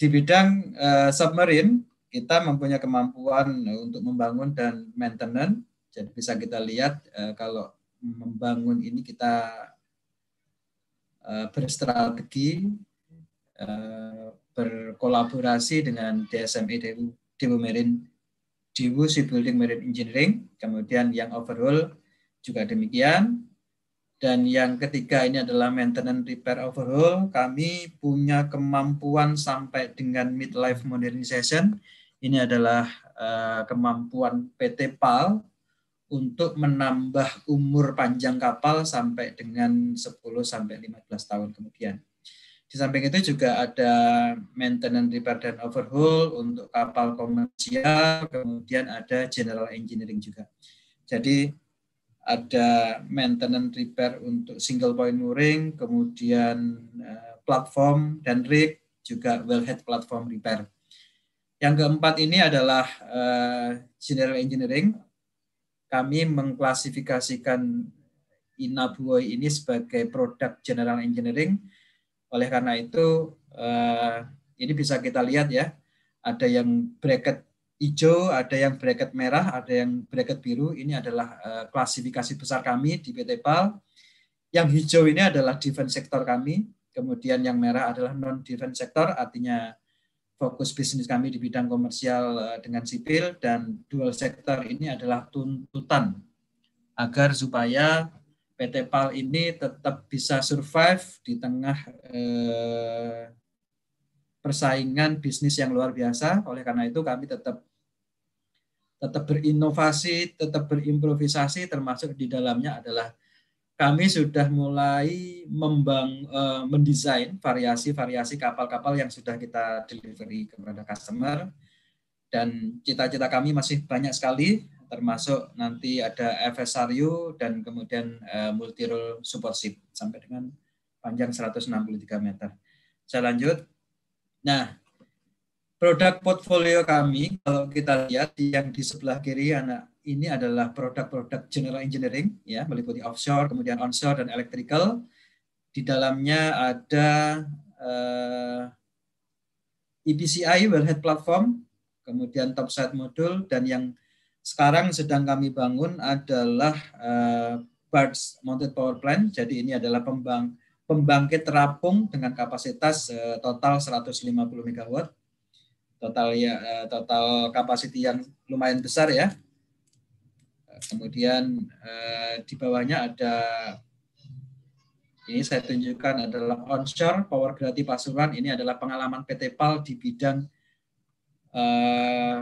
Speaker 3: Di bidang uh, submarine, kita mempunyai kemampuan untuk membangun dan maintenance. Jadi bisa kita lihat eh, kalau membangun ini kita berstrategi berkolaborasi dengan DSMI e DU, DU Marine DU Shipbuilding Marine Engineering, kemudian yang overhaul juga demikian. Dan yang ketiga ini adalah maintenance repair overhaul. Kami punya kemampuan sampai dengan midlife modernization. Ini adalah uh, kemampuan PT PAL untuk menambah umur panjang kapal sampai dengan 10 sampai 15 tahun kemudian. Di samping itu juga ada maintenance repair dan overhaul untuk kapal komersial, kemudian ada general engineering juga. Jadi ada maintenance repair untuk single point mooring, kemudian eh, platform dan rig, juga wellhead platform repair. Yang keempat ini adalah eh, general engineering. Kami mengklasifikasikan Inabuoy ini sebagai produk general engineering oleh karena itu eh, ini bisa kita lihat ya, ada yang bracket hijau, ada yang bracket merah, ada yang bracket biru. Ini adalah eh, klasifikasi besar kami di PT PAL. Yang hijau ini adalah defense sektor kami, kemudian yang merah adalah non defense sektor, artinya fokus bisnis kami di bidang komersial eh, dengan sipil dan dual sektor ini adalah tuntutan agar supaya PT PAL ini tetap bisa survive di tengah eh, persaingan bisnis yang luar biasa. Oleh karena itu kami tetap tetap berinovasi, tetap berimprovisasi termasuk di dalamnya adalah kami sudah mulai membang eh, mendesain variasi-variasi kapal-kapal yang sudah kita delivery kepada customer dan cita-cita kami masih banyak sekali termasuk nanti ada FSRU dan kemudian uh, eh, multi role support ship sampai dengan panjang 163 meter. Saya lanjut. Nah, produk portfolio kami kalau kita lihat yang di sebelah kiri anak ini adalah produk-produk general engineering ya meliputi offshore, kemudian onshore dan electrical. Di dalamnya ada uh, eh, EPCI wellhead platform, kemudian topside module dan yang sekarang sedang kami bangun adalah uh, eh, Birds Mounted Power Plant. Jadi ini adalah pembang, pembangkit terapung dengan kapasitas uh, total 150 MW. Total ya uh, total kapasiti yang lumayan besar ya. Kemudian uh, di bawahnya ada ini saya tunjukkan adalah onshore power grati Pasuruan. Ini adalah pengalaman PT PAL di bidang uh,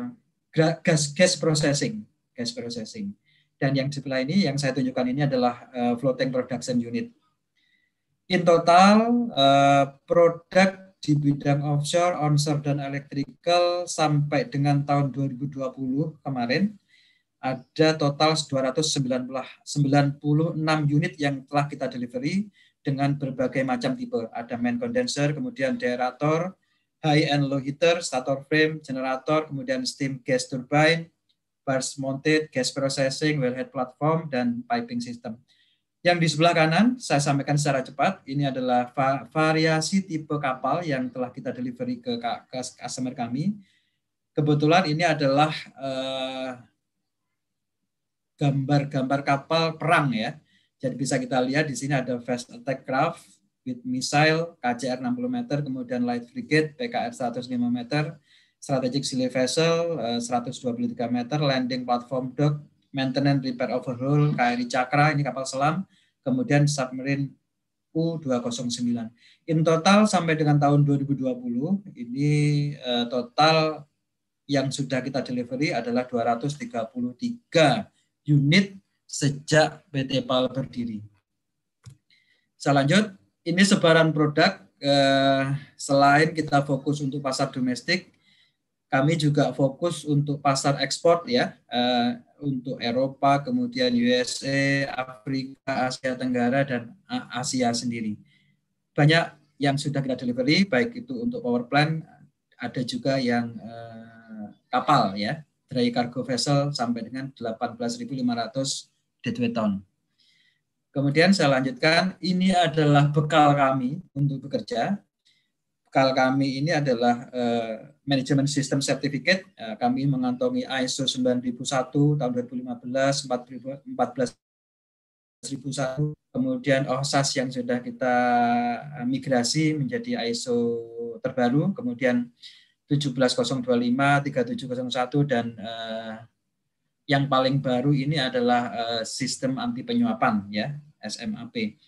Speaker 3: gas gas processing, gas processing. Dan yang sebelah ini yang saya tunjukkan ini adalah uh, floating production unit. In total uh, produk di bidang offshore, onshore dan electrical sampai dengan tahun 2020 kemarin ada total 296 unit yang telah kita delivery dengan berbagai macam tipe. Ada main condenser, kemudian generator, high and low heater, stator frame, generator, kemudian steam gas turbine, bars mounted, gas processing, wellhead platform, dan piping system. Yang di sebelah kanan saya sampaikan secara cepat, ini adalah va variasi tipe kapal yang telah kita delivery ke, ke customer kami. Kebetulan ini adalah eh, gambar-gambar uh, kapal perang ya. Jadi bisa kita lihat di sini ada fast attack craft, with missile KCR 60 meter, kemudian light frigate PKR 105 meter, strategic sea vessel 123 eh, meter, landing platform dock, maintenance repair overhaul KRI Cakra ini kapal selam, kemudian submarine U209. In total sampai dengan tahun 2020 ini eh, total yang sudah kita delivery adalah 233 unit sejak PT PAL berdiri. Saya ini sebaran produk eh, selain kita fokus untuk pasar domestik, kami juga fokus untuk pasar ekspor ya, eh, untuk Eropa, kemudian USA, Afrika, Asia Tenggara dan Asia sendiri. Banyak yang sudah kita delivery, baik itu untuk power plant, ada juga yang eh, kapal ya, dari cargo vessel sampai dengan 18.500 deadweight ton. Kemudian saya lanjutkan, ini adalah bekal kami untuk bekerja. Bekal kami ini adalah uh, eh, manajemen sistem sertifikat. Uh, eh, kami mengantongi ISO 9001 tahun 2015, 4000, 14001, kemudian OSAS yang sudah kita eh, migrasi menjadi ISO terbaru, kemudian 17025, 3701 dan uh, yang paling baru ini adalah uh, sistem anti penyuapan ya SMAP.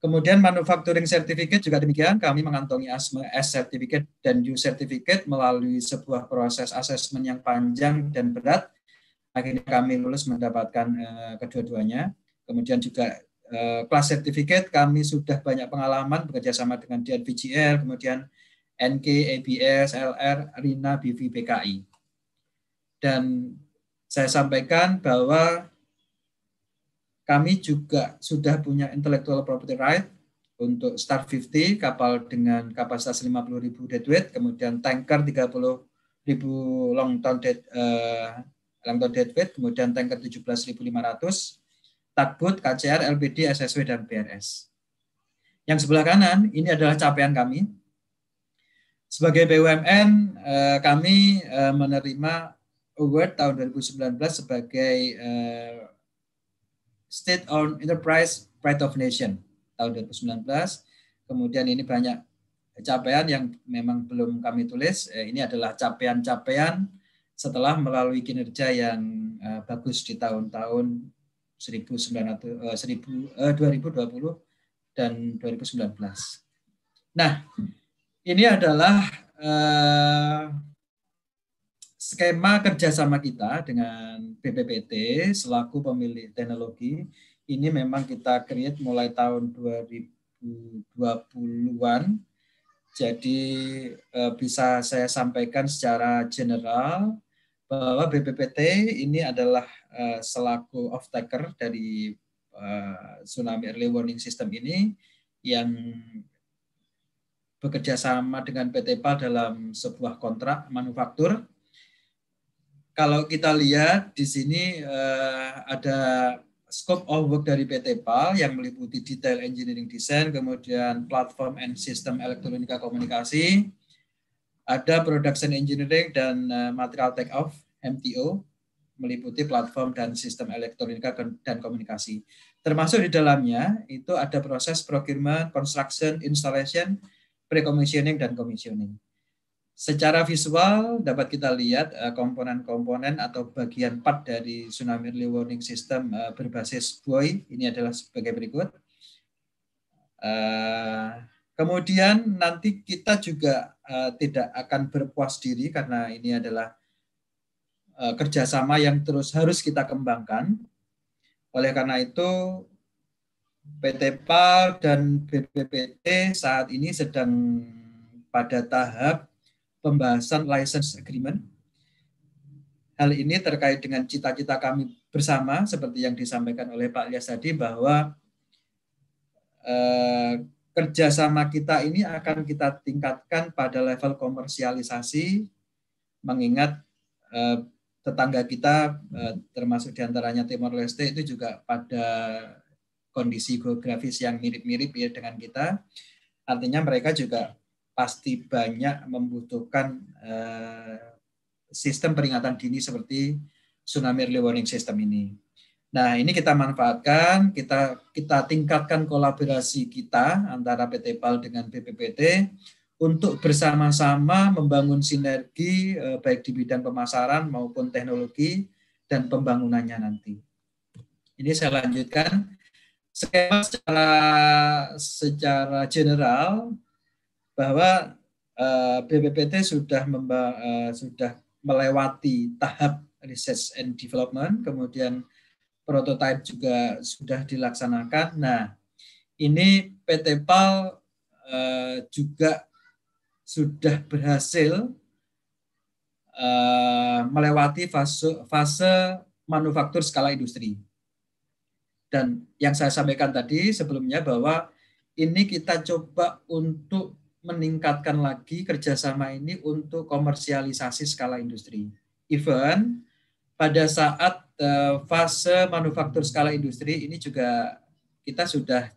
Speaker 3: Kemudian manufacturing certificate juga demikian, kami mengantongi S certificate dan U certificate melalui sebuah proses asesmen yang panjang dan berat. Akhirnya kami lulus mendapatkan uh, kedua-duanya. Kemudian juga uh, kelas certificate kami sudah banyak pengalaman bekerja sama dengan DNVGR, kemudian NK, ABS, LR, RINA, BV, BKI. Dan saya sampaikan bahwa kami juga sudah punya intellectual property right untuk Star 50, kapal dengan kapasitas 50.000 deadweight, kemudian tanker 30.000 long ton dead, uh, long ton deadweight, kemudian tanker 17.500, tugboat, KCR, LPD, SSW, dan BRS. Yang sebelah kanan ini adalah capaian kami. Sebagai BUMN, uh, eh, kami uh, menerima award tahun 2019 sebagai State on Enterprise Pride of Nation tahun 2019. Kemudian ini banyak capaian yang memang belum kami tulis. Eh, ini adalah capaian-capaian setelah melalui kinerja yang eh, bagus di tahun-tahun 2020 eh, dan 2019. Nah, ini adalah skema kerjasama kita dengan BPPT selaku pemilik teknologi ini memang kita create mulai tahun 2020-an. Jadi eh, bisa saya sampaikan secara general bahwa BPPT ini adalah eh, selaku off taker dari eh, tsunami early warning system ini yang bekerja sama dengan PT PAL dalam sebuah kontrak manufaktur kalau kita lihat di sini uh, ada scope of work dari PT PAL yang meliputi detail engineering design, kemudian platform and system elektronika komunikasi, ada production engineering dan eh, material take off MTO meliputi platform dan sistem elektronika dan komunikasi. Termasuk di dalamnya itu ada proses procurement, construction, installation, pre-commissioning dan commissioning. Secara visual dapat kita lihat eh, komponen-komponen atau bagian part dari tsunami early warning system eh, berbasis buoy. Ini adalah sebagai berikut. Eh, kemudian nanti kita juga tidak akan berpuas diri karena ini adalah kerjasama yang terus harus kita kembangkan. Oleh karena itu PT PAL dan BPPT saat ini sedang pada tahap pembahasan license agreement. Hal ini terkait dengan cita-cita kami bersama seperti yang disampaikan oleh Pak Lias tadi bahwa eh, kerjasama kita ini akan kita tingkatkan pada level komersialisasi mengingat eh, tetangga kita eh, termasuk diantaranya Timor Leste itu juga pada kondisi geografis yang mirip-mirip ya dengan kita. Artinya mereka juga pasti banyak membutuhkan eh, sistem peringatan dini seperti tsunami early warning system ini. Nah, ini kita manfaatkan, kita kita tingkatkan kolaborasi kita antara PT PAL dengan BPPT untuk bersama-sama membangun sinergi eh, baik di bidang pemasaran maupun teknologi dan pembangunannya nanti. Ini saya lanjutkan skema secara secara general bahwa eh, BBPT BPPT sudah memba, eh, sudah melewati tahap research and development, kemudian prototype juga sudah dilaksanakan. Nah, ini PT PAL eh, juga sudah berhasil melewati fase, fase manufaktur skala industri. Dan yang saya sampaikan tadi sebelumnya bahwa ini kita coba untuk meningkatkan lagi kerjasama ini untuk komersialisasi skala industri. Even pada saat eh, fase manufaktur skala industri ini juga kita sudah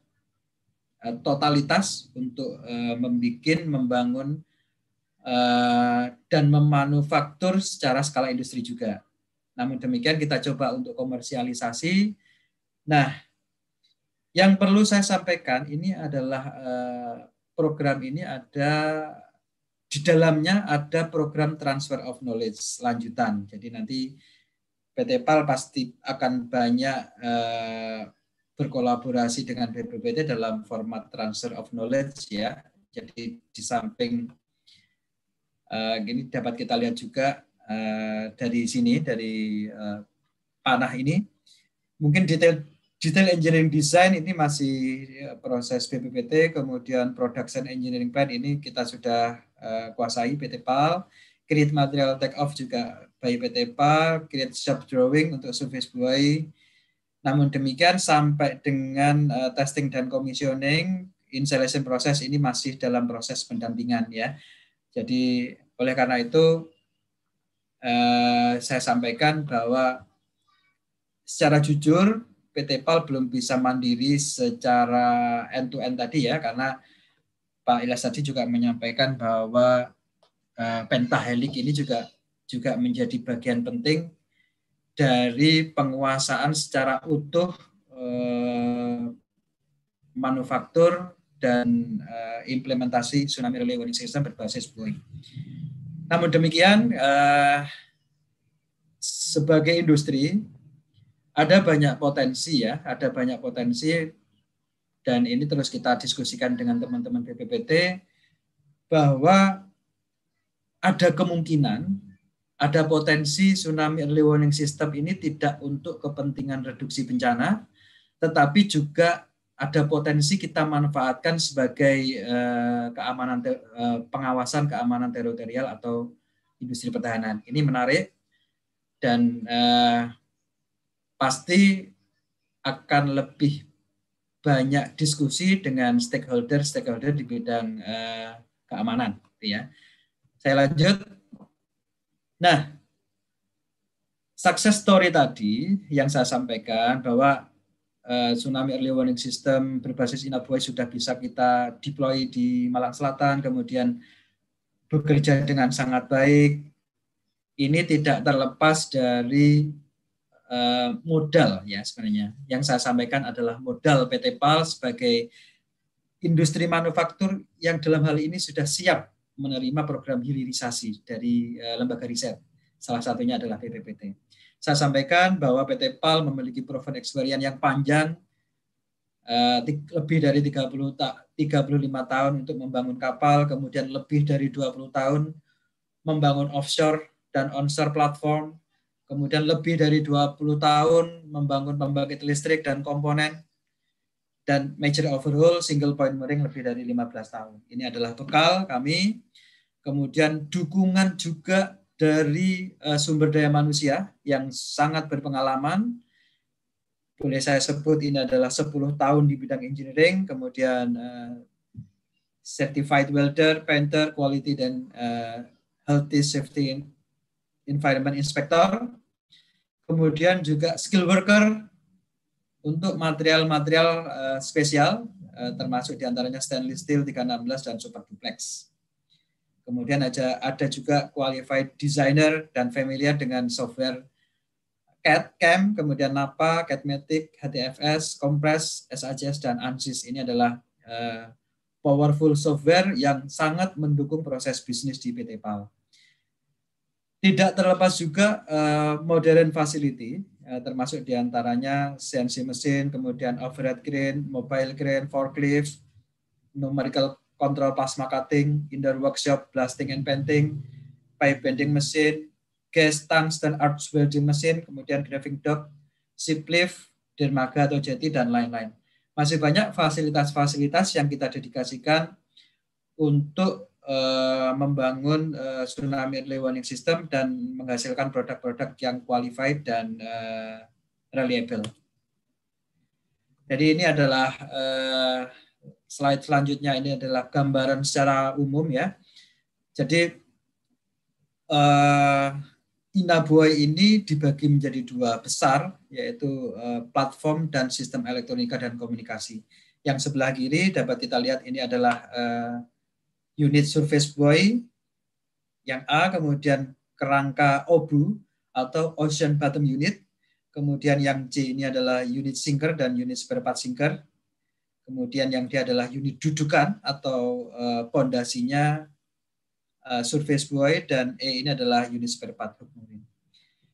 Speaker 3: eh, totalitas untuk eh, membuat, membangun dan memanufaktur secara skala industri juga. Namun demikian kita coba untuk komersialisasi. Nah, yang perlu saya sampaikan ini adalah program ini ada di dalamnya ada program transfer of knowledge lanjutan. Jadi nanti PT PAL pasti akan banyak eh, berkolaborasi dengan BPPT dalam format transfer of knowledge ya. Jadi di samping eh, ini dapat kita lihat juga eh, dari sini dari eh, panah ini. Mungkin detail detail engineering design ini masih eh, proses BPPT, kemudian production engineering plan ini kita sudah eh, kuasai PT PAL, create material take off juga by PT PAL, create shop drawing untuk surface buoy. Namun demikian sampai dengan eh, testing dan commissioning, installation proses ini masih dalam proses pendampingan ya. Jadi oleh karena itu saya sampaikan bahwa secara jujur PT PAL belum bisa mandiri secara end to end tadi ya karena Pak Ilas tadi juga menyampaikan bahwa uh, eh, pentahelik ini juga juga menjadi bagian penting dari penguasaan secara utuh uh, manufaktur dan uh, implementasi tsunami relay warning system berbasis buoy. Namun demikian, uh, sebagai industri ada banyak potensi ya, ada banyak potensi dan ini terus kita diskusikan dengan teman-teman BPPT bahwa ada kemungkinan ada potensi tsunami early warning system ini tidak untuk kepentingan reduksi bencana, tetapi juga ada potensi kita manfaatkan sebagai eh, keamanan eh, pengawasan keamanan teritorial atau industri pertahanan. Ini menarik dan eh, pasti akan lebih banyak diskusi dengan stakeholder-stakeholder di bidang uh, keamanan, gitu ya. Saya lanjut. Nah, success story tadi yang saya sampaikan bahwa uh, tsunami early warning system berbasis Inabuai sudah bisa kita deploy di Malang Selatan, kemudian bekerja dengan sangat baik. Ini tidak terlepas dari Eh, modal ya sebenarnya. Yang saya sampaikan adalah modal PT PAL sebagai industri manufaktur yang dalam hal ini sudah siap menerima program hilirisasi dari eh, lembaga riset. Salah satunya adalah PPPT. Saya sampaikan bahwa PT PAL memiliki proven experience yang panjang eh, lebih dari 30 35 tahun untuk membangun kapal, kemudian lebih dari 20 tahun membangun offshore dan onshore platform, kemudian lebih dari 20 tahun membangun pembangkit listrik dan komponen, dan major overhaul single point mooring lebih dari 15 tahun. Ini adalah bekal kami. Kemudian dukungan juga dari uh, sumber daya manusia yang sangat berpengalaman. Boleh saya sebut ini adalah 10 tahun di bidang engineering, kemudian uh, certified welder, painter, quality dan uh, healthy safety environment inspector, kemudian juga skill worker untuk material-material uh, spesial, uh, termasuk diantaranya stainless steel 316 dan super duplex. Kemudian ada, ada juga qualified designer dan familiar dengan software CAD, CAM, kemudian NAPA, CADMATIC, HTFS, Compress, SHS, dan ANSYS. Ini adalah uh, powerful software yang sangat mendukung proses bisnis di PT PAL. Tidak terlepas juga uh, modern facility, uh, termasuk diantaranya CNC mesin, kemudian overhead crane, mobile crane, forklift, numerical control plasma cutting, indoor workshop, blasting and painting, pipe bending mesin, gas tanks dan arch welding mesin, kemudian graving dock, ship lift, dermaga atau jeti, dan lain-lain. Masih banyak fasilitas-fasilitas yang kita dedikasikan untuk Eh, membangun uh, tsunami early warning system dan menghasilkan produk-produk yang qualified dan eh, reliable. Jadi ini adalah slide selanjutnya ini adalah gambaran secara umum ya. Jadi uh, Inaboy ini dibagi menjadi dua besar yaitu platform dan sistem elektronika dan komunikasi. Yang sebelah kiri dapat kita lihat ini adalah unit surface buoy yang A, kemudian kerangka obu atau ocean bottom unit, kemudian yang C ini adalah unit sinker dan unit spare part sinker, kemudian yang D adalah unit dudukan atau eh, pondasinya uh, uh, surface buoy dan E ini adalah unit spare part submarine.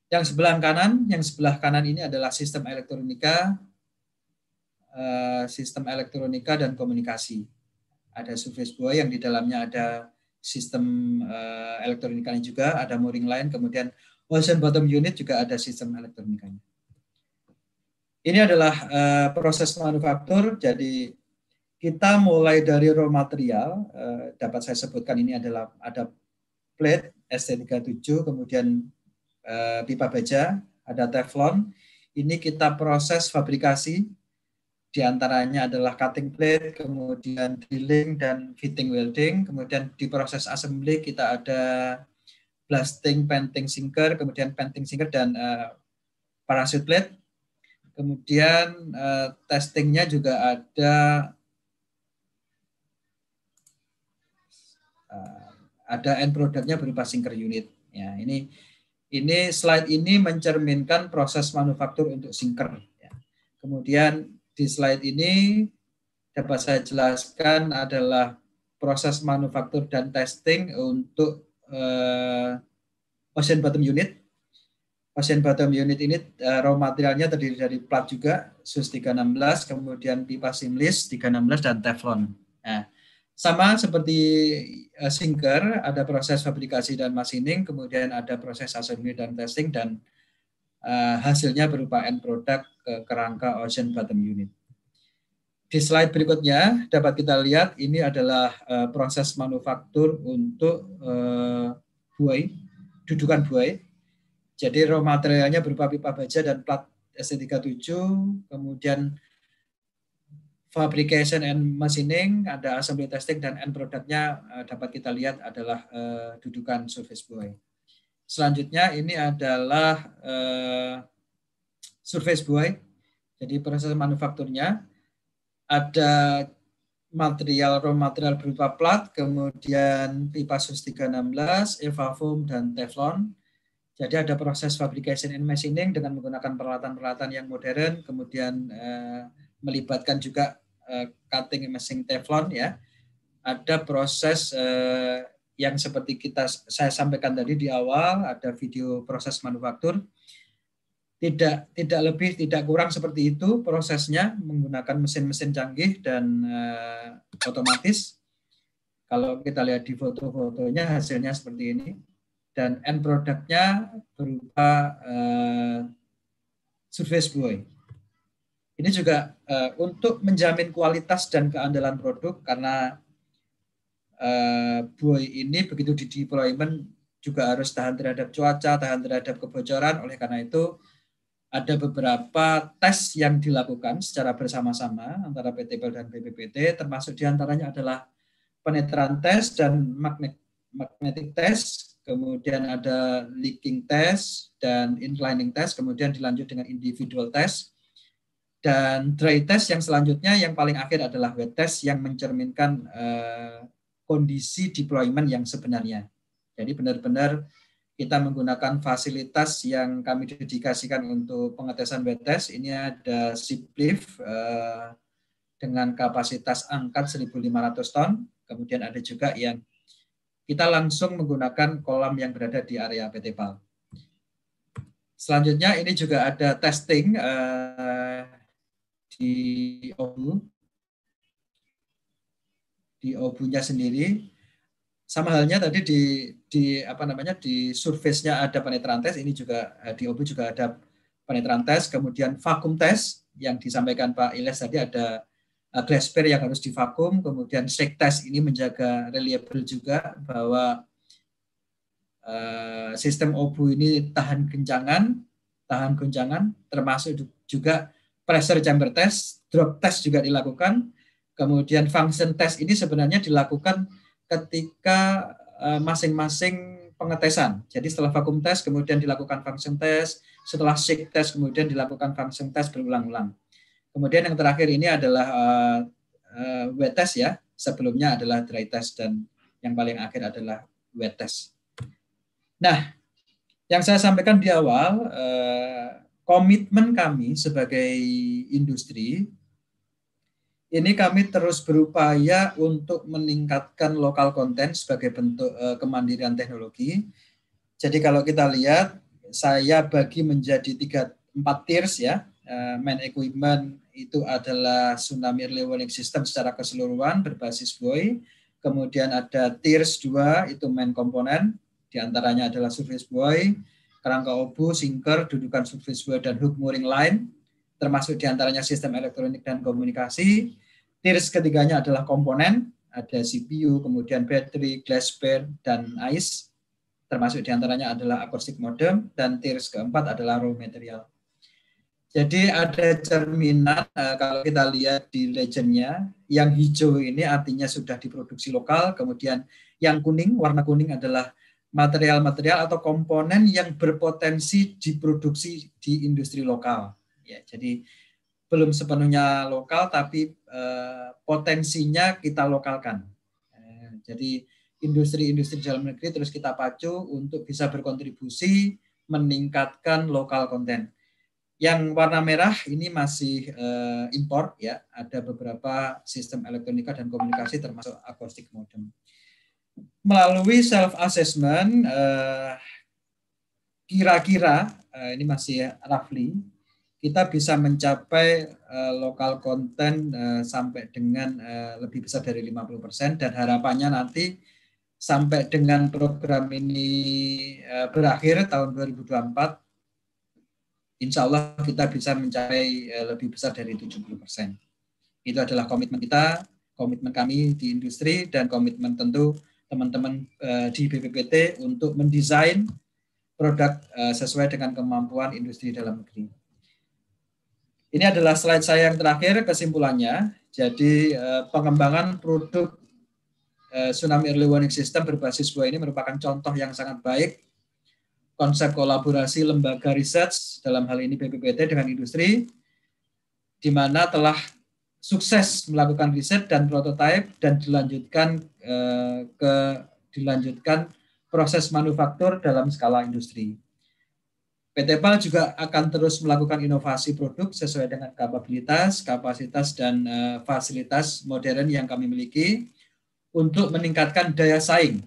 Speaker 3: Yang sebelah kanan, yang sebelah kanan ini adalah sistem elektronika, eh, sistem elektronika dan komunikasi ada surface buoy yang di dalamnya ada sistem uh, elektronikanya juga, ada mooring line, kemudian ocean bottom unit juga ada sistem elektronikanya. Ini adalah uh, proses manufaktur, jadi kita mulai dari raw material, uh, dapat saya sebutkan ini adalah ada plate ST37, kemudian uh, pipa baja, ada teflon. Ini kita proses fabrikasi diantaranya adalah cutting plate, kemudian drilling dan fitting welding, kemudian di proses assembly kita ada blasting, painting sinker, kemudian painting sinker dan uh, parachute plate. Kemudian uh, testingnya juga ada uh, ada end produknya berupa sinker unit. Ya, ini ini slide ini mencerminkan proses manufaktur untuk sinker. Ya, kemudian di slide ini dapat saya jelaskan adalah proses manufaktur dan testing untuk uh, bottom unit. Pasien bottom unit ini uh, raw materialnya terdiri dari plat juga, SUS 316, kemudian pipa seamless 316 dan teflon. Nah, sama seperti uh, sinker, ada proses fabrikasi dan machining, kemudian ada proses assembly dan testing dan uh, hasilnya berupa end product ke kerangka ocean bottom unit. Di slide berikutnya dapat kita lihat ini adalah uh, proses manufaktur untuk uh, buai, dudukan buoy. Jadi raw materialnya berupa pipa baja dan plat s 37 kemudian fabrication and machining, ada assembly testing dan end productnya uh, dapat kita lihat adalah dudukan surface buoy. Selanjutnya ini adalah uh, eh, surface buai. Jadi proses manufakturnya ada material raw material berupa plat, kemudian pipa sus 316, eva e foam dan teflon. Jadi ada proses fabrication and machining dengan menggunakan peralatan-peralatan yang modern, kemudian uh, melibatkan juga uh, cutting and machining teflon ya. Ada proses uh, yang seperti kita saya sampaikan tadi di awal ada video proses manufaktur tidak tidak lebih tidak kurang seperti itu prosesnya menggunakan mesin-mesin canggih dan uh, otomatis kalau kita lihat di foto-fotonya hasilnya seperti ini dan end produknya berupa uh, surface buoy ini juga uh, untuk menjamin kualitas dan keandalan produk karena Eh, buoy ini begitu di deployment juga harus tahan terhadap cuaca, tahan terhadap kebocoran. Oleh karena itu ada beberapa tes yang dilakukan secara bersama-sama antara PT PEL dan BPPT, termasuk diantaranya adalah penetran tes dan magnet, magnetic test, kemudian ada leaking test dan inclining test, kemudian dilanjut dengan individual test. Dan dry test yang selanjutnya yang paling akhir adalah wet test yang mencerminkan eh, kondisi deployment yang sebenarnya. Jadi benar-benar kita menggunakan fasilitas yang kami dedikasikan untuk pengetesan BTS. Ini ada lift uh, dengan kapasitas angkat 1.500 ton. Kemudian ada juga yang kita langsung menggunakan kolam yang berada di area PT PAL. Selanjutnya ini juga ada testing uh, di OBU di obunya sendiri. Sama halnya tadi di di apa namanya di surface-nya ada penetran test ini juga eh, di obu juga ada penetran test kemudian vakum test yang disampaikan Pak Iles tadi ada eh, glass pair yang harus divakum, kemudian shake test ini menjaga reliable juga bahwa eh, sistem obu ini tahan kencangan tahan goncangan, termasuk juga pressure chamber test, drop test juga dilakukan, Kemudian function test ini sebenarnya dilakukan ketika eh, masing-masing pengetesan. Jadi setelah vakum test kemudian dilakukan function test, setelah shake test kemudian dilakukan function test berulang-ulang. Kemudian yang terakhir ini adalah eh, eh, wet test ya. Sebelumnya adalah dry test dan yang paling akhir adalah wet test. Nah, yang saya sampaikan di awal, komitmen kami sebagai industri ini kami terus berupaya untuk meningkatkan lokal konten sebagai bentuk eh, kemandirian teknologi. Jadi kalau kita lihat, saya bagi menjadi tiga empat tiers ya. Eh, main equipment itu adalah tsunami early warning system secara keseluruhan berbasis buoy. Kemudian ada tiers dua itu main komponen, diantaranya adalah surface buoy, kerangka obu, sinker, dudukan surface buoy, dan hook mooring line termasuk diantaranya sistem elektronik dan komunikasi. Tiers ketiganya adalah komponen, ada CPU, kemudian battery, glass pair, dan ICE. Termasuk diantaranya adalah acoustic modem, dan tiers keempat adalah raw material. Jadi ada cerminan eh, kalau kita lihat di legendnya, yang hijau ini artinya sudah diproduksi lokal, kemudian yang kuning, warna kuning adalah material-material atau komponen yang berpotensi diproduksi di industri lokal ya jadi belum sepenuhnya lokal tapi eh, potensinya kita lokalkan eh, jadi industri-industri dalam negeri terus kita pacu untuk bisa berkontribusi meningkatkan lokal konten yang warna merah ini masih eh, impor ya, ada beberapa sistem elektronika dan komunikasi termasuk akustik modem. Melalui self assessment eh, kira-kira kira eh, ini masih roughly kita bisa mencapai uh, lokal konten uh, sampai dengan uh, lebih besar dari 50% dan harapannya nanti sampai dengan program ini
Speaker 2: uh, berakhir
Speaker 3: tahun 2024 Insya Allah kita bisa mencapai uh, lebih besar dari 70%. Itu adalah komitmen kita, komitmen kami di industri dan komitmen tentu teman-teman uh, di BPPT untuk mendesain produk uh, sesuai dengan kemampuan industri dalam negeri. Ini adalah slide saya yang terakhir kesimpulannya. Jadi eh, pengembangan produk eh, tsunami early warning system berbasis buah ini merupakan contoh yang sangat baik konsep kolaborasi lembaga riset dalam hal ini BPPT dengan industri di mana telah sukses melakukan riset dan prototipe dan dilanjutkan eh, ke dilanjutkan proses manufaktur dalam skala industri. PT PAL juga akan terus melakukan inovasi produk sesuai dengan kapabilitas, kapasitas, dan eh, fasilitas modern yang kami miliki untuk meningkatkan daya saing.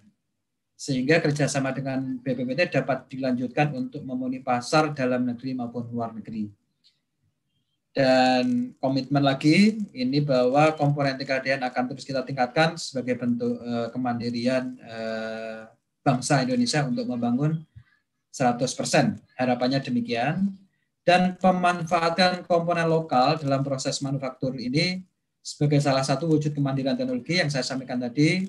Speaker 3: Sehingga kerjasama dengan BPPT dapat dilanjutkan untuk memenuhi pasar dalam negeri maupun luar negeri. Dan komitmen lagi ini bahwa komponen TKDN akan terus kita tingkatkan sebagai bentuk eh, kemandirian eh, bangsa Indonesia untuk membangun 100%. Harapannya demikian. Dan pemanfaatan komponen lokal dalam proses manufaktur ini sebagai salah satu wujud kemandirian teknologi yang saya sampaikan tadi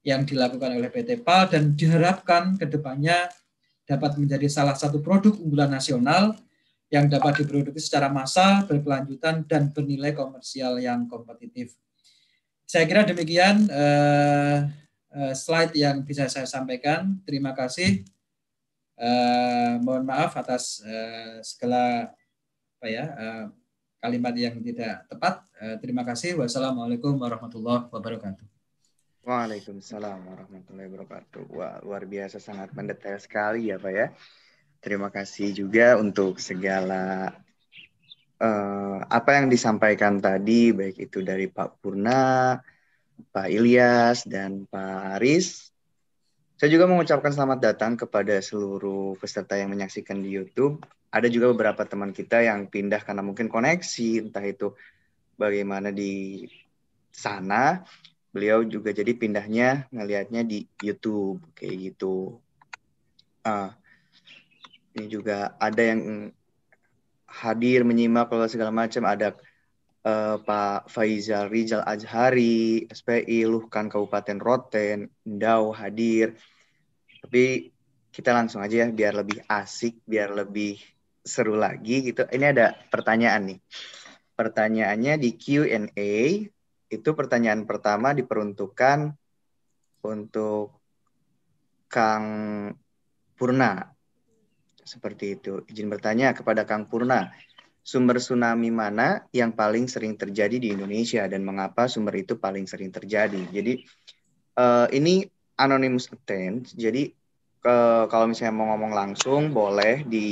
Speaker 3: yang dilakukan oleh PT PAL dan diharapkan kedepannya dapat menjadi salah satu produk unggulan nasional yang dapat diproduksi secara massal, berkelanjutan, dan bernilai komersial yang kompetitif. Saya kira demikian uh, slide yang bisa saya sampaikan. Terima kasih. Eh, mohon maaf atas eh, segala apa ya eh, kalimat yang tidak tepat. Eh, terima kasih. Wassalamualaikum warahmatullahi wabarakatuh.
Speaker 1: Waalaikumsalam warahmatullahi wabarakatuh. Wah, luar biasa sangat mendetail sekali ya Pak ya. Terima kasih juga untuk segala uh, apa yang disampaikan tadi, baik itu dari Pak Purna, Pak Ilyas, dan Pak Aris. Saya juga mengucapkan selamat datang kepada seluruh peserta yang menyaksikan di YouTube. Ada juga beberapa teman kita yang pindah karena mungkin koneksi, entah itu bagaimana di sana. Beliau juga jadi pindahnya ngelihatnya di YouTube kayak gitu. Uh, ini juga ada yang hadir menyimak kalau segala macam ada uh, Pak Faizal Rizal Azhari, SPI Luhkan Kabupaten Roten, ndau hadir tapi kita langsung aja ya biar lebih asik, biar lebih seru lagi gitu. Ini ada pertanyaan nih. Pertanyaannya di Q&A itu pertanyaan pertama diperuntukkan untuk Kang Purna. Seperti itu. Izin bertanya kepada Kang Purna, sumber tsunami mana yang paling sering terjadi di Indonesia dan mengapa sumber itu paling sering terjadi? Jadi uh, ini anonymous attend. Jadi ke, kalau misalnya mau ngomong langsung boleh di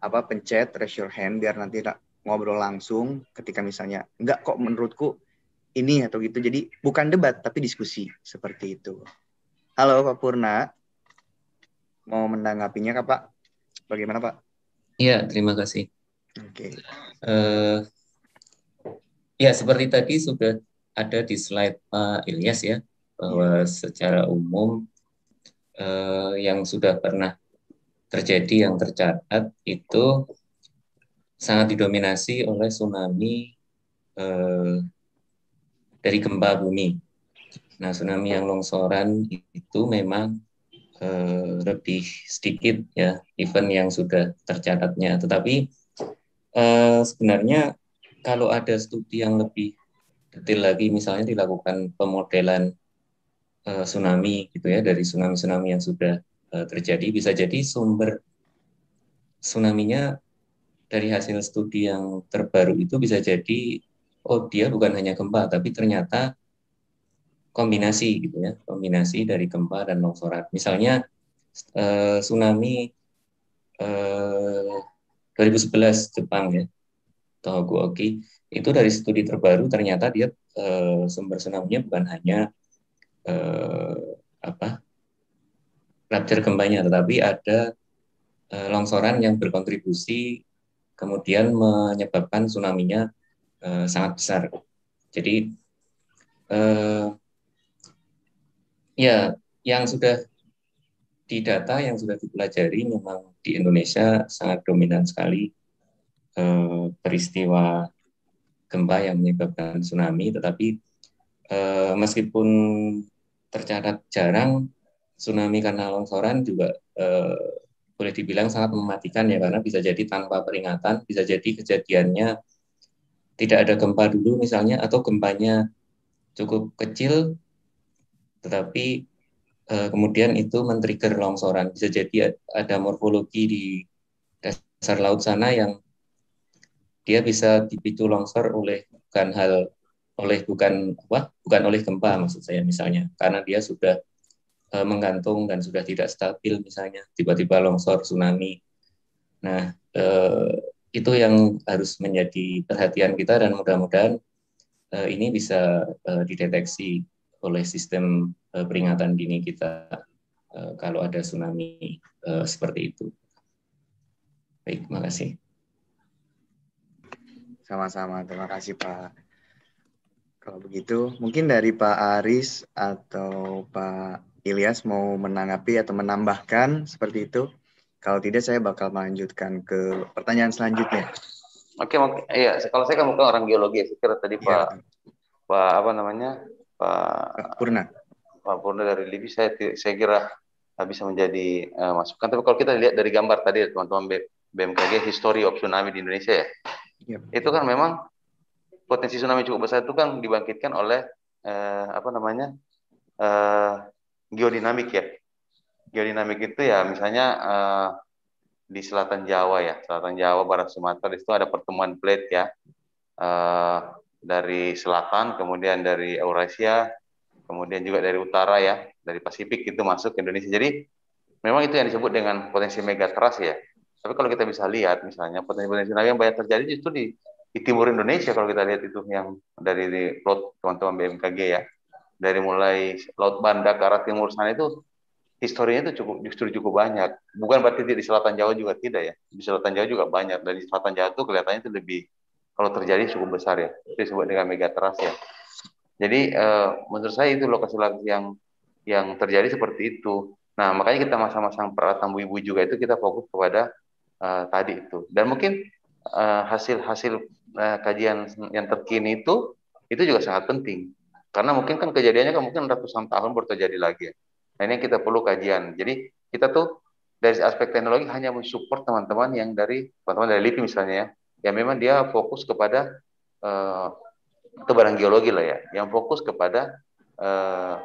Speaker 1: apa pencet raise your hand biar nanti ngobrol langsung ketika misalnya enggak kok menurutku ini atau gitu. Jadi bukan debat tapi diskusi seperti itu. Halo Pak Purna. Mau menanggapinya Kak Pak? Bagaimana
Speaker 5: Pak? Iya, terima kasih. Oke. Okay. Uh, eh, ya seperti tadi sudah ada di slide Pak Ilyas ya bahwa iya. secara umum eh, yang sudah pernah terjadi yang tercatat itu sangat didominasi oleh tsunami eh, dari gempa bumi. Nah, tsunami yang longsoran itu memang eh, lebih sedikit ya, event yang sudah tercatatnya. Tetapi eh, sebenarnya kalau ada studi yang lebih detail lagi, misalnya dilakukan pemodelan Eh, tsunami gitu ya dari tsunami-tsunami yang sudah eh, terjadi bisa jadi sumber tsunaminya dari hasil studi yang terbaru itu bisa jadi oh dia bukan hanya gempa tapi ternyata kombinasi gitu ya kombinasi dari gempa dan longsoran misalnya eh, tsunami 2011 Jepang ya Tohoku Oki itu dari studi terbaru ternyata dia sumber tsunami bukan hanya eh, apa rapture gempanya, tetapi ada eh, longsoran yang berkontribusi kemudian menyebabkan tsunami-nya eh, sangat besar. Jadi eh, ya yang sudah di data yang sudah dipelajari memang di Indonesia sangat dominan sekali eh, peristiwa gempa yang menyebabkan tsunami, tetapi eh, meskipun tercatat jarang tsunami karena longsoran juga eh, boleh dibilang sangat mematikan ya karena bisa jadi tanpa peringatan bisa jadi kejadiannya tidak ada gempa dulu misalnya atau gempanya cukup kecil tetapi eh, kemudian itu men-trigger longsoran bisa jadi ada morfologi di dasar laut sana yang dia bisa dipicu longsor oleh bukan hal oleh bukan apa bukan oleh gempa maksud saya misalnya karena dia sudah e, menggantung dan sudah tidak stabil misalnya tiba-tiba longsor tsunami nah e, itu yang harus menjadi perhatian kita dan mudah-mudahan e, ini bisa e, dideteksi oleh sistem e, peringatan dini kita e, kalau ada tsunami e, seperti itu baik terima kasih sama-sama terima kasih pak
Speaker 1: kalau begitu, mungkin dari Pak Aris atau Pak Ilyas mau menanggapi atau menambahkan seperti itu. Kalau tidak, saya bakal melanjutkan ke pertanyaan selanjutnya.
Speaker 6: Oke, okay, ya. Kalau saya kan bukan orang geologi, saya kira tadi ya. Pak Pak apa namanya Pak, Purna. Pak Purna dari Libi saya saya kira eh, bisa menjadi uh, masukan. Tapi kalau kita lihat dari gambar tadi teman-teman BMKG history of tsunami di Indonesia ya, ya. itu kan memang potensi tsunami cukup besar itu kan dibangkitkan oleh eh, apa namanya eh, geodinamik ya. Geodinamik itu ya misalnya eh, di selatan Jawa ya, selatan Jawa, barat Sumatera itu ada pertemuan plate ya eh, dari selatan, kemudian dari Eurasia, kemudian juga dari utara ya, dari Pasifik itu masuk ke Indonesia. Jadi memang itu yang disebut dengan potensi megatrust ya. Tapi kalau kita bisa lihat misalnya potensi-potensi tsunami yang banyak terjadi justru di di timur Indonesia kalau kita lihat itu yang dari plot teman-teman BMKG ya dari mulai Laut Banda ke arah timur sana itu historinya itu cukup justru cukup banyak bukan berarti di selatan Jawa juga tidak ya di selatan Jawa juga banyak dan di selatan Jawa itu kelihatannya itu lebih kalau terjadi cukup besar ya itu disebut dengan megateras ya jadi eh, menurut saya itu lokasi-lokasi yang yang terjadi seperti itu nah makanya kita masang-masang peralatan bui-bui juga itu kita fokus kepada eh, tadi itu dan mungkin eh, hasil-hasil nah, kajian yang terkini itu itu juga sangat penting karena mungkin kan kejadiannya kan mungkin ratusan tahun baru terjadi lagi Nah ini yang kita perlu kajian. Jadi kita tuh dari aspek teknologi hanya mensupport teman-teman yang dari teman-teman dari LIPI misalnya ya, yang memang dia fokus kepada uh, itu barang geologi lah ya, yang fokus kepada uh,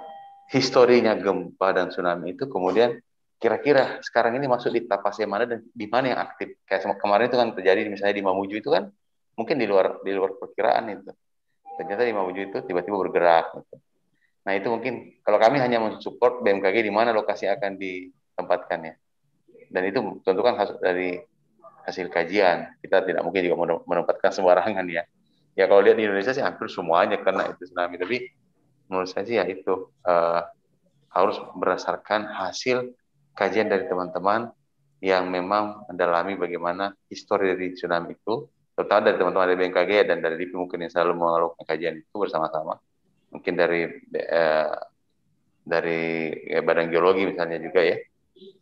Speaker 6: historinya gempa dan tsunami itu kemudian kira-kira sekarang ini masuk di tahap yang mana dan di mana yang aktif kayak kemarin itu kan terjadi misalnya di Mamuju itu kan mungkin di luar di luar perkiraan itu ternyata di Mamuju itu tiba-tiba bergerak gitu. nah itu mungkin kalau kami hanya mensupport BMKG di mana lokasi akan ditempatkannya dan itu tentukan hasil dari hasil kajian kita tidak mungkin juga menempatkan sembarangan ya ya kalau lihat di Indonesia sih hampir semuanya karena itu tsunami tapi menurut saya sih ya itu uh, harus berdasarkan hasil kajian dari teman-teman yang memang mendalami bagaimana histori dari tsunami itu terutama dari teman-teman dari BMKG dan dari LIPI mungkin yang selalu melakukan kajian itu bersama-sama. Mungkin dari eh, dari ya, badan geologi misalnya juga ya.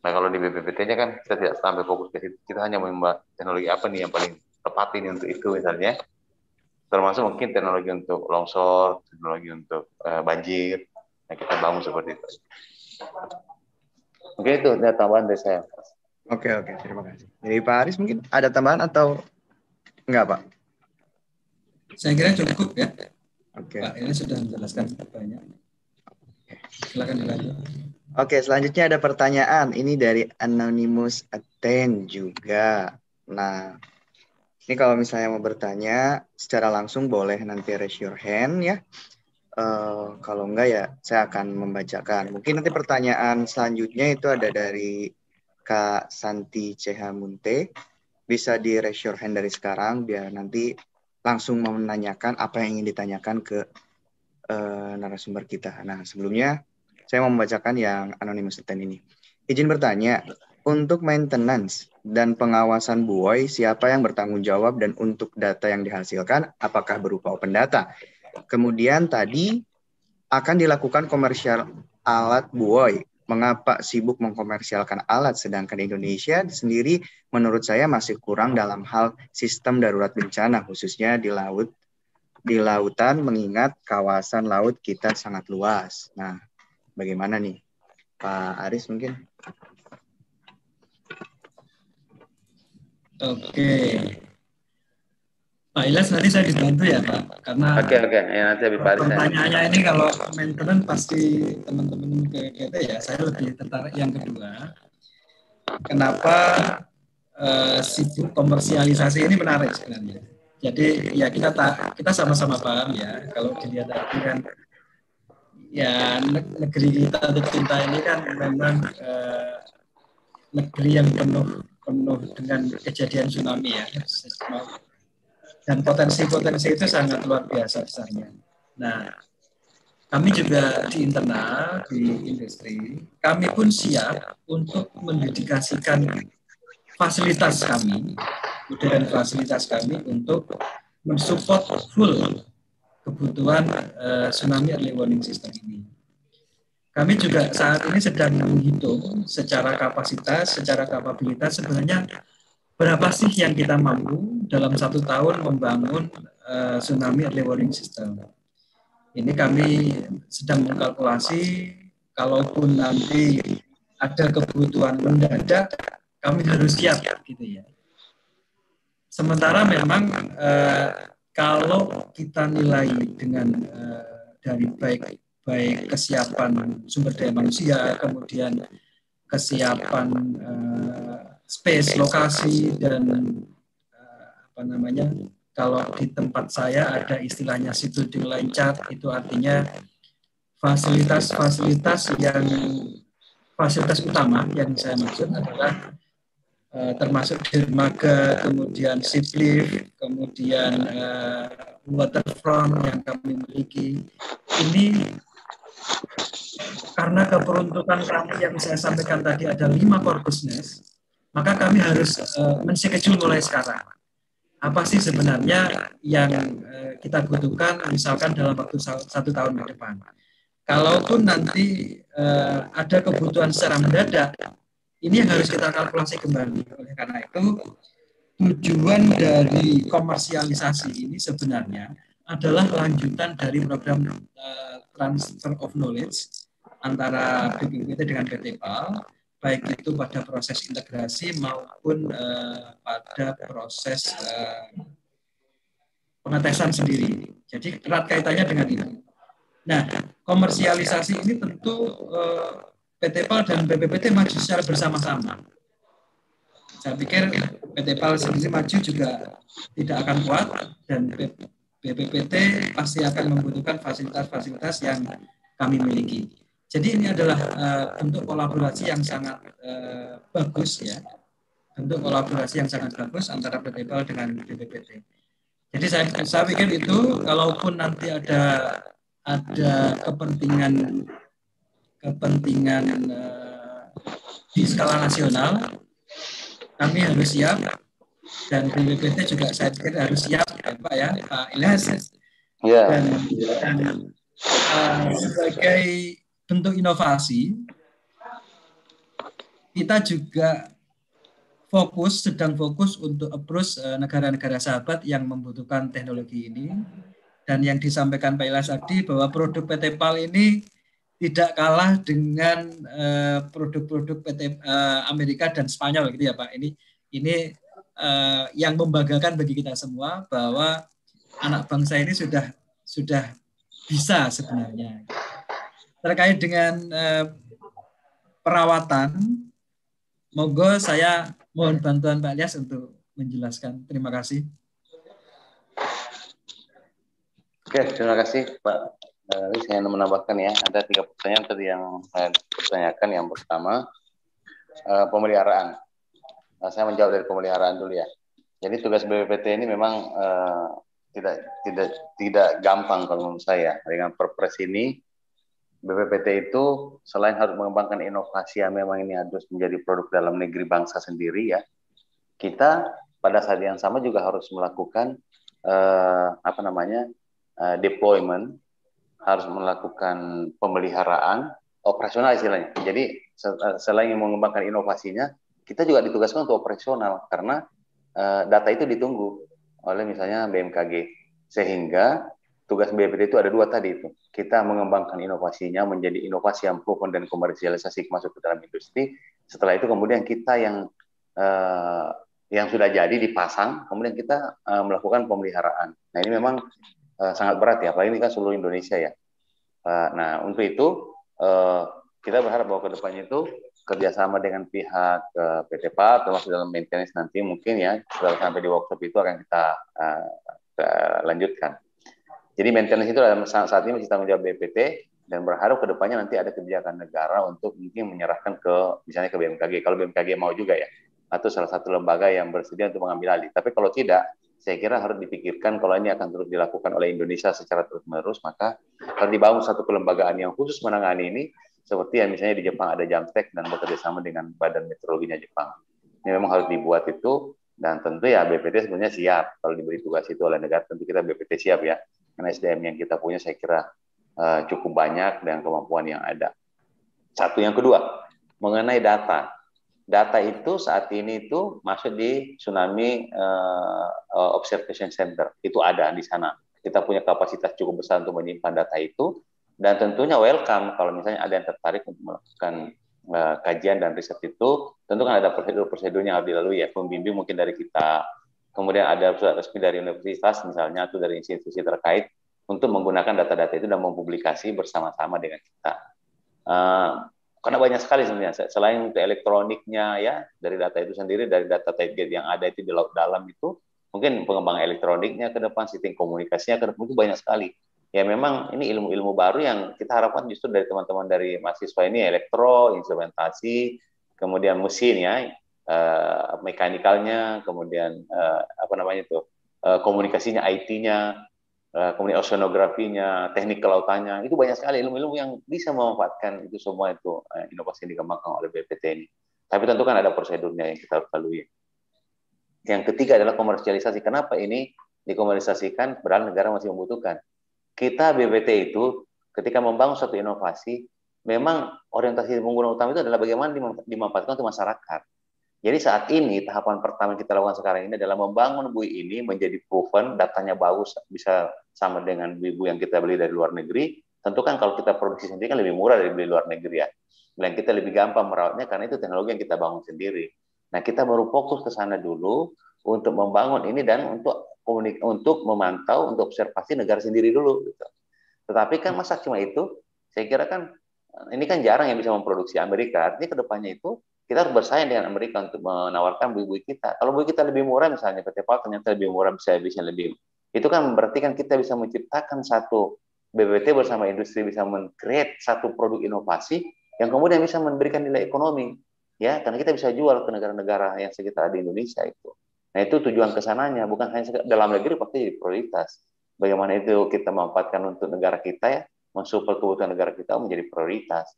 Speaker 6: Nah kalau di BPPT-nya kan kita tidak sampai fokus ke situ. Kita hanya membahas teknologi apa nih yang paling tepat ini untuk itu misalnya. Termasuk mungkin teknologi untuk longsor, teknologi untuk eh, banjir. Nah kita bangun seperti itu. Oke itu ada tambahan dari saya. Oke oke terima kasih. Jadi
Speaker 1: Pak Aris mungkin ada tambahan atau Enggak, Pak.
Speaker 6: Saya kira cukup
Speaker 3: ya. Oke. Okay. Pak ini sudah menjelaskan banyak.
Speaker 1: Silakan dilanjut. Oke, selanjutnya ada pertanyaan. Ini dari Anonymous Attend juga. Nah, ini kalau misalnya mau bertanya secara langsung boleh nanti raise your hand ya. Uh, kalau enggak ya saya akan membacakan. Mungkin nanti pertanyaan selanjutnya itu ada dari Kak Santi Cehamunte bisa di raise your hand dari sekarang biar nanti langsung menanyakan apa yang ingin ditanyakan ke uh, narasumber kita. Nah, sebelumnya saya mau membacakan yang anonymous ten ini. Izin bertanya, untuk maintenance dan pengawasan buoy, siapa yang bertanggung jawab dan untuk data yang dihasilkan, apakah berupa open data? Kemudian tadi akan dilakukan komersial alat buoy mengapa sibuk mengkomersialkan alat sedangkan Indonesia sendiri menurut saya masih kurang dalam hal sistem darurat bencana khususnya di laut di lautan mengingat kawasan laut kita sangat luas. Nah, bagaimana nih Pak Aris mungkin?
Speaker 6: Oke. Okay. Pak Ilas nanti saya dibantu ya Pak, karena oke oke ya nanti Pertanyaannya ini kalau
Speaker 3: maintenance pasti teman-teman ke GT gitu ya, saya lebih tertarik yang kedua. Kenapa eh, sibuk komersialisasi ini menarik sebenarnya? Jadi ya kita tak kita sama-sama paham ya kalau dilihat tadi kan ya negeri kita tercinta ini kan memang eh, negeri yang penuh penuh dengan kejadian tsunami ya dan potensi-potensi itu sangat luar biasa besarnya. Nah, kami juga di internal di industri, kami pun siap untuk mendedikasikan fasilitas kami, kemudian fasilitas kami untuk mensupport full kebutuhan uh, tsunami early warning system ini. Kami juga saat ini sedang menghitung secara kapasitas, secara kapabilitas sebenarnya berapa sih yang kita mampu dalam satu tahun membangun uh, tsunami early warning system. Ini kami sedang mengkalkulasi, kalaupun nanti ada kebutuhan mendadak, kami harus siap, gitu ya. Sementara memang uh, kalau kita nilai dengan uh, dari baik baik kesiapan sumber daya manusia, kemudian kesiapan uh, space, lokasi ya. dan uh, apa namanya kalau di tempat saya ada istilahnya lain lancar itu artinya fasilitas-fasilitas yang fasilitas utama yang saya maksud adalah uh, termasuk dermaga, kemudian ship lift, kemudian uh, waterfront yang kami miliki. Ini karena keperuntukan kami yang saya sampaikan tadi ada lima core business maka kami harus uh, eh, kecil mulai sekarang. Apa sih sebenarnya yang uh, kita butuhkan misalkan dalam waktu satu tahun ke depan. Kalaupun nanti uh, ada kebutuhan secara mendadak, ini yang harus kita kalkulasi kembali. Oleh karena itu, tujuan dari komersialisasi ini sebenarnya adalah lanjutan dari program uh, transfer of knowledge antara BPPT dengan PT PAL baik itu pada proses integrasi maupun uh, pada proses uh, pengetesan sendiri. Jadi erat kaitannya dengan ini. Nah, komersialisasi ini tentu uh, eh, PT PAL dan BPPT maju secara bersama-sama. Saya pikir PT PAL sendiri maju juga tidak akan kuat dan BPPT pasti akan membutuhkan fasilitas-fasilitas yang kami miliki. Jadi ini adalah uh, bentuk kolaborasi yang sangat uh, bagus ya. Bentuk kolaborasi yang sangat bagus antara PT PAL dengan BPPT. Jadi saya, saya pikir itu kalaupun nanti ada ada kepentingan kepentingan uh, di skala nasional kami harus siap dan BPPT juga saya pikir harus siap ya Pak ya Pak Ilyas
Speaker 6: yeah. dan, dan
Speaker 3: uh, sebagai bentuk inovasi, kita juga fokus, sedang fokus untuk approach eh, negara-negara sahabat yang membutuhkan teknologi ini. Dan yang disampaikan Pak Ilas tadi bahwa produk PT PAL ini tidak kalah dengan eh, produk-produk PT eh, Amerika dan Spanyol gitu ya Pak. Ini ini yang membanggakan bagi kita semua bahwa anak bangsa ini sudah sudah bisa sebenarnya terkait dengan eh, perawatan, monggo saya mohon bantuan Pak Lias untuk menjelaskan. Terima kasih.
Speaker 6: Oke, terima kasih Pak. Lalu eh, saya menambahkan ya, ada tiga pertanyaan tadi yang saya pertanyakan. Yang pertama, eh, pemeliharaan. Nah, saya menjawab dari pemeliharaan dulu ya. Jadi tugas BPPT ini memang uh, tidak tidak tidak gampang kalau menurut saya. Dengan Perpres ini BPPT itu selain harus mengembangkan inovasi yang memang ini harus menjadi produk dalam negeri bangsa sendiri ya, kita pada saat yang sama juga harus melakukan eh, apa namanya eh, deployment, harus melakukan pemeliharaan operasional istilahnya. Jadi eh, selain mengembangkan inovasinya, kita juga ditugaskan untuk operasional karena eh, data itu ditunggu oleh misalnya BMKG sehingga tugas BPD itu ada dua tadi itu. Kita mengembangkan inovasinya menjadi inovasi yang proven dan komersialisasi masuk ke dalam industri. Setelah itu kemudian kita yang uh, yang sudah jadi dipasang, kemudian kita uh, melakukan pemeliharaan. Nah ini memang uh, sangat berat ya, apalagi ini kan seluruh Indonesia ya. Uh, nah untuk itu uh, kita berharap bahwa kedepannya itu kerjasama dengan pihak uh, PT PAL termasuk dalam maintenance nanti mungkin ya setelah sampai di workshop itu akan kita, uh, kita lanjutkan. Jadi maintenance itu dalam saat ini masih tanggung jawab BPT dan berharap kedepannya nanti ada kebijakan negara untuk mungkin menyerahkan ke misalnya ke BMKG kalau BMKG mau juga ya atau salah satu lembaga yang bersedia untuk mengambil alih. Tapi kalau tidak, saya kira harus dipikirkan kalau ini akan terus dilakukan oleh Indonesia secara terus-menerus, maka harus dibangun satu kelembagaan yang khusus menangani ini, seperti yang misalnya di Jepang ada Jamtek dan bekerja sama dengan Badan Meteorologinya Jepang. Ini memang harus dibuat itu, dan tentu ya BPT sebenarnya siap kalau diberi tugas itu oleh negara tentu kita BPT siap ya karena SDM yang kita punya saya kira uh, cukup banyak dan kemampuan yang ada. Satu yang kedua, mengenai data. Data itu saat ini itu masuk di Tsunami uh, Observation Center. Itu ada di sana. Kita punya kapasitas cukup besar untuk menyimpan data itu. Dan tentunya welcome kalau misalnya ada yang tertarik untuk melakukan kajian dan riset itu, tentu kan ada prosedur prosedurnya yang harus dilalui ya, pembimbing mungkin dari kita, kemudian ada surat resmi dari universitas misalnya atau dari institusi terkait untuk menggunakan data-data itu dan mempublikasi bersama-sama dengan kita. Uh, karena banyak sekali sebenarnya selain untuk elektroniknya ya dari data itu sendiri dari data target yang ada itu di laut dalam itu mungkin pengembangan elektroniknya ke depan sistem komunikasinya ke depan itu banyak sekali ya memang ini ilmu-ilmu baru yang kita harapkan justru dari teman-teman dari mahasiswa ini elektro instrumentasi kemudian mesin ya uh, eh, mekanikalnya, kemudian uh, apa namanya itu uh, komunikasinya, IT-nya, uh, kemudian oceanografinya, teknik kelautannya, itu banyak sekali ilmu-ilmu yang bisa memanfaatkan itu semua itu uh, inovasi yang dikembangkan oleh BPT ini. Tapi tentu kan ada prosedurnya yang kita harus lalui. Yang ketiga adalah komersialisasi. Kenapa ini dikomersialisasikan? Berarti negara masih membutuhkan. Kita BPT itu ketika membangun satu inovasi, memang orientasi pengguna utama itu adalah bagaimana dimanfaatkan untuk masyarakat jadi saat ini tahapan pertama yang kita lakukan sekarang ini adalah membangun bui ini menjadi proven, datanya bagus, bisa sama dengan bui yang kita beli dari luar negeri. Tentu kan kalau kita produksi sendiri kan lebih murah dari beli luar negeri ya. Dan kita lebih gampang merawatnya karena itu teknologi yang kita bangun sendiri. Nah kita baru fokus ke sana dulu untuk membangun ini dan untuk komunik untuk memantau, untuk observasi negara sendiri dulu. Gitu. Tetapi kan masa cuma itu, saya kira kan ini kan jarang yang bisa memproduksi Amerika. Artinya kedepannya itu kita harus bersaing dengan Amerika untuk menawarkan bui-bui kita. Kalau bui kita lebih murah misalnya PT PAL ternyata lebih murah bisa bisa lebih. Itu kan berarti kan kita bisa menciptakan satu BBT bersama industri bisa men-create satu produk inovasi yang kemudian bisa memberikan nilai ekonomi ya karena kita bisa jual ke negara-negara yang sekitar di Indonesia itu. Nah itu tujuan kesananya bukan hanya dalam negeri pasti jadi prioritas. Bagaimana itu kita manfaatkan untuk negara kita ya, mensupport kebutuhan negara kita menjadi prioritas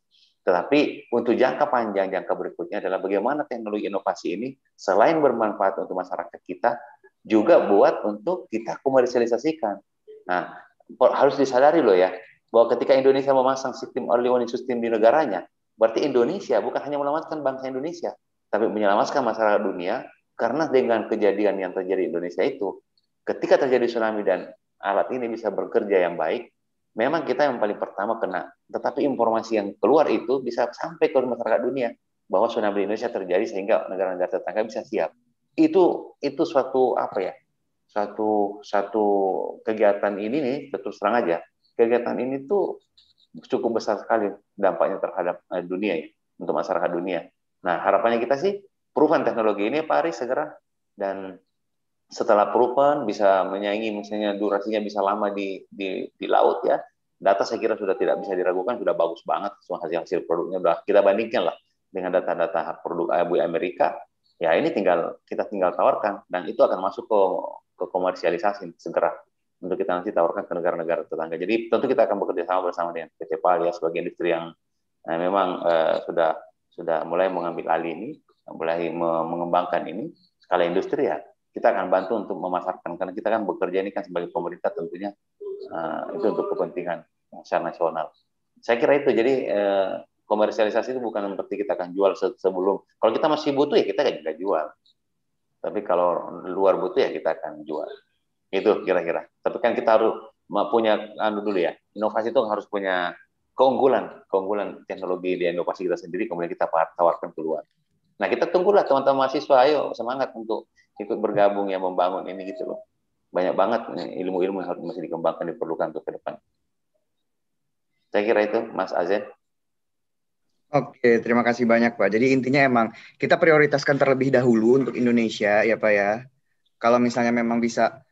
Speaker 6: tetapi untuk jangka panjang, jangka berikutnya adalah bagaimana teknologi inovasi ini selain bermanfaat untuk masyarakat kita, juga buat untuk kita komersialisasikan. Nah, harus disadari loh ya, bahwa ketika Indonesia memasang sistem early warning system di negaranya, berarti Indonesia bukan hanya menyelamatkan bangsa Indonesia, tapi menyelamatkan masyarakat dunia karena dengan kejadian yang terjadi di Indonesia itu, ketika terjadi tsunami dan alat ini bisa bekerja yang baik, memang kita yang paling pertama kena, tetapi informasi yang keluar itu bisa sampai ke masyarakat dunia bahwa tsunami di Indonesia terjadi sehingga negara-negara tetangga bisa siap. Itu itu suatu apa ya? Satu satu kegiatan ini nih terus terang aja, kegiatan ini tuh cukup besar sekali dampaknya terhadap eh, dunia ya, untuk masyarakat dunia. Nah, harapannya kita sih perubahan teknologi ini Pak Ari segera dan setelah perubahan bisa menyaingi misalnya durasinya bisa lama di, di, di laut ya. Data saya kira sudah tidak bisa diragukan, sudah bagus banget semua hasil-hasil produknya. Sudah kita bandingkan lah dengan data-data produk abu Amerika. Ya ini tinggal kita tinggal tawarkan dan itu akan masuk ke ke komersialisasi segera untuk kita nanti tawarkan ke negara-negara tetangga. Jadi tentu kita akan bekerja sama bersama dengan PT PAL ya sebagai industri yang eh, memang eh, sudah sudah mulai mengambil alih ini, mulai mengembangkan ini skala industri ya kita akan bantu untuk memasarkan karena kita kan bekerja ini kan sebagai pemerintah tentunya uh, itu untuk kepentingan secara nasional. Saya kira itu jadi uh, komersialisasi itu bukan berarti kita akan jual se sebelum. Kalau kita masih butuh ya kita juga jual. Tapi kalau luar butuh ya kita akan jual. Itu kira-kira. Tapi kan kita harus punya anu dulu ya. Inovasi itu harus punya keunggulan, keunggulan teknologi di inovasi kita sendiri kemudian kita tawarkan keluar. Nah, kita tunggulah teman-teman mahasiswa ayo semangat untuk ikut bergabung ya membangun ini gitu loh. Banyak banget ilmu-ilmu yang harus masih dikembangkan diperlukan untuk ke depan. Saya kira itu Mas Azen. Oke,
Speaker 1: terima kasih banyak Pak. Jadi intinya emang kita prioritaskan terlebih dahulu untuk Indonesia ya Pak ya. Kalau misalnya memang bisa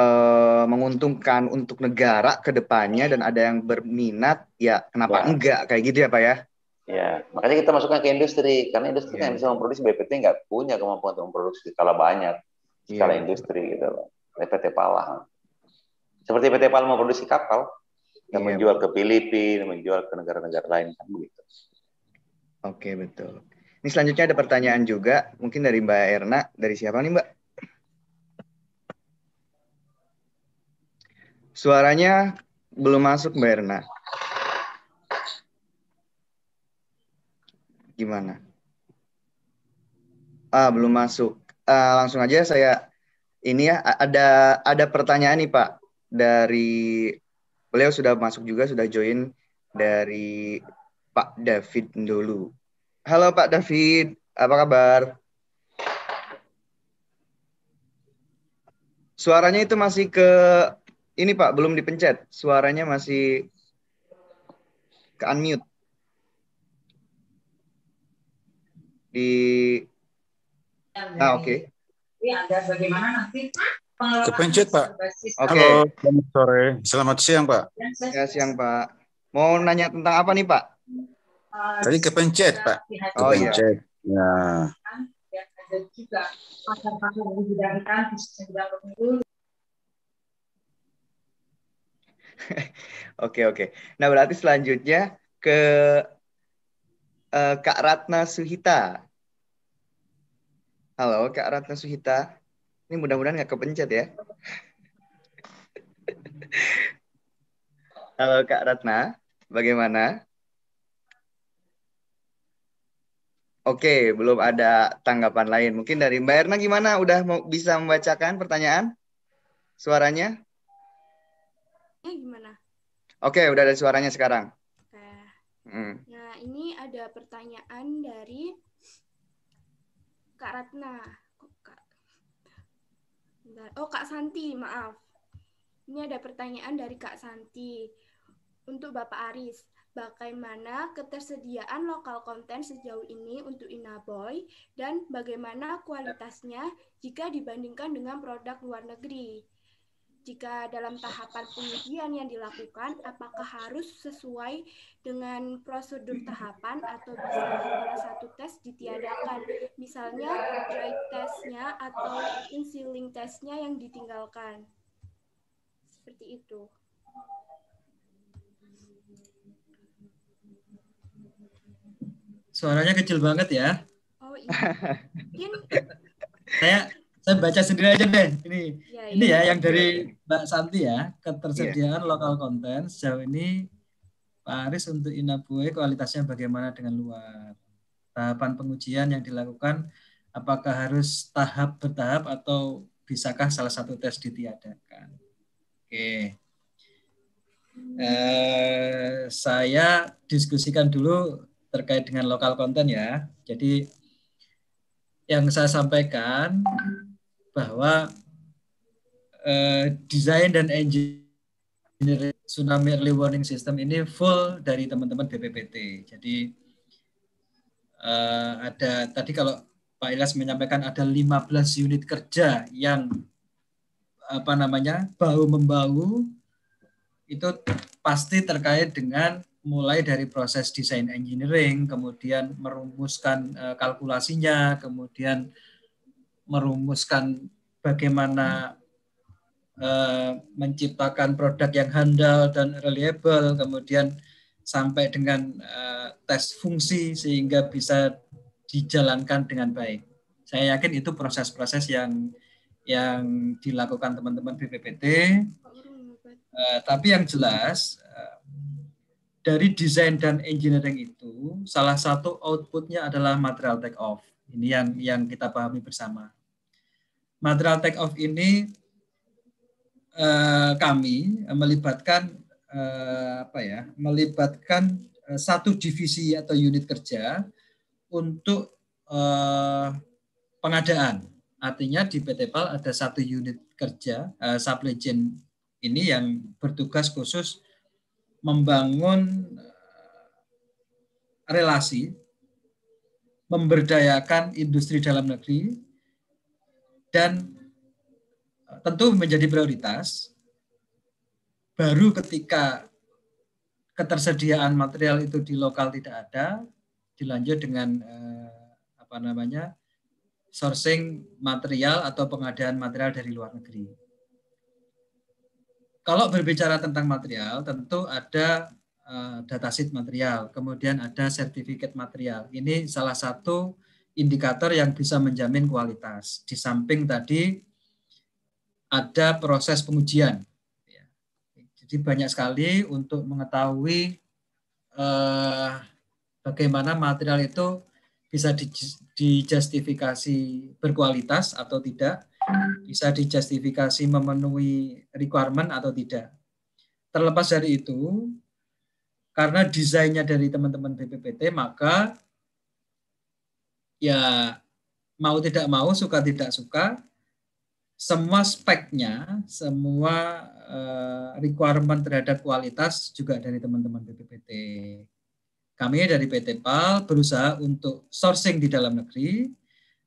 Speaker 1: uh, menguntungkan untuk negara ke depannya dan ada yang berminat, ya kenapa Wah. enggak kayak gitu ya Pak ya?
Speaker 5: Ya, makanya
Speaker 6: kita masukkan ke industri karena industri yeah. Kan yang bisa memproduksi BPT nggak punya kemampuan untuk memproduksi skala banyak, iya. skala yeah. industri gitu loh. PT Palang. Seperti PT Palang memproduksi kapal yang iya. menjual ke Filipina, menjual ke negara-negara lain kan begitu. Oke,
Speaker 1: okay, betul. Ini selanjutnya ada pertanyaan juga, mungkin dari Mbak Erna, dari siapa nih Mbak? Suaranya belum masuk Mbak Erna. gimana? Ah, belum masuk. Ah, langsung aja saya ini ya ada ada pertanyaan nih Pak dari beliau sudah masuk juga sudah join dari Pak David dulu. Halo Pak David, apa kabar? Suaranya itu masih ke ini Pak, belum dipencet. Suaranya masih ke unmute.
Speaker 6: di
Speaker 4: Ah, oke. Okay. Ya, ada bagaimana nanti Kepencet, Pak. Oke. Okay. Halo,
Speaker 6: selamat sore. Selamat siang,
Speaker 1: Pak. Ya, siang, Pak. Mau nanya tentang apa nih, Pak? Ah, Tadi kepencet,
Speaker 3: Pak.
Speaker 4: Oh, iya. kepencet. Iya. Ya. ya
Speaker 1: oke oke. Nah berarti selanjutnya ke uh, Kak Ratna Suhita. Halo Kak Ratna Suhita. Ini mudah-mudahan nggak kepencet ya. Halo Kak Ratna, bagaimana? Oke, belum ada tanggapan lain. Mungkin dari Mbak Erna gimana? Udah mau bisa membacakan pertanyaan? Suaranya? Eh, gimana? Oke, udah ada suaranya sekarang. Oke.
Speaker 5: Hmm.
Speaker 2: Nah, ini ada pertanyaan dari Kak Ratna. Oh, Kak. Oh, Kak Santi, maaf. Ini ada pertanyaan dari Kak Santi. Untuk Bapak Aris, bagaimana ketersediaan lokal konten sejauh ini untuk Inaboy dan bagaimana kualitasnya jika dibandingkan dengan produk luar negeri? jika dalam tahapan pengujian yang dilakukan, apakah harus sesuai dengan prosedur tahapan atau bisa salah satu tes ditiadakan? Misalnya dry testnya atau concealing testnya yang ditinggalkan. Seperti itu.
Speaker 3: Suaranya kecil banget ya.
Speaker 2: Oh iya. Mungkin...
Speaker 3: Saya saya baca sendiri aja deh ini ya, ini iya. ya, yang dari Mbak Santi ya ketersediaan ya. lokal konten sejauh ini Pak Aris untuk Inapue kualitasnya bagaimana dengan luar tahapan pengujian yang dilakukan apakah harus tahap bertahap atau bisakah salah satu tes ditiadakan oke eh, saya diskusikan dulu terkait dengan lokal konten ya jadi yang saya sampaikan bahwa eh, desain dan engineering tsunami early warning system ini full dari teman-teman BPPT. Jadi eh, ada tadi kalau Pak Ilas menyampaikan ada 15 unit kerja yang apa namanya bau membau itu pasti terkait dengan mulai dari proses desain engineering, kemudian merumuskan eh, kalkulasinya, kemudian merumuskan bagaimana uh, menciptakan produk yang handal dan reliable, kemudian sampai dengan uh, tes fungsi sehingga bisa dijalankan dengan baik. Saya yakin itu proses-proses yang yang dilakukan teman-teman BPPT. Uh, eh, tapi yang jelas dari desain dan engineering itu salah satu outputnya adalah material take off. Ini yang yang kita pahami bersama material take off ini eh, kami melibatkan eh, apa ya melibatkan eh, satu divisi atau unit kerja untuk eh, pengadaan artinya di PT PAL ada satu unit kerja eh, supply chain ini yang bertugas khusus membangun eh, relasi memberdayakan industri dalam negeri dan eh, tentu menjadi prioritas baru ketika ketersediaan material itu di lokal tidak ada dilanjut dengan eh, apa namanya sourcing material atau pengadaan material dari luar negeri. Kalau berbicara tentang material, tentu ada eh, datasheet material, kemudian ada sertifikat material. Ini salah satu indikator yang bisa menjamin kualitas. Di samping tadi ada proses pengujian. Ya. Jadi banyak sekali untuk mengetahui eh, bagaimana material itu bisa dijustifikasi berkualitas atau tidak, bisa dijustifikasi memenuhi requirement atau tidak. Terlepas dari itu, karena desainnya dari teman-teman BPPT, maka ya mau tidak mau suka tidak suka semua speknya semua eh, requirement terhadap kualitas juga dari teman-teman BPPT kami dari PT PAL berusaha untuk sourcing di dalam negeri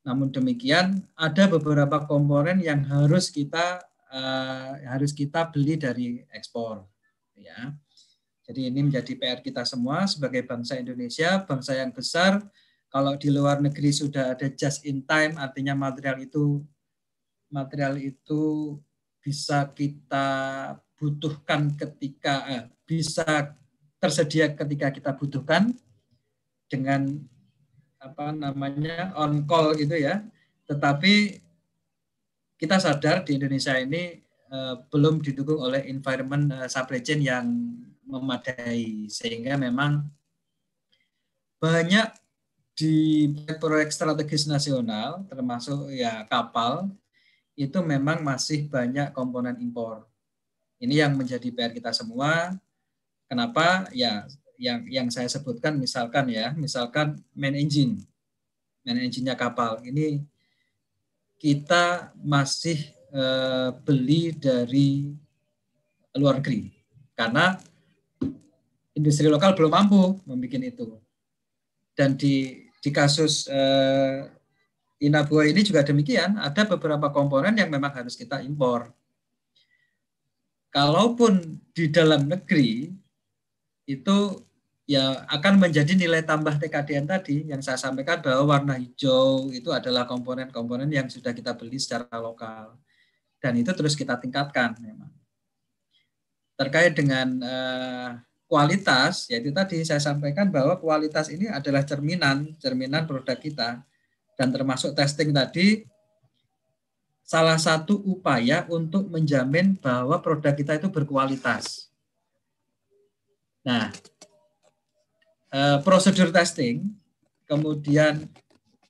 Speaker 3: namun demikian ada beberapa komponen yang harus kita uh, harus kita beli dari ekspor ya jadi ini menjadi PR kita semua sebagai bangsa Indonesia bangsa yang besar kalau di luar negeri sudah ada just in time, artinya material itu material itu bisa kita butuhkan ketika eh, bisa tersedia ketika kita butuhkan dengan apa namanya on call gitu ya. Tetapi kita sadar di Indonesia ini eh, belum didukung oleh environment eh, supply chain yang memadai sehingga memang banyak di proyek strategis nasional termasuk ya kapal itu memang masih banyak komponen impor. Ini yang menjadi PR kita semua. Kenapa? Ya yang yang saya sebutkan misalkan ya, misalkan main engine. Main engine-nya kapal. Ini kita masih eh, beli dari luar negeri karena industri lokal belum mampu membuat itu. Dan di di kasus eh, Inabua ini juga demikian, ada beberapa komponen yang memang harus kita impor. Kalaupun di dalam negeri itu ya akan menjadi nilai tambah TKDN tadi yang saya sampaikan bahwa warna hijau itu adalah komponen-komponen yang sudah kita beli secara lokal dan itu terus kita tingkatkan memang terkait dengan eh, kualitas yaitu tadi saya sampaikan bahwa kualitas ini adalah cerminan cerminan produk kita dan termasuk testing tadi salah satu upaya untuk menjamin bahwa produk kita itu berkualitas. Nah, eh, prosedur testing, kemudian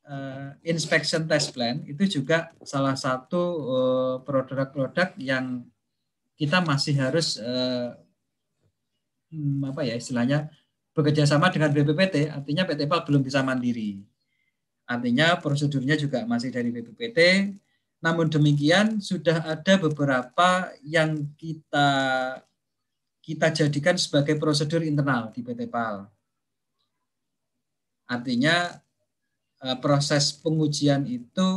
Speaker 3: eh, inspection test plan itu juga salah satu eh, produk-produk yang kita masih harus hmm, apa ya istilahnya bekerja sama dengan BPPT, artinya PT PAL belum bisa mandiri. Artinya prosedurnya juga masih dari BPPT. Namun demikian sudah ada beberapa yang kita kita jadikan sebagai prosedur internal di PT PAL. Artinya eh, proses pengujian itu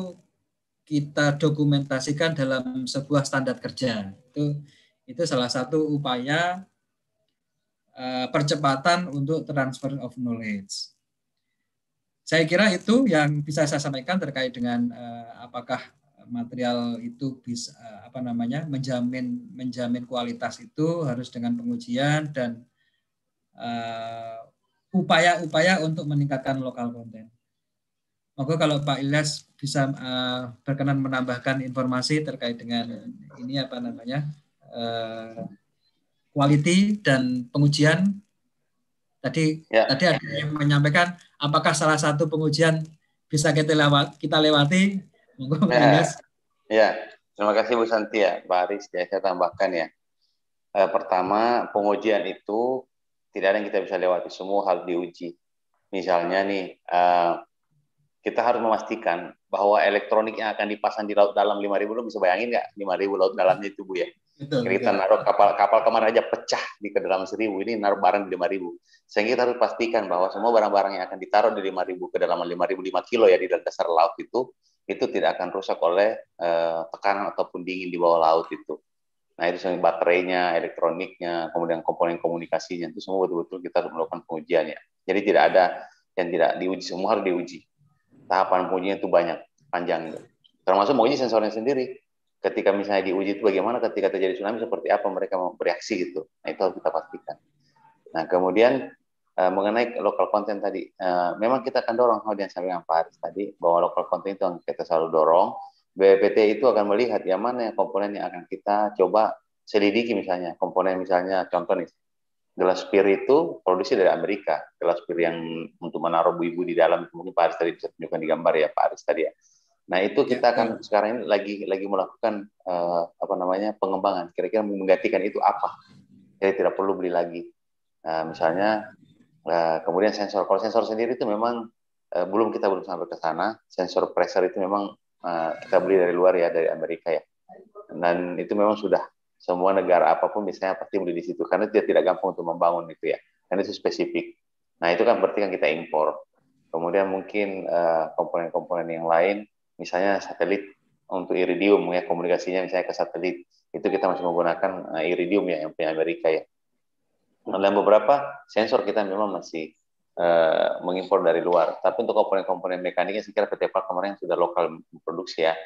Speaker 3: kita dokumentasikan dalam sebuah standar kerja. Itu itu salah satu upaya Eh, percepatan untuk transfer of knowledge. Saya kira itu yang bisa saya sampaikan terkait dengan eh, apakah material itu bisa eh, apa namanya menjamin menjamin kualitas itu harus dengan pengujian dan upaya-upaya uh, untuk meningkatkan lokal konten. Moga kalau Pak Ilyas bisa uh, berkenan menambahkan informasi terkait dengan ini apa namanya uh, quality dan pengujian. Tadi ya. tadi ada yang menyampaikan apakah salah satu pengujian bisa kita lewat kita lewati? Monggo ya.
Speaker 6: ya. Terima kasih Bu Santi ya, Pak Aris. Ya, saya tambahkan ya. E, pertama, pengujian itu tidak ada yang kita bisa lewati. Semua harus diuji. Misalnya nih, e, kita harus memastikan bahwa elektronik yang akan dipasang di laut dalam 5.000 lo bisa bayangin nggak 5.000 laut dalamnya itu bu ya
Speaker 2: jadi kita naruh
Speaker 6: kapal kapal kemarin aja pecah di ke dalam seribu ini naruh barang di lima ribu. Sehingga kita harus pastikan bahwa semua barang-barang yang akan ditaruh di lima ribu kedalaman lima ribu lima kilo ya di dasar laut itu itu tidak akan rusak oleh eh, tekanan ataupun dingin di bawah laut itu. Nah itu sebenarnya baterainya, elektroniknya, kemudian komponen komunikasinya itu semua betul-betul kita harus melakukan pengujiannya. Jadi tidak ada yang tidak diuji, semua harus diuji. Tahapan pengujian itu banyak, panjang. Termasuk menguji sensornya sendiri ketika misalnya diuji itu bagaimana ketika terjadi tsunami seperti apa mereka bereaksi gitu. Nah, itu harus kita pastikan. Nah, kemudian uh, mengenai lokal konten tadi, uh, memang kita akan dorong hal yang sampaikan Pak Haris tadi bahwa lokal konten itu yang kita selalu dorong. BPT itu akan melihat ya mana komponen yang akan kita coba selidiki misalnya komponen misalnya contoh nih gelas pir itu produksi dari Amerika gelas pir yang untuk menaruh ibu-ibu di dalam mungkin Pak Aris tadi bisa tunjukkan di gambar ya Pak Aris tadi ya Nah itu iya. kita akan sekarang ini lagi lagi melakukan uh, apa namanya pengembangan. Kira-kira menggantikan itu apa? Jadi tidak perlu beli lagi. Nah, misalnya uh, kemudian sensor. Kalau sensor sendiri itu memang uh, belum kita belum sampai ke sana. Sensor pressure itu memang uh, kita beli dari luar ya dari Amerika ya. Dan itu memang sudah semua negara apapun misalnya pasti beli di situ karena dia tidak gampang untuk membangun itu ya. Karena itu spesifik. Nah itu kan berarti kan kita impor. Kemudian mungkin komponen-komponen uh, komponen -komponen yang lain misalnya satelit untuk iridium ya komunikasinya misalnya ke satelit itu kita masih menggunakan uh, iridium ya yang punya Amerika ya. Nah, dan beberapa sensor kita memang masih uh, mengimpor dari luar. Tapi untuk komponen-komponen mekaniknya saya kira PT PAL kemarin sudah lokal memproduksi ya.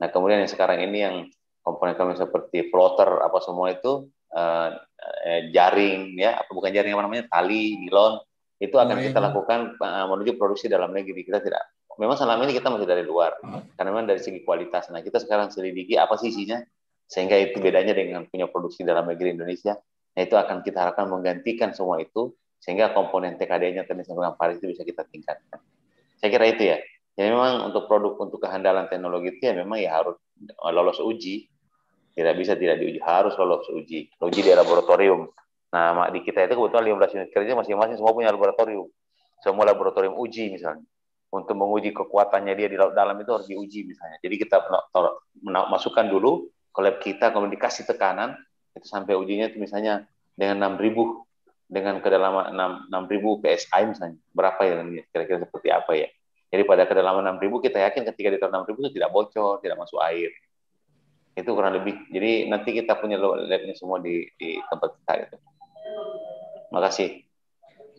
Speaker 6: Nah kemudian yang sekarang ini yang komponen-komponen seperti floater apa semua itu uh, jaring ya apa bukan jaring apa namanya tali nilon itu akan iya, kita iya. lakukan menuju produksi dalam negeri kita tidak memang selama ini kita masih dari luar hmm. karena memang dari segi kualitas nah kita sekarang selidiki apa sih isinya sehingga itu bedanya dengan punya produksi dalam negeri Indonesia nah itu akan kita harapkan menggantikan semua itu sehingga komponen TKD-nya teknologi sambungan Paris itu bisa kita tingkatkan saya kira itu ya jadi ya, memang untuk produk untuk kehandalan teknologi itu ya memang ya harus lolos uji tidak bisa tidak diuji harus lolos uji uji di laboratorium nah di kita itu kebetulan 15 unit kerja masing-masing semua punya laboratorium semua laboratorium uji misalnya untuk menguji kekuatannya dia di laut dalam itu harus diuji misalnya. Jadi kita masukkan dulu ke lab kita, kalau dikasih tekanan, itu sampai ujinya itu misalnya dengan 6000 dengan kedalaman 6 6000 psi misalnya. Berapa ya kira-kira seperti apa ya? Jadi pada kedalaman 6000 kita yakin ketika di 6000 itu tidak bocor, tidak masuk air. Itu kurang lebih. Jadi nanti kita punya labnya semua di, di tempat kita itu. Terima kasih.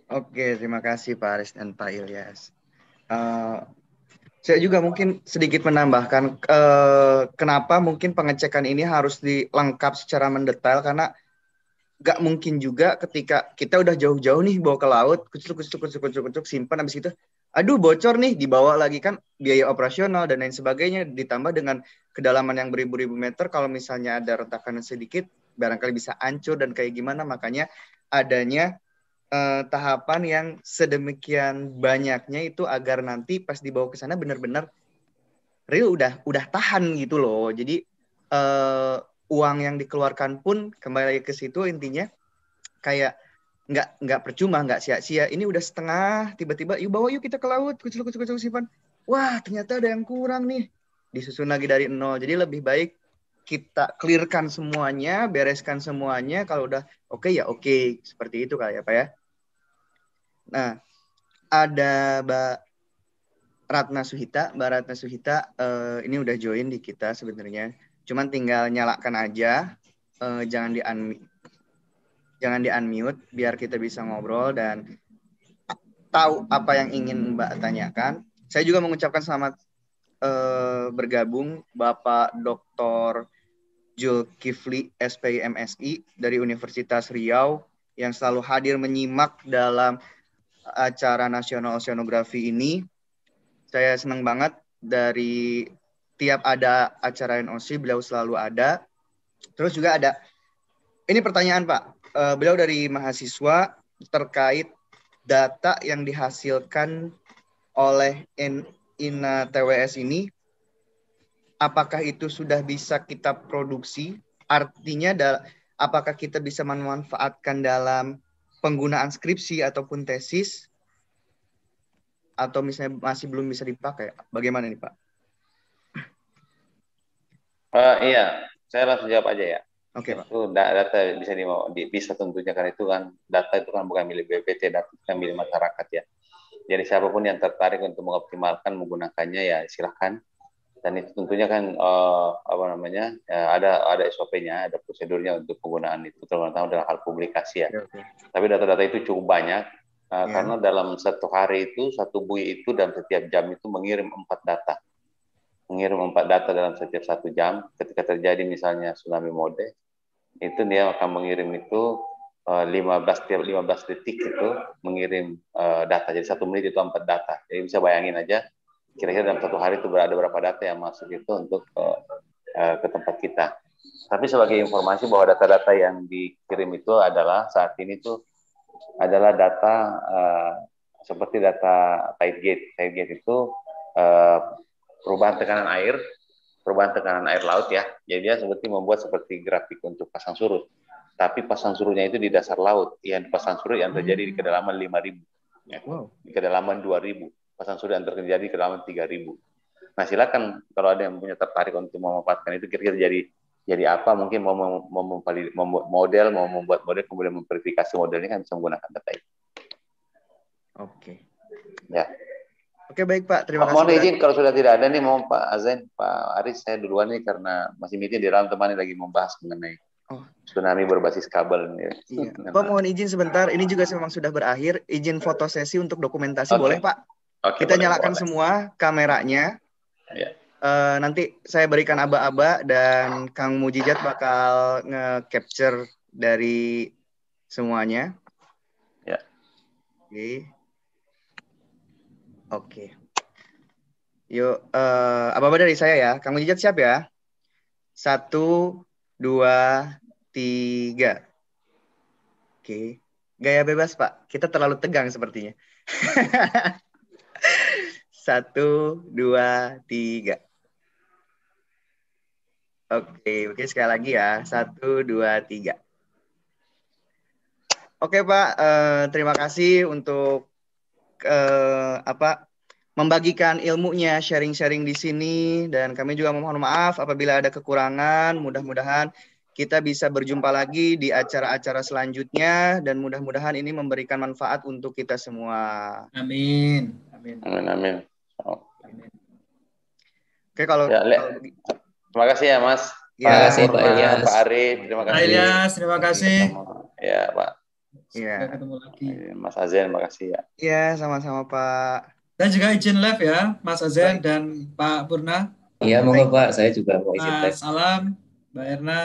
Speaker 1: Oke, terima kasih Pak Aris dan Pak Ilyas. Eh, saya juga mungkin sedikit menambahkan uh, kenapa mungkin pengecekan ini harus dilengkap secara mendetail karena nggak mungkin juga ketika kita udah jauh-jauh nih bawa ke laut kucuk kucuk kucuk kucuk kucuk simpan habis itu aduh bocor nih dibawa lagi kan biaya operasional dan lain sebagainya ditambah dengan kedalaman yang beribu-ribu meter kalau misalnya ada retakan sedikit barangkali bisa hancur dan kayak gimana makanya adanya eh, tahapan yang sedemikian banyaknya itu agar nanti pas dibawa ke sana benar-benar real udah udah tahan gitu loh. Jadi eh, uang yang dikeluarkan pun kembali ke situ intinya kayak nggak nggak percuma nggak sia-sia ini udah setengah tiba-tiba yuk bawa yuk kita ke laut kucil kucil kucil simpan wah ternyata ada yang kurang nih disusun lagi dari nol jadi lebih baik kita clearkan semuanya, bereskan semuanya. Kalau udah oke okay, ya oke, okay. seperti itu kali ya Pak ya. Nah, ada Mbak Ratna Suhita, Mbak Ratna Suhita uh, ini udah join di kita sebenarnya. Cuman tinggal nyalakan aja, uh, jangan di unmute, jangan di unmute, biar kita bisa ngobrol dan tahu apa yang ingin Mbak tanyakan. Saya juga mengucapkan selamat uh, bergabung Bapak Dr. Kifli SPMSI dari Universitas Riau yang selalu hadir menyimak dalam acara nasional oceanografi ini. Saya senang banget dari tiap ada acara NOC beliau selalu ada. Terus juga ada ini pertanyaan Pak, eh, beliau dari mahasiswa terkait data yang dihasilkan oleh INA TWS ini apakah itu sudah bisa kita produksi? Artinya apakah kita bisa memanfaatkan dalam penggunaan skripsi ataupun tesis? Atau misalnya masih belum bisa dipakai? Bagaimana nih Pak?
Speaker 6: Uh, iya, saya langsung jawab aja ya. Oke okay, Pak. Itu data bisa di, bisa tentunya karena itu kan data itu kan bukan milik BPT, data itu kan milik masyarakat ya. Jadi siapapun yang tertarik untuk mengoptimalkan menggunakannya ya silahkan dan itu tentunya kan uh, apa namanya ya ada ada SOP-nya ada prosedurnya untuk penggunaan itu terutama dalam hal publikasi ya, iya, tapi data-data itu cukup banyak uh, ya. karena dalam satu hari itu satu bui itu dalam setiap jam itu mengirim empat data mengirim empat data dalam setiap satu jam ketika terjadi misalnya tsunami mode itu dia akan mengirim itu uh, eh, 15 tiap 15 detik itu mengirim uh, data jadi satu menit itu empat data jadi bisa bayangin aja kira-kira dalam satu hari itu berada berapa data yang masuk itu untuk ke, eh, eh, ke tempat kita. Tapi sebagai informasi bahwa data-data yang dikirim itu adalah saat ini itu adalah data uh, seperti data tide gate. Tide gate itu uh, perubahan tekanan air, perubahan tekanan air laut ya. Jadi dia seperti membuat seperti grafik untuk pasang surut. Tapi pasang surutnya itu di dasar laut. Yang pasang surut yang terjadi di kedalaman 5000. Ya. Wow. Di kedalaman 2000 pasang surya yang terjadi ke dalam 3000. Nah, silakan kalau ada yang punya tertarik untuk memanfaatkan itu kira-kira jadi jadi apa mungkin mau, mau, model, mau membuat model kemudian memverifikasi modelnya kan bisa menggunakan data itu. Oke. Ya.
Speaker 1: Oke baik Pak, terima Pak, kasih. Mohon izin kalau
Speaker 6: sudah tidak ada nih mau Pak Azen, Pak Aris saya duluan nih karena masih meeting di dalam teman lagi membahas mengenai Oh. Tsunami berbasis kabel nih.
Speaker 1: Iya. Pak mohon izin sebentar, ini juga memang sudah berakhir. Izin foto sesi untuk dokumentasi okay. boleh Pak?
Speaker 6: Okay, kita boleh, nyalakan
Speaker 1: boleh. semua kameranya. Yeah. Ya. Uh, nanti saya berikan aba-aba dan Kang Mujijat bakal nge-capture dari semuanya.
Speaker 5: Ya. Oke.
Speaker 1: Okay. Oke. Okay. Yuk, uh, aba-aba dari saya ya. Kang Mujijat siap ya? Satu, dua, tiga. Oke. Okay. Gaya bebas, Pak. Kita terlalu tegang sepertinya. Satu, dua, tiga. Oke, oke sekali lagi ya. Satu, dua, tiga. Oke Pak, eh, terima kasih untuk eh, apa membagikan ilmunya, sharing-sharing di sini dan kami juga mohon maaf apabila ada kekurangan. Mudah-mudahan kita bisa berjumpa lagi di acara-acara selanjutnya dan mudah-mudahan ini memberikan manfaat untuk kita semua.
Speaker 6: Amin. Amin. Amin. amin. Oh. Oke kalau, ya, kalau terima kasih ya Mas. Ya, terima kasih Pak Ilyas. Pak Arif, terima kasih. Pak Ilyas,
Speaker 1: terima kasih.
Speaker 6: Ya Pak. Iya. Ketemu lagi.
Speaker 5: Mas Azen, terima kasih ya.
Speaker 1: Iya, sama-sama Pak. Dan juga
Speaker 3: izin live ya, Mas Azen Baik. dan Pak Purna.
Speaker 5: Iya, monggo Pak, saya juga mau izin live.
Speaker 3: Salam, Mbak Erna.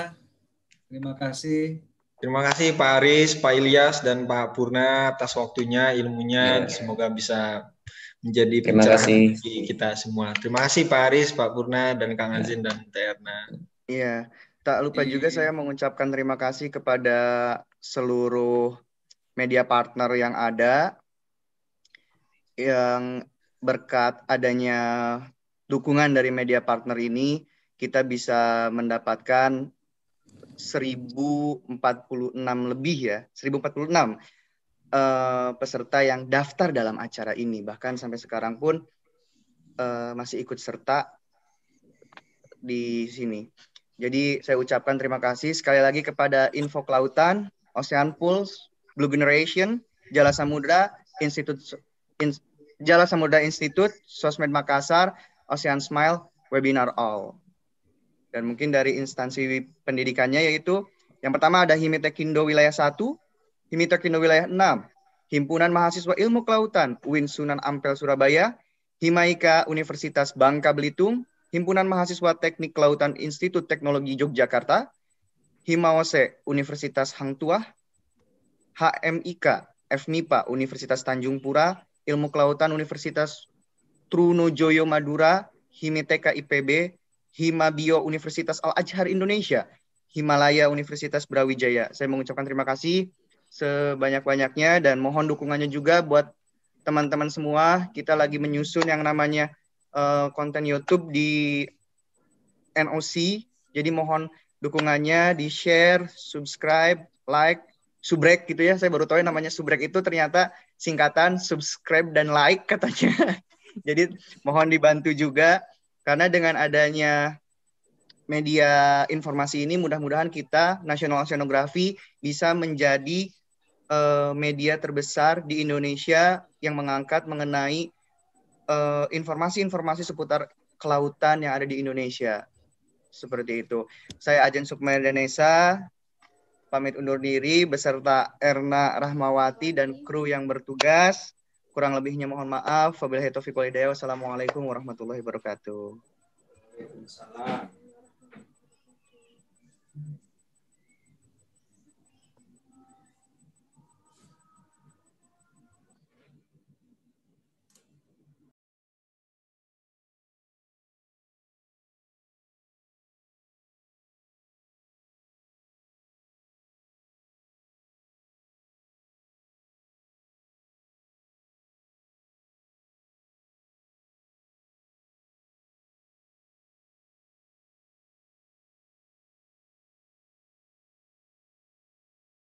Speaker 3: Terima kasih.
Speaker 4: Terima kasih Pak Aris, Pak Ilyas, dan Pak Purna atas waktunya, ilmunya. Ya. Semoga bisa menjadi Terima kasih. kita semua. Terima kasih Pak Aris, Pak Purna, dan Kang iya. Azin ya. dan Terna.
Speaker 1: Iya. Tak lupa iya. juga saya mengucapkan terima kasih kepada seluruh media partner yang ada yang berkat adanya dukungan dari media partner ini kita bisa mendapatkan 1046 lebih ya, 1046 Eh, peserta yang daftar dalam acara ini bahkan sampai sekarang pun uh, masih ikut serta di sini. Jadi saya ucapkan terima kasih sekali lagi kepada Info Kelautan, Ocean Pulse, Blue Generation, Jala Samudra, Institut In, Jala Samudra Institute, Sosmed Makassar, Ocean Smile, Webinar All. Dan mungkin dari instansi pendidikannya yaitu yang pertama ada Himite Kindo Wilayah 1, Kino Wilayah 6, Himpunan Mahasiswa Ilmu Kelautan UIN Sunan Ampel Surabaya, Himaika Universitas Bangka Belitung, Himpunan Mahasiswa Teknik Kelautan Institut Teknologi Yogyakarta, Himawase Universitas Hang Tuah, HMIK FMIPA Universitas Tanjung Pura, Ilmu Kelautan Universitas Trunojoyo Madura, Himiteka IPB, Himabio Universitas Al Azhar Indonesia, Himalaya Universitas Brawijaya. Saya mengucapkan terima kasih sebanyak-banyaknya dan mohon dukungannya juga buat teman-teman semua. Kita lagi menyusun yang namanya uh, konten YouTube di NOC. Jadi mohon dukungannya di share, subscribe, like, subrek gitu ya. Saya baru tahu ya namanya subrek itu ternyata singkatan subscribe dan like katanya. Jadi mohon dibantu juga karena dengan adanya media informasi ini mudah-mudahan kita nasional Oceanography bisa menjadi uh, media terbesar di Indonesia yang mengangkat mengenai eh, informasi-informasi uh, seputar kelautan yang ada di Indonesia. Seperti itu. Saya Ajeng Sukmerdanesa, pamit undur diri beserta Erna Rahmawati dan kru yang bertugas. Kurang lebihnya mohon maaf. Wabillahi walhidayah. Wassalamualaikum warahmatullahi wabarakatuh. Waalaikumsalam.